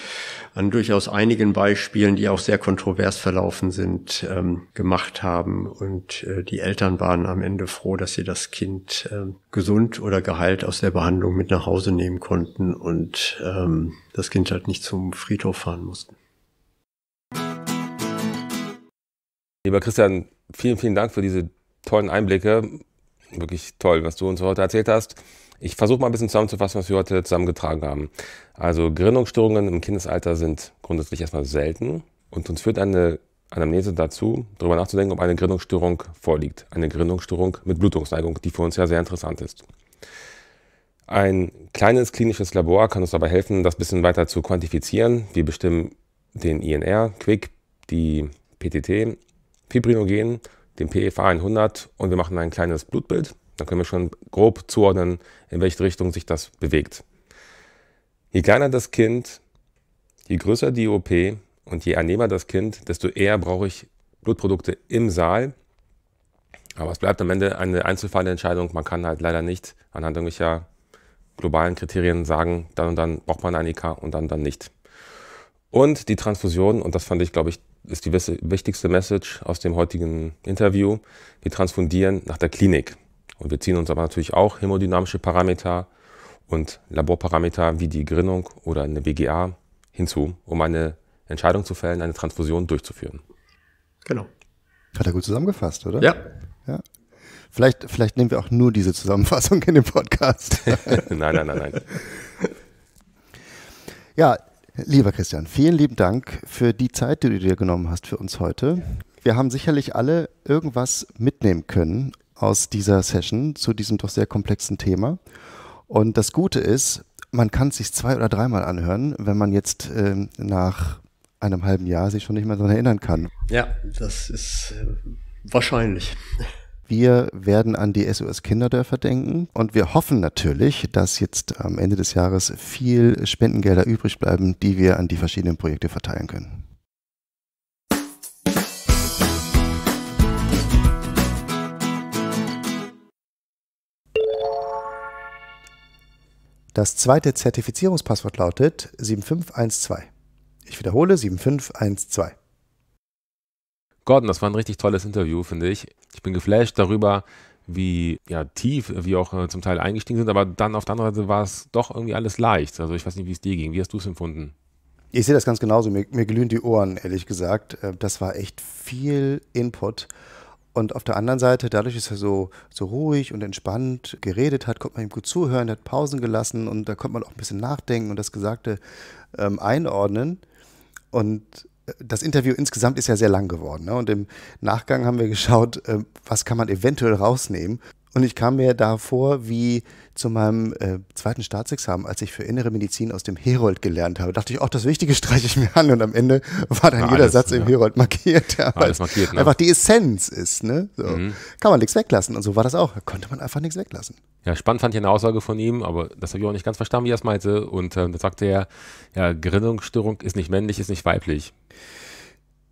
an durchaus einigen Beispielen, die auch sehr kontrovers verlaufen sind, ähm, gemacht haben. Und äh, die Eltern waren am Ende froh, dass sie das Kind äh, gesund oder geheilt aus der Behandlung mit nach Hause nehmen konnten und ähm, das Kind halt nicht zum Friedhof fahren mussten. Lieber Christian, vielen, vielen Dank für diese tollen Einblicke. Wirklich toll, was du uns heute erzählt hast. Ich versuche mal ein bisschen zusammenzufassen, was wir heute zusammengetragen haben. Also Gerinnungsstörungen im Kindesalter sind grundsätzlich erstmal selten und uns führt eine Anamnese dazu, darüber nachzudenken, ob eine Gerinnungsstörung vorliegt. Eine Gerinnungsstörung mit Blutungsneigung, die für uns ja sehr interessant ist. Ein kleines klinisches Labor kann uns dabei helfen, das ein bisschen weiter zu quantifizieren. Wir bestimmen den INR, Quick, die PTT, Fibrinogen, den PFA e 100 und wir machen ein kleines Blutbild. Dann können wir schon grob zuordnen, in welche Richtung sich das bewegt. Je kleiner das Kind, je größer die OP und je ernehmer das Kind, desto eher brauche ich Blutprodukte im Saal. Aber es bleibt am Ende eine Einzelfallentscheidung. Man kann halt leider nicht anhand irgendwelcher globalen Kriterien sagen, dann und dann braucht man ein IK und dann und dann nicht. Und die Transfusion, und das fand ich, glaube ich, ist die wichtigste Message aus dem heutigen Interview, wir transfundieren nach der Klinik. Und wir ziehen uns aber natürlich auch hämodynamische Parameter und Laborparameter wie die Gerinnung oder eine BGA hinzu, um eine Entscheidung zu fällen, eine Transfusion durchzuführen. Genau. Hat er gut zusammengefasst, oder? Ja. ja. Vielleicht, vielleicht nehmen wir auch nur diese Zusammenfassung in den Podcast. nein, nein, nein, nein. Ja, lieber Christian, vielen lieben Dank für die Zeit, die du dir genommen hast für uns heute. Wir haben sicherlich alle irgendwas mitnehmen können aus dieser Session zu diesem doch sehr komplexen Thema. Und das Gute ist, man kann es sich zwei oder dreimal anhören, wenn man jetzt äh, nach einem halben Jahr sich schon nicht mehr daran erinnern kann. Ja, das ist äh, wahrscheinlich. Wir werden an die SOS Kinderdörfer denken und wir hoffen natürlich, dass jetzt am Ende des Jahres viel Spendengelder übrig bleiben, die wir an die verschiedenen Projekte verteilen können. Das zweite Zertifizierungspasswort lautet 7512. Ich wiederhole 7512. Gordon, das war ein richtig tolles Interview, finde ich. Ich bin geflasht darüber, wie ja, tief wir auch äh, zum Teil eingestiegen sind, aber dann auf der anderen Seite war es doch irgendwie alles leicht. Also ich weiß nicht, wie es dir ging. Wie hast du es empfunden? Ich sehe das ganz genauso. Mir, mir glühen die Ohren, ehrlich gesagt. Äh, das war echt viel Input. Und auf der anderen Seite, dadurch, dass er so, so ruhig und entspannt geredet hat, konnte man ihm gut zuhören, er hat Pausen gelassen und da konnte man auch ein bisschen nachdenken und das Gesagte ähm, einordnen. Und äh, das Interview insgesamt ist ja sehr lang geworden. Ne? Und im Nachgang haben wir geschaut, äh, was kann man eventuell rausnehmen. Und ich kam mir da vor, wie zu meinem äh, zweiten Staatsexamen, als ich für innere Medizin aus dem Herold gelernt habe, dachte ich, auch oh, das Wichtige streiche ich mir an und am Ende war dann ja, jeder alles, Satz im Herold markiert, der alles markiert, ne? einfach die Essenz ist. Ne? So. Mhm. Kann man nichts weglassen und so war das auch. Da konnte man einfach nichts weglassen. Ja, spannend fand ich eine Aussage von ihm, aber das habe ich auch nicht ganz verstanden, wie er es meinte. Und ähm, da sagte er, ja, Gerinnungsstörung ist nicht männlich, ist nicht weiblich.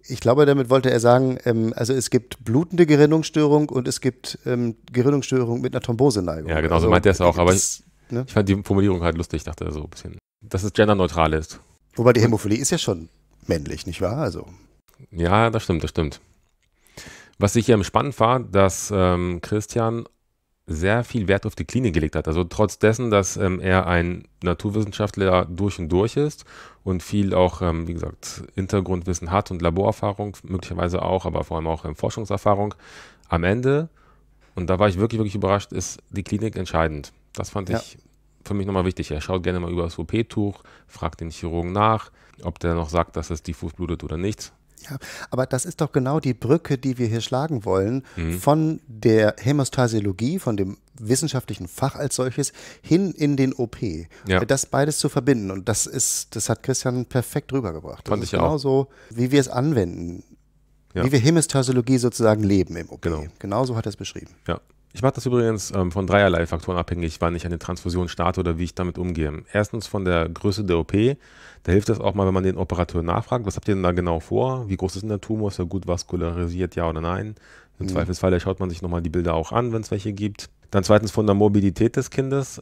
Ich glaube, damit wollte er sagen, ähm, also es gibt blutende Gerinnungsstörung und es gibt ähm, Gerinnungsstörung mit einer Thromboseneigung. Ja, genau, also, so meint er es auch. Aber ich, ne? ich, fand die Formulierung halt lustig, ich dachte so ein bisschen, dass es genderneutral ist. Wobei die Hämophilie ist ja schon männlich, nicht wahr? Also. Ja, das stimmt, das stimmt. Was ich hier spannend war, dass ähm, Christian sehr viel Wert auf die Klinik gelegt hat. Also trotz dessen, dass ähm, er ein Naturwissenschaftler durch und durch ist und viel auch, ähm, wie gesagt, Hintergrundwissen hat und Laborerfahrung, möglicherweise auch, aber vor allem auch ähm, Forschungserfahrung, am Ende, und da war ich wirklich, wirklich überrascht, ist die Klinik entscheidend. Das fand ja. ich für mich nochmal wichtig. Er schaut gerne mal über das OP-Tuch, fragt den Chirurgen nach, ob der noch sagt, dass es diffus blutet oder nicht. Ja, aber das ist doch genau die Brücke, die wir hier schlagen wollen, mhm. von der Hämostasiologie, von dem wissenschaftlichen Fach als solches, hin in den OP. Ja. Das beides zu verbinden. Und das ist, das hat Christian perfekt rübergebracht. Das Fand ich genau auch. Genauso, wie wir es anwenden. Ja. Wie wir Hämostasiologie sozusagen leben im OP. Genau. Genauso hat er es beschrieben. Ja, ich mache das übrigens ähm, von dreierlei Faktoren abhängig, wann ich eine Transfusion starte oder wie ich damit umgehe. Erstens von der Größe der OP. Da hilft es auch mal, wenn man den Operateur nachfragt, was habt ihr denn da genau vor? Wie groß ist denn der Tumor? Ist er gut vaskularisiert, ja oder nein? Im mhm. Zweifelsfall schaut man sich nochmal die Bilder auch an, wenn es welche gibt. Dann zweitens von der Mobilität des Kindes.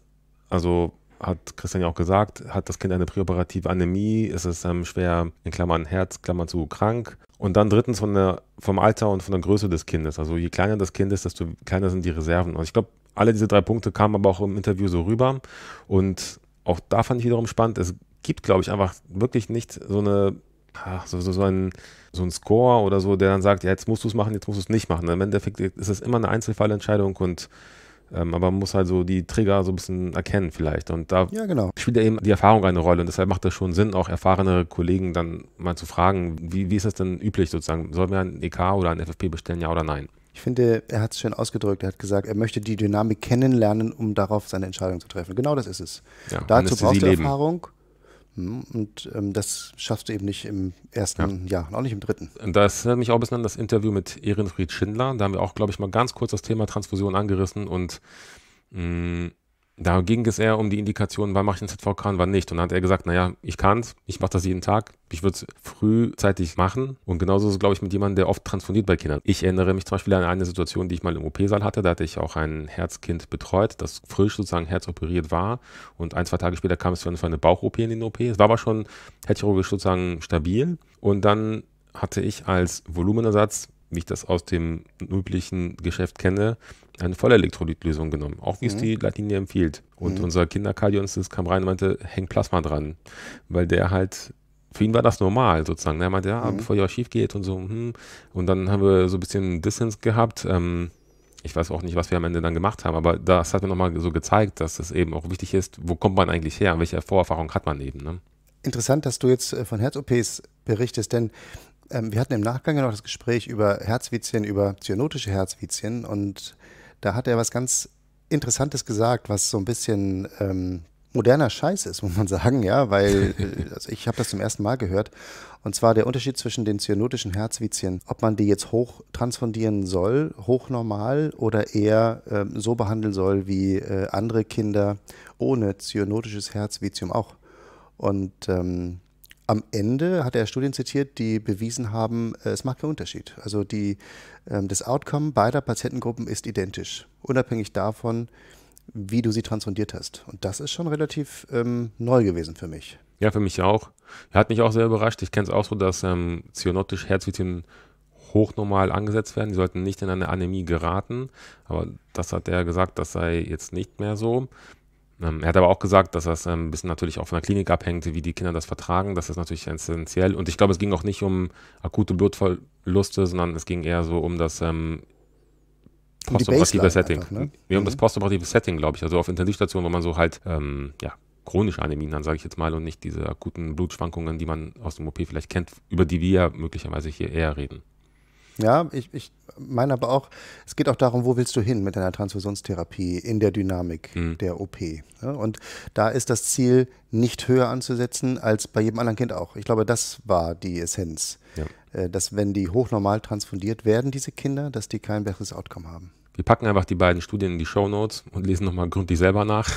Also hat Christian ja auch gesagt, hat das Kind eine präoperative Anämie, ist es ähm, schwer, in Klammern Herz, Klammern zu, krank und dann drittens von der, vom Alter und von der Größe des Kindes. Also je kleiner das Kind ist, desto kleiner sind die Reserven. Und ich glaube, alle diese drei Punkte kamen aber auch im Interview so rüber. Und auch da fand ich wiederum spannend, es gibt, glaube ich, einfach wirklich nicht so eine ach, so, so, so, ein, so ein Score oder so, der dann sagt, ja, jetzt musst du es machen, jetzt musst du es nicht machen. Im Endeffekt ist es immer eine Einzelfallentscheidung und ähm, aber man muss halt so die Trigger so ein bisschen erkennen vielleicht. Und da ja, genau. spielt ja eben die Erfahrung eine Rolle. Und deshalb macht das schon Sinn, auch erfahrene Kollegen dann mal zu fragen, wie, wie ist das denn üblich sozusagen? Sollen wir ein EK oder ein FFP bestellen, ja oder nein? Ich finde, er hat es schön ausgedrückt. Er hat gesagt, er möchte die Dynamik kennenlernen, um darauf seine Entscheidung zu treffen. Genau das ist es. Ja, Dazu brauchst du Erfahrung. Leben. Hm, und ähm, das schaffst du eben nicht im ersten ja. Jahr, auch nicht im dritten. Das erinnert mich auch ein bisschen an das Interview mit Ehrenfried Schindler. Da haben wir auch, glaube ich, mal ganz kurz das Thema Transfusion angerissen und mh, mm, da ging es eher um die Indikation, wann mache ich einen ZVK und wann nicht. Und dann hat er gesagt, naja, ich kann es, ich mache das jeden Tag, ich würde es frühzeitig machen. Und genauso ist es, glaube ich, mit jemandem, der oft transfundiert bei Kindern. Ich erinnere mich zum Beispiel an eine Situation, die ich mal im OP-Saal hatte. Da hatte ich auch ein Herzkind betreut, das frisch sozusagen herzoperiert war. Und ein, zwei Tage später kam es für eine Bauch-OP in den OP. Es war aber schon herzchirurgisch sozusagen stabil. Und dann hatte ich als Volumenersatz wie ich das aus dem üblichen Geschäft kenne, eine Vollelektrolytlösung genommen, auch wie mhm. es die Leitlinie empfiehlt. Und mhm. unser Kinderkardiologist kam rein und meinte, hängt Plasma dran, weil der halt für ihn war das normal sozusagen. Ne? Er meinte, ja, mhm. bevor ihr euch schief geht und so. Hm. Und dann haben wir so ein bisschen Distance gehabt. Ähm, ich weiß auch nicht, was wir am Ende dann gemacht haben, aber das hat mir nochmal so gezeigt, dass es eben auch wichtig ist, wo kommt man eigentlich her, und welche Vorerfahrung hat man eben. Ne? Interessant, dass du jetzt äh, von Herz-OPs berichtest, denn ähm, wir hatten im Nachgang ja noch das Gespräch über Herzvizien, über cyanotische Herzvizien und da hat er was ganz Interessantes gesagt, was so ein bisschen ähm, moderner Scheiß ist, muss man sagen, ja, weil äh, also ich habe das zum ersten Mal gehört. Und zwar der Unterschied zwischen den zyanotischen Herzvizien, ob man die jetzt hoch transfundieren soll, hochnormal oder eher ähm, so behandeln soll wie äh, andere Kinder ohne cyanotisches Herzvizium auch. Und ähm, am Ende hat er Studien zitiert, die bewiesen haben, äh, es macht keinen Unterschied. Also die, ähm, das Outcome beider Patientengruppen ist identisch, unabhängig davon, wie du sie transfundiert hast. Und das ist schon relativ ähm, neu gewesen für mich. Ja, für mich auch. Hat mich auch sehr überrascht. Ich kenne es auch so, dass ähm, zyonotische Herzvitien hochnormal angesetzt werden. Die sollten nicht in eine Anämie geraten. Aber das hat er gesagt, das sei jetzt nicht mehr so. Ähm, er hat aber auch gesagt, dass das ähm, ein bisschen natürlich auch von der Klinik abhängt, wie die Kinder das vertragen. Das ist natürlich essentiell. Und ich glaube, es ging auch nicht um akute Blutverluste, sondern es ging eher so um das ähm, postoperative um Setting. Einfach, ne? ja, um mhm. das postoperative Setting, glaube ich. Also auf Intensivstationen, wo man so halt, ähm, ja, chronisch Anämien dann, sage ich jetzt mal, und nicht diese akuten Blutschwankungen, die man aus dem OP vielleicht kennt, über die wir ja möglicherweise hier eher reden. Ja, ich, ich meine aber auch, es geht auch darum, wo willst du hin mit deiner Transfusionstherapie in der Dynamik mhm. der OP. Ja, und da ist das Ziel nicht höher anzusetzen als bei jedem anderen Kind auch. Ich glaube, das war die Essenz, ja. Äh, dass wenn die hochnormal transfundiert werden, diese Kinder, dass die kein besseres Outcome haben. Wir packen einfach die beiden Studien in die Show Notes und lesen nochmal gründlich selber nach.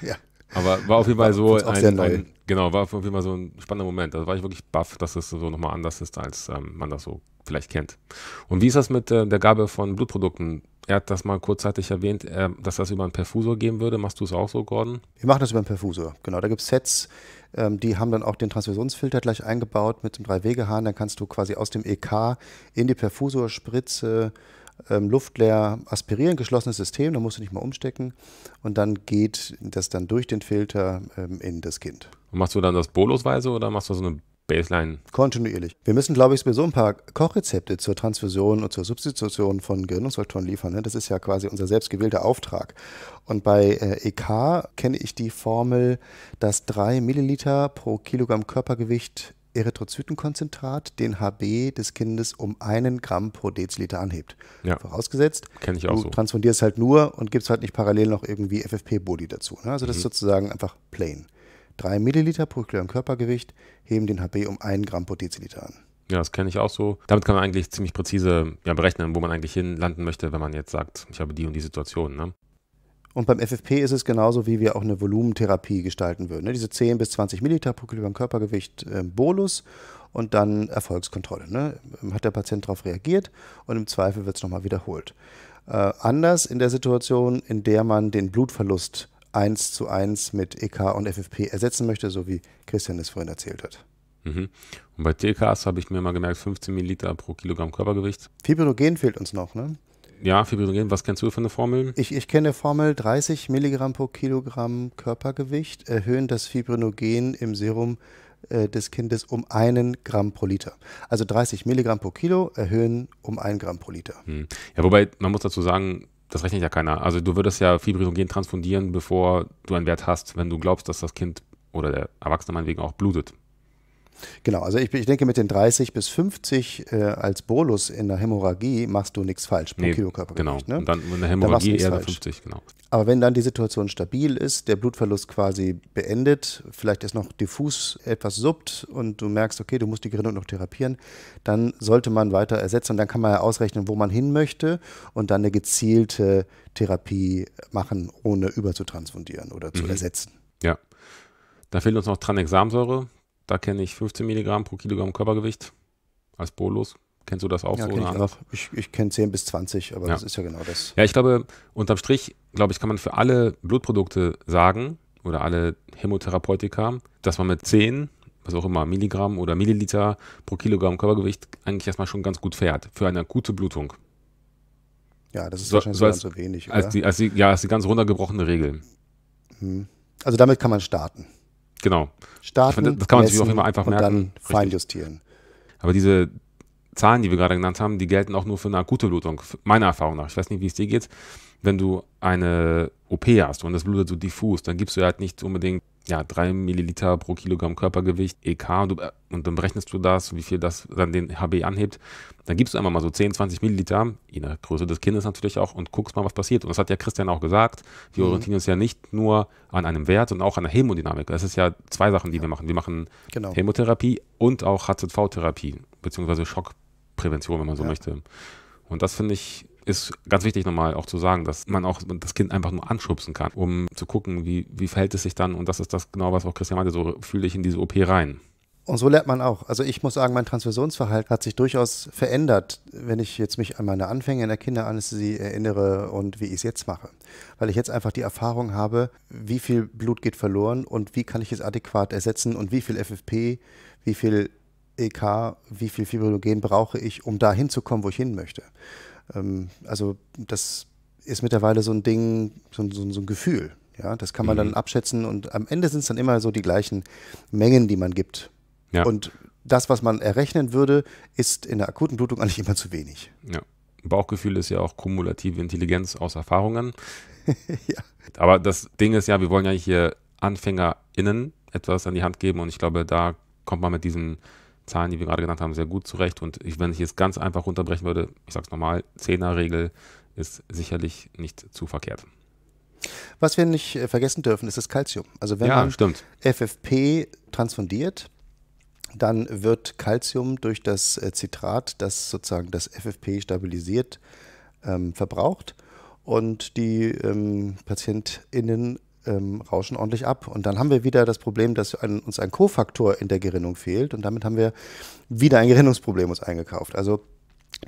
ja. Aber war auf jeden Fall so ein, ein, genau, war auf jeden Fall so ein spannender Moment. Da war ich wirklich baff, dass es so nochmal anders ist, als ähm, man das so vielleicht kennt. Und wie ist das mit äh, der Gabe von Blutprodukten? Er hat das mal kurzzeitig erwähnt, äh, dass das über einen Perfusor gehen würde. Machst du es auch so, Gordon? Wir machen das über einen Perfusor, genau. Da gibt es Sets, ähm, die haben dann auch den Transfusionsfilter gleich eingebaut mit dem Drei-Wege-Hahn. Dann kannst du quasi aus dem EK in die Perfusorspritze spritze ähm, luftleer aspirieren, geschlossenes System, da musst du nicht mal umstecken. Und dann geht das dann durch den Filter ähm, in das Kind. Und machst du dann das bolosweise oder machst du so eine Baseline? Kontinuierlich. Wir müssen, glaube ich, sowieso ein paar Kochrezepte zur Transfusion und zur Substitution von Gerinnungsfaktoren liefern. Ne? Das ist ja quasi unser selbstgewählter Auftrag. Und bei äh, EK kenne ich die Formel, dass drei Milliliter pro Kilogramm Körpergewicht Erythrozytenkonzentrat den HB des Kindes um einen Gramm pro Deziliter anhebt. Ja. Vorausgesetzt, ich auch du so. transfundierst halt nur und gibst halt nicht parallel noch irgendwie FFP-Body dazu. Ne? Also das mhm. ist sozusagen einfach plain. Drei Milliliter pro Kilogramm Körpergewicht heben den HB um einen Gramm pro Deziliter an. Ja, das kenne ich auch so. Damit kann man eigentlich ziemlich präzise ja, berechnen, wo man eigentlich hin landen möchte, wenn man jetzt sagt, ich habe die und die Situation. Ne? Und beim FFP ist es genauso, wie wir auch eine Volumentherapie gestalten würden. Ne? Diese 10 bis 20 Milliliter pro Kilogramm Körpergewicht äh, Bolus und dann Erfolgskontrolle. Ne? Ähm, hat der Patient darauf reagiert und im Zweifel wird es nochmal wiederholt. Äh, anders in der Situation, in der man den Blutverlust 1 zu 1 mit EK und FFP ersetzen möchte, so wie Christian es vorhin erzählt hat. Mhm. Und bei TKs habe ich mir mal gemerkt, 15 Milliliter pro Kilogramm Körpergewicht. Fibrogen fehlt uns noch, ne? Ja, Fibrinogen, was kennst du für eine Formel? Ich, ich kenne Formel 30 Milligramm pro Kilogramm Körpergewicht erhöhen das Fibrinogen im Serum äh, des Kindes um einen Gramm pro Liter. Also 30 Milligramm pro Kilo erhöhen um einen Gramm pro Liter. Hm. Ja, wobei man muss dazu sagen, das rechnet ja keiner. Also du würdest ja Fibrinogen transfundieren, bevor du einen Wert hast, wenn du glaubst, dass das Kind oder der Erwachsene meinetwegen auch blutet. Genau, also ich, ich, denke, mit den 30 bis 50 äh, als Bolus in der Hämorrhagie machst du nichts falsch pro nee, Kilokörper. Genau, ne? und dann in der Hämorrhagie eher falsch. 50, genau. Aber wenn dann die Situation stabil ist, der Blutverlust quasi beendet, vielleicht ist noch diffus etwas suppt und du merkst, okay, du musst die Gerinnung noch therapieren, dann sollte man weiter ersetzen und dann kann man ja ausrechnen, wo man hin möchte und dann eine gezielte Therapie machen, ohne überzutransfundieren oder zu mhm. ersetzen. Ja. Da fehlt uns noch Tranexamsäure, da kenne ich 15 Milligramm pro Kilogramm Körpergewicht als Bolus. Kennst du das auch ja, so kenn oder ich Ich, ich kenne 10 bis 20, aber ja. das ist ja genau das. Ja, ich glaube, unterm Strich, glaube ich, kann man für alle Blutprodukte sagen oder alle Hämotherapeutika, dass man mit 10, was auch immer, Milligramm oder Milliliter pro Kilogramm Körpergewicht eigentlich erstmal schon ganz gut fährt für eine akute Blutung. Ja, das ist so, wahrscheinlich so als, so wenig. Als die, als die, ja, als die ganz runtergebrochene Regel. Mhm. Also damit kann man starten. Genau. Starten, das kann man messen, sich auf einfach merken. und merken. Dann feinjustieren. Aber diese Zahlen, die wir gerade genannt haben, die gelten auch nur für eine akute Blutung, meiner Erfahrung nach. Ich weiß nicht, wie es dir geht. Wenn du eine OP hast und das blutet so diffus, dann gibst du halt nicht unbedingt ja, 3 Milliliter pro Kilogramm Körpergewicht, EK, und, du, äh, und dann berechnest du das, wie viel das dann den HB anhebt. Dann gibst du einfach mal so 10, 20 Milliliter, je nach Größe des Kindes natürlich auch, und guckst mal, was passiert. Und das hat ja Christian auch gesagt. Wir mhm. orientieren uns ja nicht nur an einem Wert, sondern auch an der Hämodynamik. Das ist ja zwei Sachen, die ja. wir machen. Wir machen genau. Hämotherapie und auch HZV-Therapie, beziehungsweise Schockprävention, wenn man so ja. möchte. Und das finde ich ist ganz wichtig nochmal auch zu sagen, dass man auch das Kind einfach nur anschubsen kann, um zu gucken, wie, wie verhält es sich dann. Und das ist das genau, was auch Christian meinte, so fühle ich in diese OP rein. Und so lernt man auch. Also ich muss sagen, mein Transfusionsverhalten hat sich durchaus verändert, wenn ich jetzt mich an meine Anfänge in der Kinderanästhesie erinnere und wie ich es jetzt mache. Weil ich jetzt einfach die Erfahrung habe, wie viel Blut geht verloren und wie kann ich es adäquat ersetzen und wie viel FFP, wie viel EK, wie viel Fibrinogen brauche ich, um da hinzukommen, wo ich hin möchte ähm, also das ist mittlerweile so ein Ding, so, so, so ein Gefühl. Ja, das kann man mhm. dann abschätzen und am Ende sind es dann immer so die gleichen Mengen, die man gibt. Ja. Und das, was man errechnen würde, ist in der akuten Blutung eigentlich immer zu wenig. Ja. Bauchgefühl ist ja auch kumulative Intelligenz aus Erfahrungen. ja. Aber das Ding ist ja, wir wollen ja hier AnfängerInnen etwas an die Hand geben und ich glaube, da kommt man mit diesen Zahlen, die wir gerade genannt haben, sehr gut zurecht. Und ich, wenn ich es ganz einfach runterbrechen würde, ich sage es nochmal, 10 er regel ist sicherlich nicht zu verkehrt. Was wir nicht äh, vergessen dürfen, ist das Calcium. Also wenn ja, man stimmt. FFP transfundiert, dann wird Calcium durch das Citrat, äh, das sozusagen das FFP stabilisiert, ähm, verbraucht. Und die ähm, PatientInnen ähm, rauschen ordentlich ab. Und dann haben wir wieder das Problem, dass ein, uns ein Kofaktor in der Gerinnung fehlt und damit haben wir wieder ein Gerinnungsproblem uns eingekauft. Also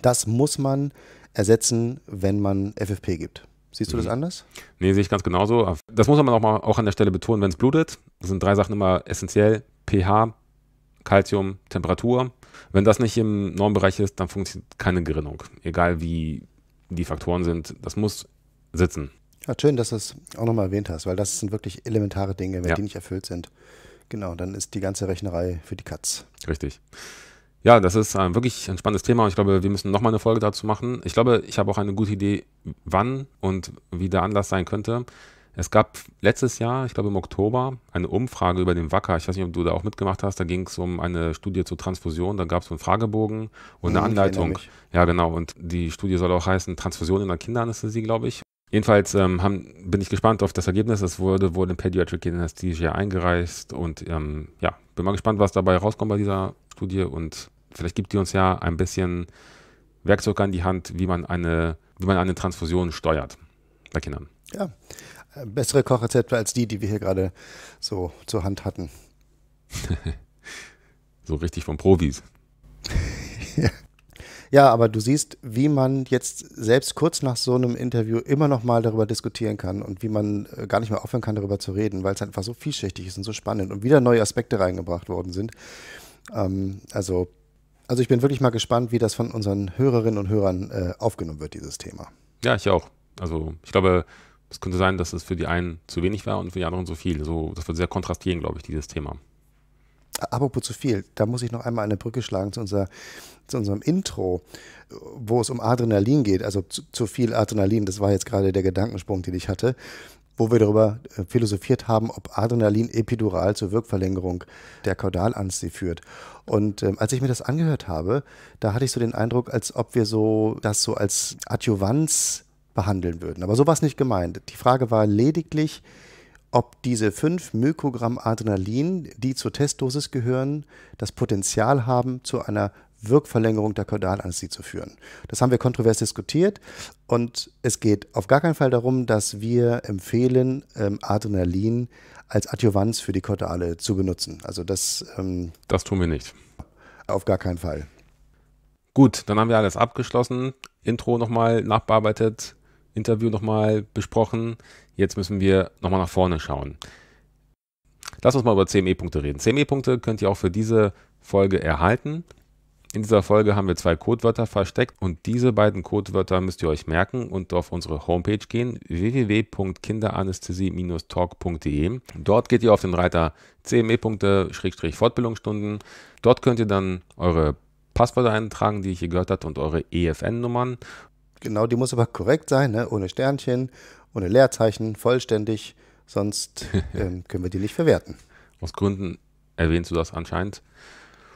das muss man ersetzen, wenn man FFP gibt. Siehst du das mhm. anders? Nee, sehe ich ganz genauso. Das muss man auch mal auch an der Stelle betonen, wenn es blutet. Das sind drei Sachen immer essentiell: pH, Kalzium, Temperatur. Wenn das nicht im Normbereich ist, dann funktioniert keine Gerinnung. Egal wie die Faktoren sind, das muss sitzen. Ja, schön, dass du es auch nochmal erwähnt hast, weil das sind wirklich elementare Dinge, wenn ja. die nicht erfüllt sind. Genau, dann ist die ganze Rechnerei für die Katz. Richtig. Ja, das ist äh, wirklich ein spannendes Thema und ich glaube, wir müssen nochmal eine Folge dazu machen. Ich glaube, ich habe auch eine gute Idee, wann und wie der Anlass sein könnte. Es gab letztes Jahr, ich glaube im Oktober, eine Umfrage über den Wacker. Ich weiß nicht, ob du da auch mitgemacht hast. Da ging es um eine Studie zur Transfusion. Da gab es so einen Fragebogen und eine hm, Anleitung. Ja, genau. Und die Studie soll auch heißen Transfusion in der Kinderanästhesie, glaube ich. Jedenfalls ähm, haben, bin ich gespannt auf das Ergebnis. Es wurde wohl in Pediatric Anesthesia eingereicht und ähm, ja, bin mal gespannt, was dabei rauskommt bei dieser Studie und vielleicht gibt die uns ja ein bisschen Werkzeug an die Hand, wie man eine, wie man eine Transfusion steuert bei Kindern. Ja, äh, bessere Kochrezepte als die, die wir hier gerade so zur Hand hatten. so richtig von Profis. ja. Ja, aber du siehst, wie man jetzt selbst kurz nach so einem Interview immer noch mal darüber diskutieren kann und wie man äh, gar nicht mehr aufhören kann, darüber zu reden, weil es halt einfach so vielschichtig ist und so spannend und wieder neue Aspekte reingebracht worden sind. Ähm, also, also ich bin wirklich mal gespannt, wie das von unseren Hörerinnen und Hörern äh, aufgenommen wird, dieses Thema. Ja, ich auch. Also ich glaube, es könnte sein, dass es für die einen zu wenig war und für die anderen zu viel. So, das wird sehr kontrastieren, glaube ich, dieses Thema. Apropos zu viel, da muss ich noch einmal eine Brücke schlagen zu unserer zu unserem Intro, wo es um Adrenalin geht, also zu, zu viel Adrenalin, das war jetzt gerade der Gedankensprung, den ich hatte, wo wir darüber äh, philosophiert haben, ob Adrenalin epidural zur Wirkverlängerung der Kaudalanzi führt. Und ähm, als ich mir das angehört habe, da hatte ich so den Eindruck, als ob wir so das so als Adjuvanz behandeln würden. Aber so war es nicht gemeint. Die Frage war lediglich, ob diese 5 Mikrogramm Adrenalin, die zur Testdosis gehören, das Potenzial haben, zu einer Wirkverlängerung der Kaudalanästhesie zu führen. Das haben wir kontrovers diskutiert und es geht auf gar keinen Fall darum, dass wir empfehlen, ähm, Adrenalin als Adjuvanz für die Kaudale zu benutzen. Also das. Ähm, das tun wir nicht. Auf gar keinen Fall. Gut, dann haben wir alles abgeschlossen. Intro nochmal nachbearbeitet, Interview nochmal besprochen. Jetzt müssen wir nochmal nach vorne schauen. Lass uns mal über CME-Punkte reden. CME-Punkte könnt ihr auch für diese Folge erhalten. In dieser Folge haben wir zwei Codewörter versteckt und diese beiden Codewörter müsst ihr euch merken und auf unsere Homepage gehen www.kinderanästhesie-talk.de. Dort geht ihr auf den Reiter CME-Fortbildungsstunden. Dort könnt ihr dann eure Passwörter eintragen, die ich hier gehört habe, und eure EFN-Nummern. Genau, die muss aber korrekt sein, ne? ohne Sternchen, ohne Leerzeichen, vollständig, sonst ähm, können wir die nicht verwerten. Aus Gründen erwähnst du das anscheinend.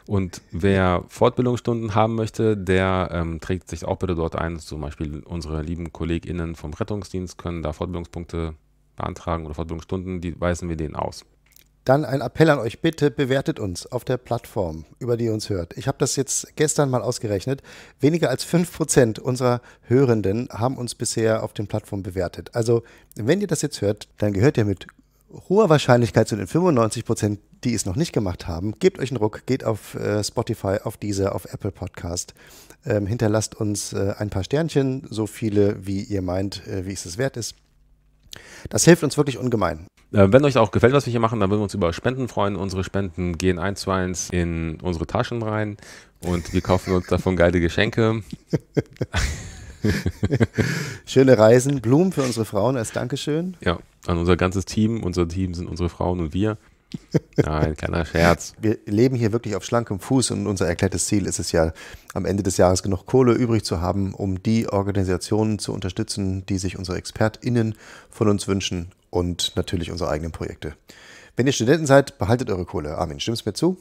Und wer Fortbildungsstunden haben möchte, der ähm, trägt sich auch bitte dort ein. Zum Beispiel unsere lieben KollegInnen vom Rettungsdienst können da Fortbildungspunkte beantragen oder Fortbildungsstunden, die weisen wir denen aus. Dann ein Appell an euch, bitte bewertet uns auf der Plattform, über die ihr uns hört. Ich habe das jetzt gestern mal ausgerechnet. Weniger als 5% unserer Hörenden haben uns bisher auf den Plattformen bewertet. Also, wenn ihr das jetzt hört, dann gehört ihr mit hoher Wahrscheinlichkeit zu den 95 Prozent, die es noch nicht gemacht haben, gebt euch einen Ruck, geht auf äh, Spotify, auf diese, auf Apple Podcast, ähm, hinterlasst uns äh, ein paar Sternchen, so viele, wie ihr meint, äh, wie es es wert ist. Das hilft uns wirklich ungemein. Ähm, wenn euch auch gefällt, was wir hier machen, dann würden wir uns über Spenden freuen. Unsere Spenden gehen eins zu eins in unsere Taschen rein und wir kaufen uns davon geile Geschenke. Schöne Reisen, Blumen für unsere Frauen als Dankeschön. Ja, an unser ganzes Team. Unser Team sind unsere Frauen und wir. Nein, kleiner Scherz. Wir leben hier wirklich auf schlankem Fuß und unser erklärtes Ziel ist es ja, am Ende des Jahres genug Kohle übrig zu haben, um die Organisationen zu unterstützen, die sich unsere ExpertInnen von uns wünschen und natürlich unsere eigenen Projekte. Wenn ihr Studenten seid, behaltet eure Kohle. Armin, stimmst du mir zu?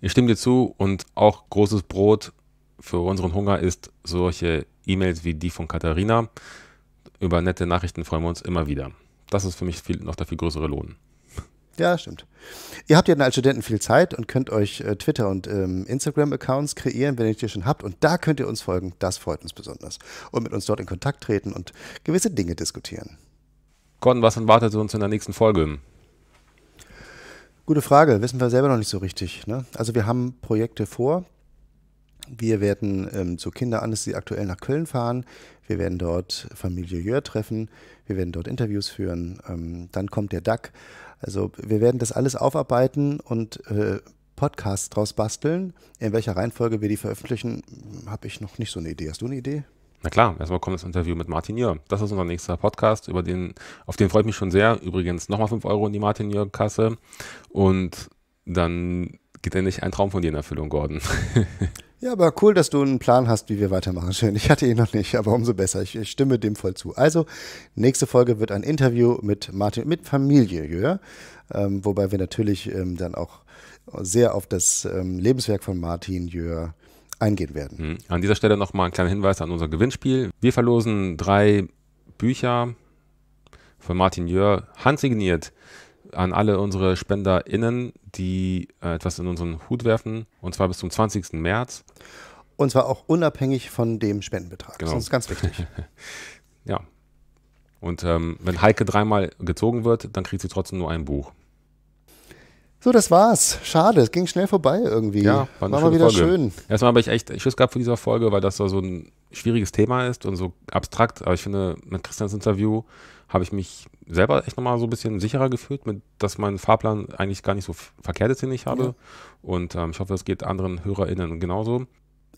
Ich stimme dir zu und auch großes Brot für unseren Hunger ist, solche E-Mails wie die von Katharina. Über nette Nachrichten freuen wir uns immer wieder. Das ist für mich viel, noch der viel größere Lohn. Ja, stimmt. Ihr habt ja dann als Studenten viel Zeit und könnt euch äh, Twitter- und ähm, Instagram-Accounts kreieren, wenn ihr die schon habt. Und da könnt ihr uns folgen. Das freut uns besonders. Und mit uns dort in Kontakt treten und gewisse Dinge diskutieren. Gordon, was erwartet uns in der nächsten Folge? Gute Frage. Wissen wir selber noch nicht so richtig. Ne? Also, wir haben Projekte vor, wir werden ähm, zur Kinderanästhesie aktuell nach Köln fahren. Wir werden dort Familie Jör treffen. Wir werden dort Interviews führen. Ähm, dann kommt der DAC. Also wir werden das alles aufarbeiten und äh, Podcasts draus basteln. In welcher Reihenfolge wir die veröffentlichen, habe ich noch nicht so eine Idee. Hast du eine Idee? Na klar, erstmal kommt das Interview mit Martin Jörg. Das ist unser nächster Podcast, über den, auf den freut mich schon sehr. Übrigens nochmal 5 Euro in die Martin Jörg-Kasse. Und dann geht denn nicht ein Traum von dir in Erfüllung, Gordon? ja, aber cool, dass du einen Plan hast, wie wir weitermachen. Schön. Ich hatte ihn noch nicht, aber umso besser. Ich, ich stimme dem voll zu. Also, nächste Folge wird ein Interview mit Martin, mit Familie, Jörg. Ähm, wobei wir natürlich ähm, dann auch sehr auf das ähm, Lebenswerk von Martin Jörg eingehen werden. Hm. An dieser Stelle nochmal ein kleiner Hinweis an unser Gewinnspiel. Wir verlosen drei Bücher von Martin Jörg, handsigniert an alle unsere SpenderInnen, die äh, etwas in unseren Hut werfen, und zwar bis zum 20. März. Und zwar auch unabhängig von dem Spendenbetrag. Genau. Das ist ganz wichtig. ja. Und ähm, wenn Heike dreimal gezogen wird, dann kriegt sie trotzdem nur ein Buch. So, das war's. Schade, es ging schnell vorbei irgendwie. Ja, war, war mal wieder Folge. schön. Erstmal habe ich echt Schiss gehabt vor dieser Folge, weil das so ein schwieriges Thema ist und so abstrakt. Aber ich finde, mit Christians Interview habe ich mich selber echt nochmal so ein bisschen sicherer gefühlt, mit, dass mein Fahrplan eigentlich gar nicht so verkehrt ist, den ich habe. Ja. Und ähm, ich hoffe, das geht anderen HörerInnen genauso.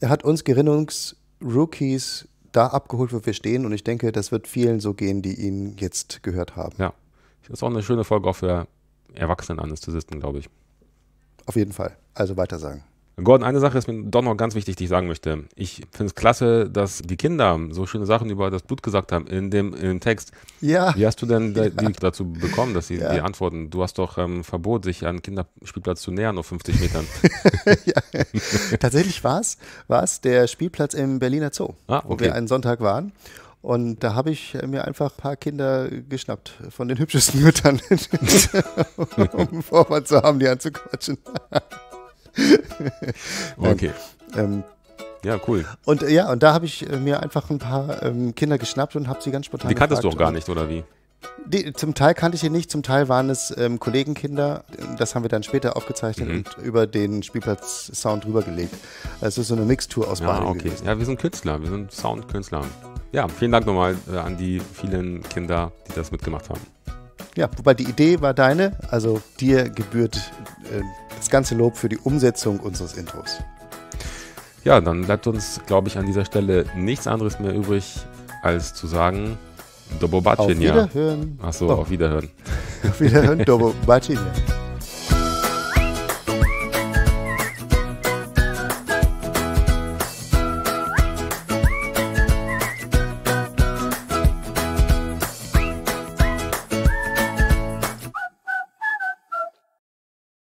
Er hat uns Gerinnungs-Rookies da abgeholt, wo wir stehen. Und ich denke, das wird vielen so gehen, die ihn jetzt gehört haben. Ja, das ist auch eine schöne Folge auch für erwachsenen anästhesisten glaube ich. Auf jeden Fall. Also weitersagen. Gordon, eine Sache ist mir doch noch ganz wichtig, die ich sagen möchte. Ich finde es klasse, dass die Kinder so schöne Sachen über das Blut gesagt haben in dem, in dem Text. Ja. Wie hast du denn ja. die dazu bekommen, dass sie ja. die antworten? Du hast doch ähm, Verbot, sich an Kinderspielplatz zu nähern auf 50 Metern. ja. Tatsächlich war es der Spielplatz im Berliner Zoo, ah, okay. wo wir einen Sonntag waren. Und da habe ich mir einfach ein paar Kinder geschnappt von den hübschesten Müttern, um Vorwand zu haben, die anzuquatschen. Ähm, okay. Ähm, ja, cool. Und ja, und da habe ich äh, mir einfach ein paar ähm, Kinder geschnappt und habe sie ganz spontan. Die kanntest du auch gar nicht, oder wie? Die, zum Teil kannte ich ihn nicht, zum Teil waren es ähm, Kollegenkinder. Das haben wir dann später aufgezeichnet mhm. und über den Spielplatz-Sound rübergelegt. Also so eine Mixtur aus beiden. Ah, ja, Okay. Gewesen. Ja, wir sind Künstler, wir sind Soundkünstler. Ja, vielen Dank nochmal äh, an die vielen Kinder, die das mitgemacht haben. Ja, wobei die Idee war deine, also dir gebührt äh, das ganze Lob für die Umsetzung unseres Intros. Ja, dann bleibt uns, glaube ich, an dieser Stelle nichts anderes mehr übrig, als zu sagen, Dobobacinja. Auf Wiederhören. Achso, oh. auf Wiederhören. Auf Wiederhören, Dobobacinja.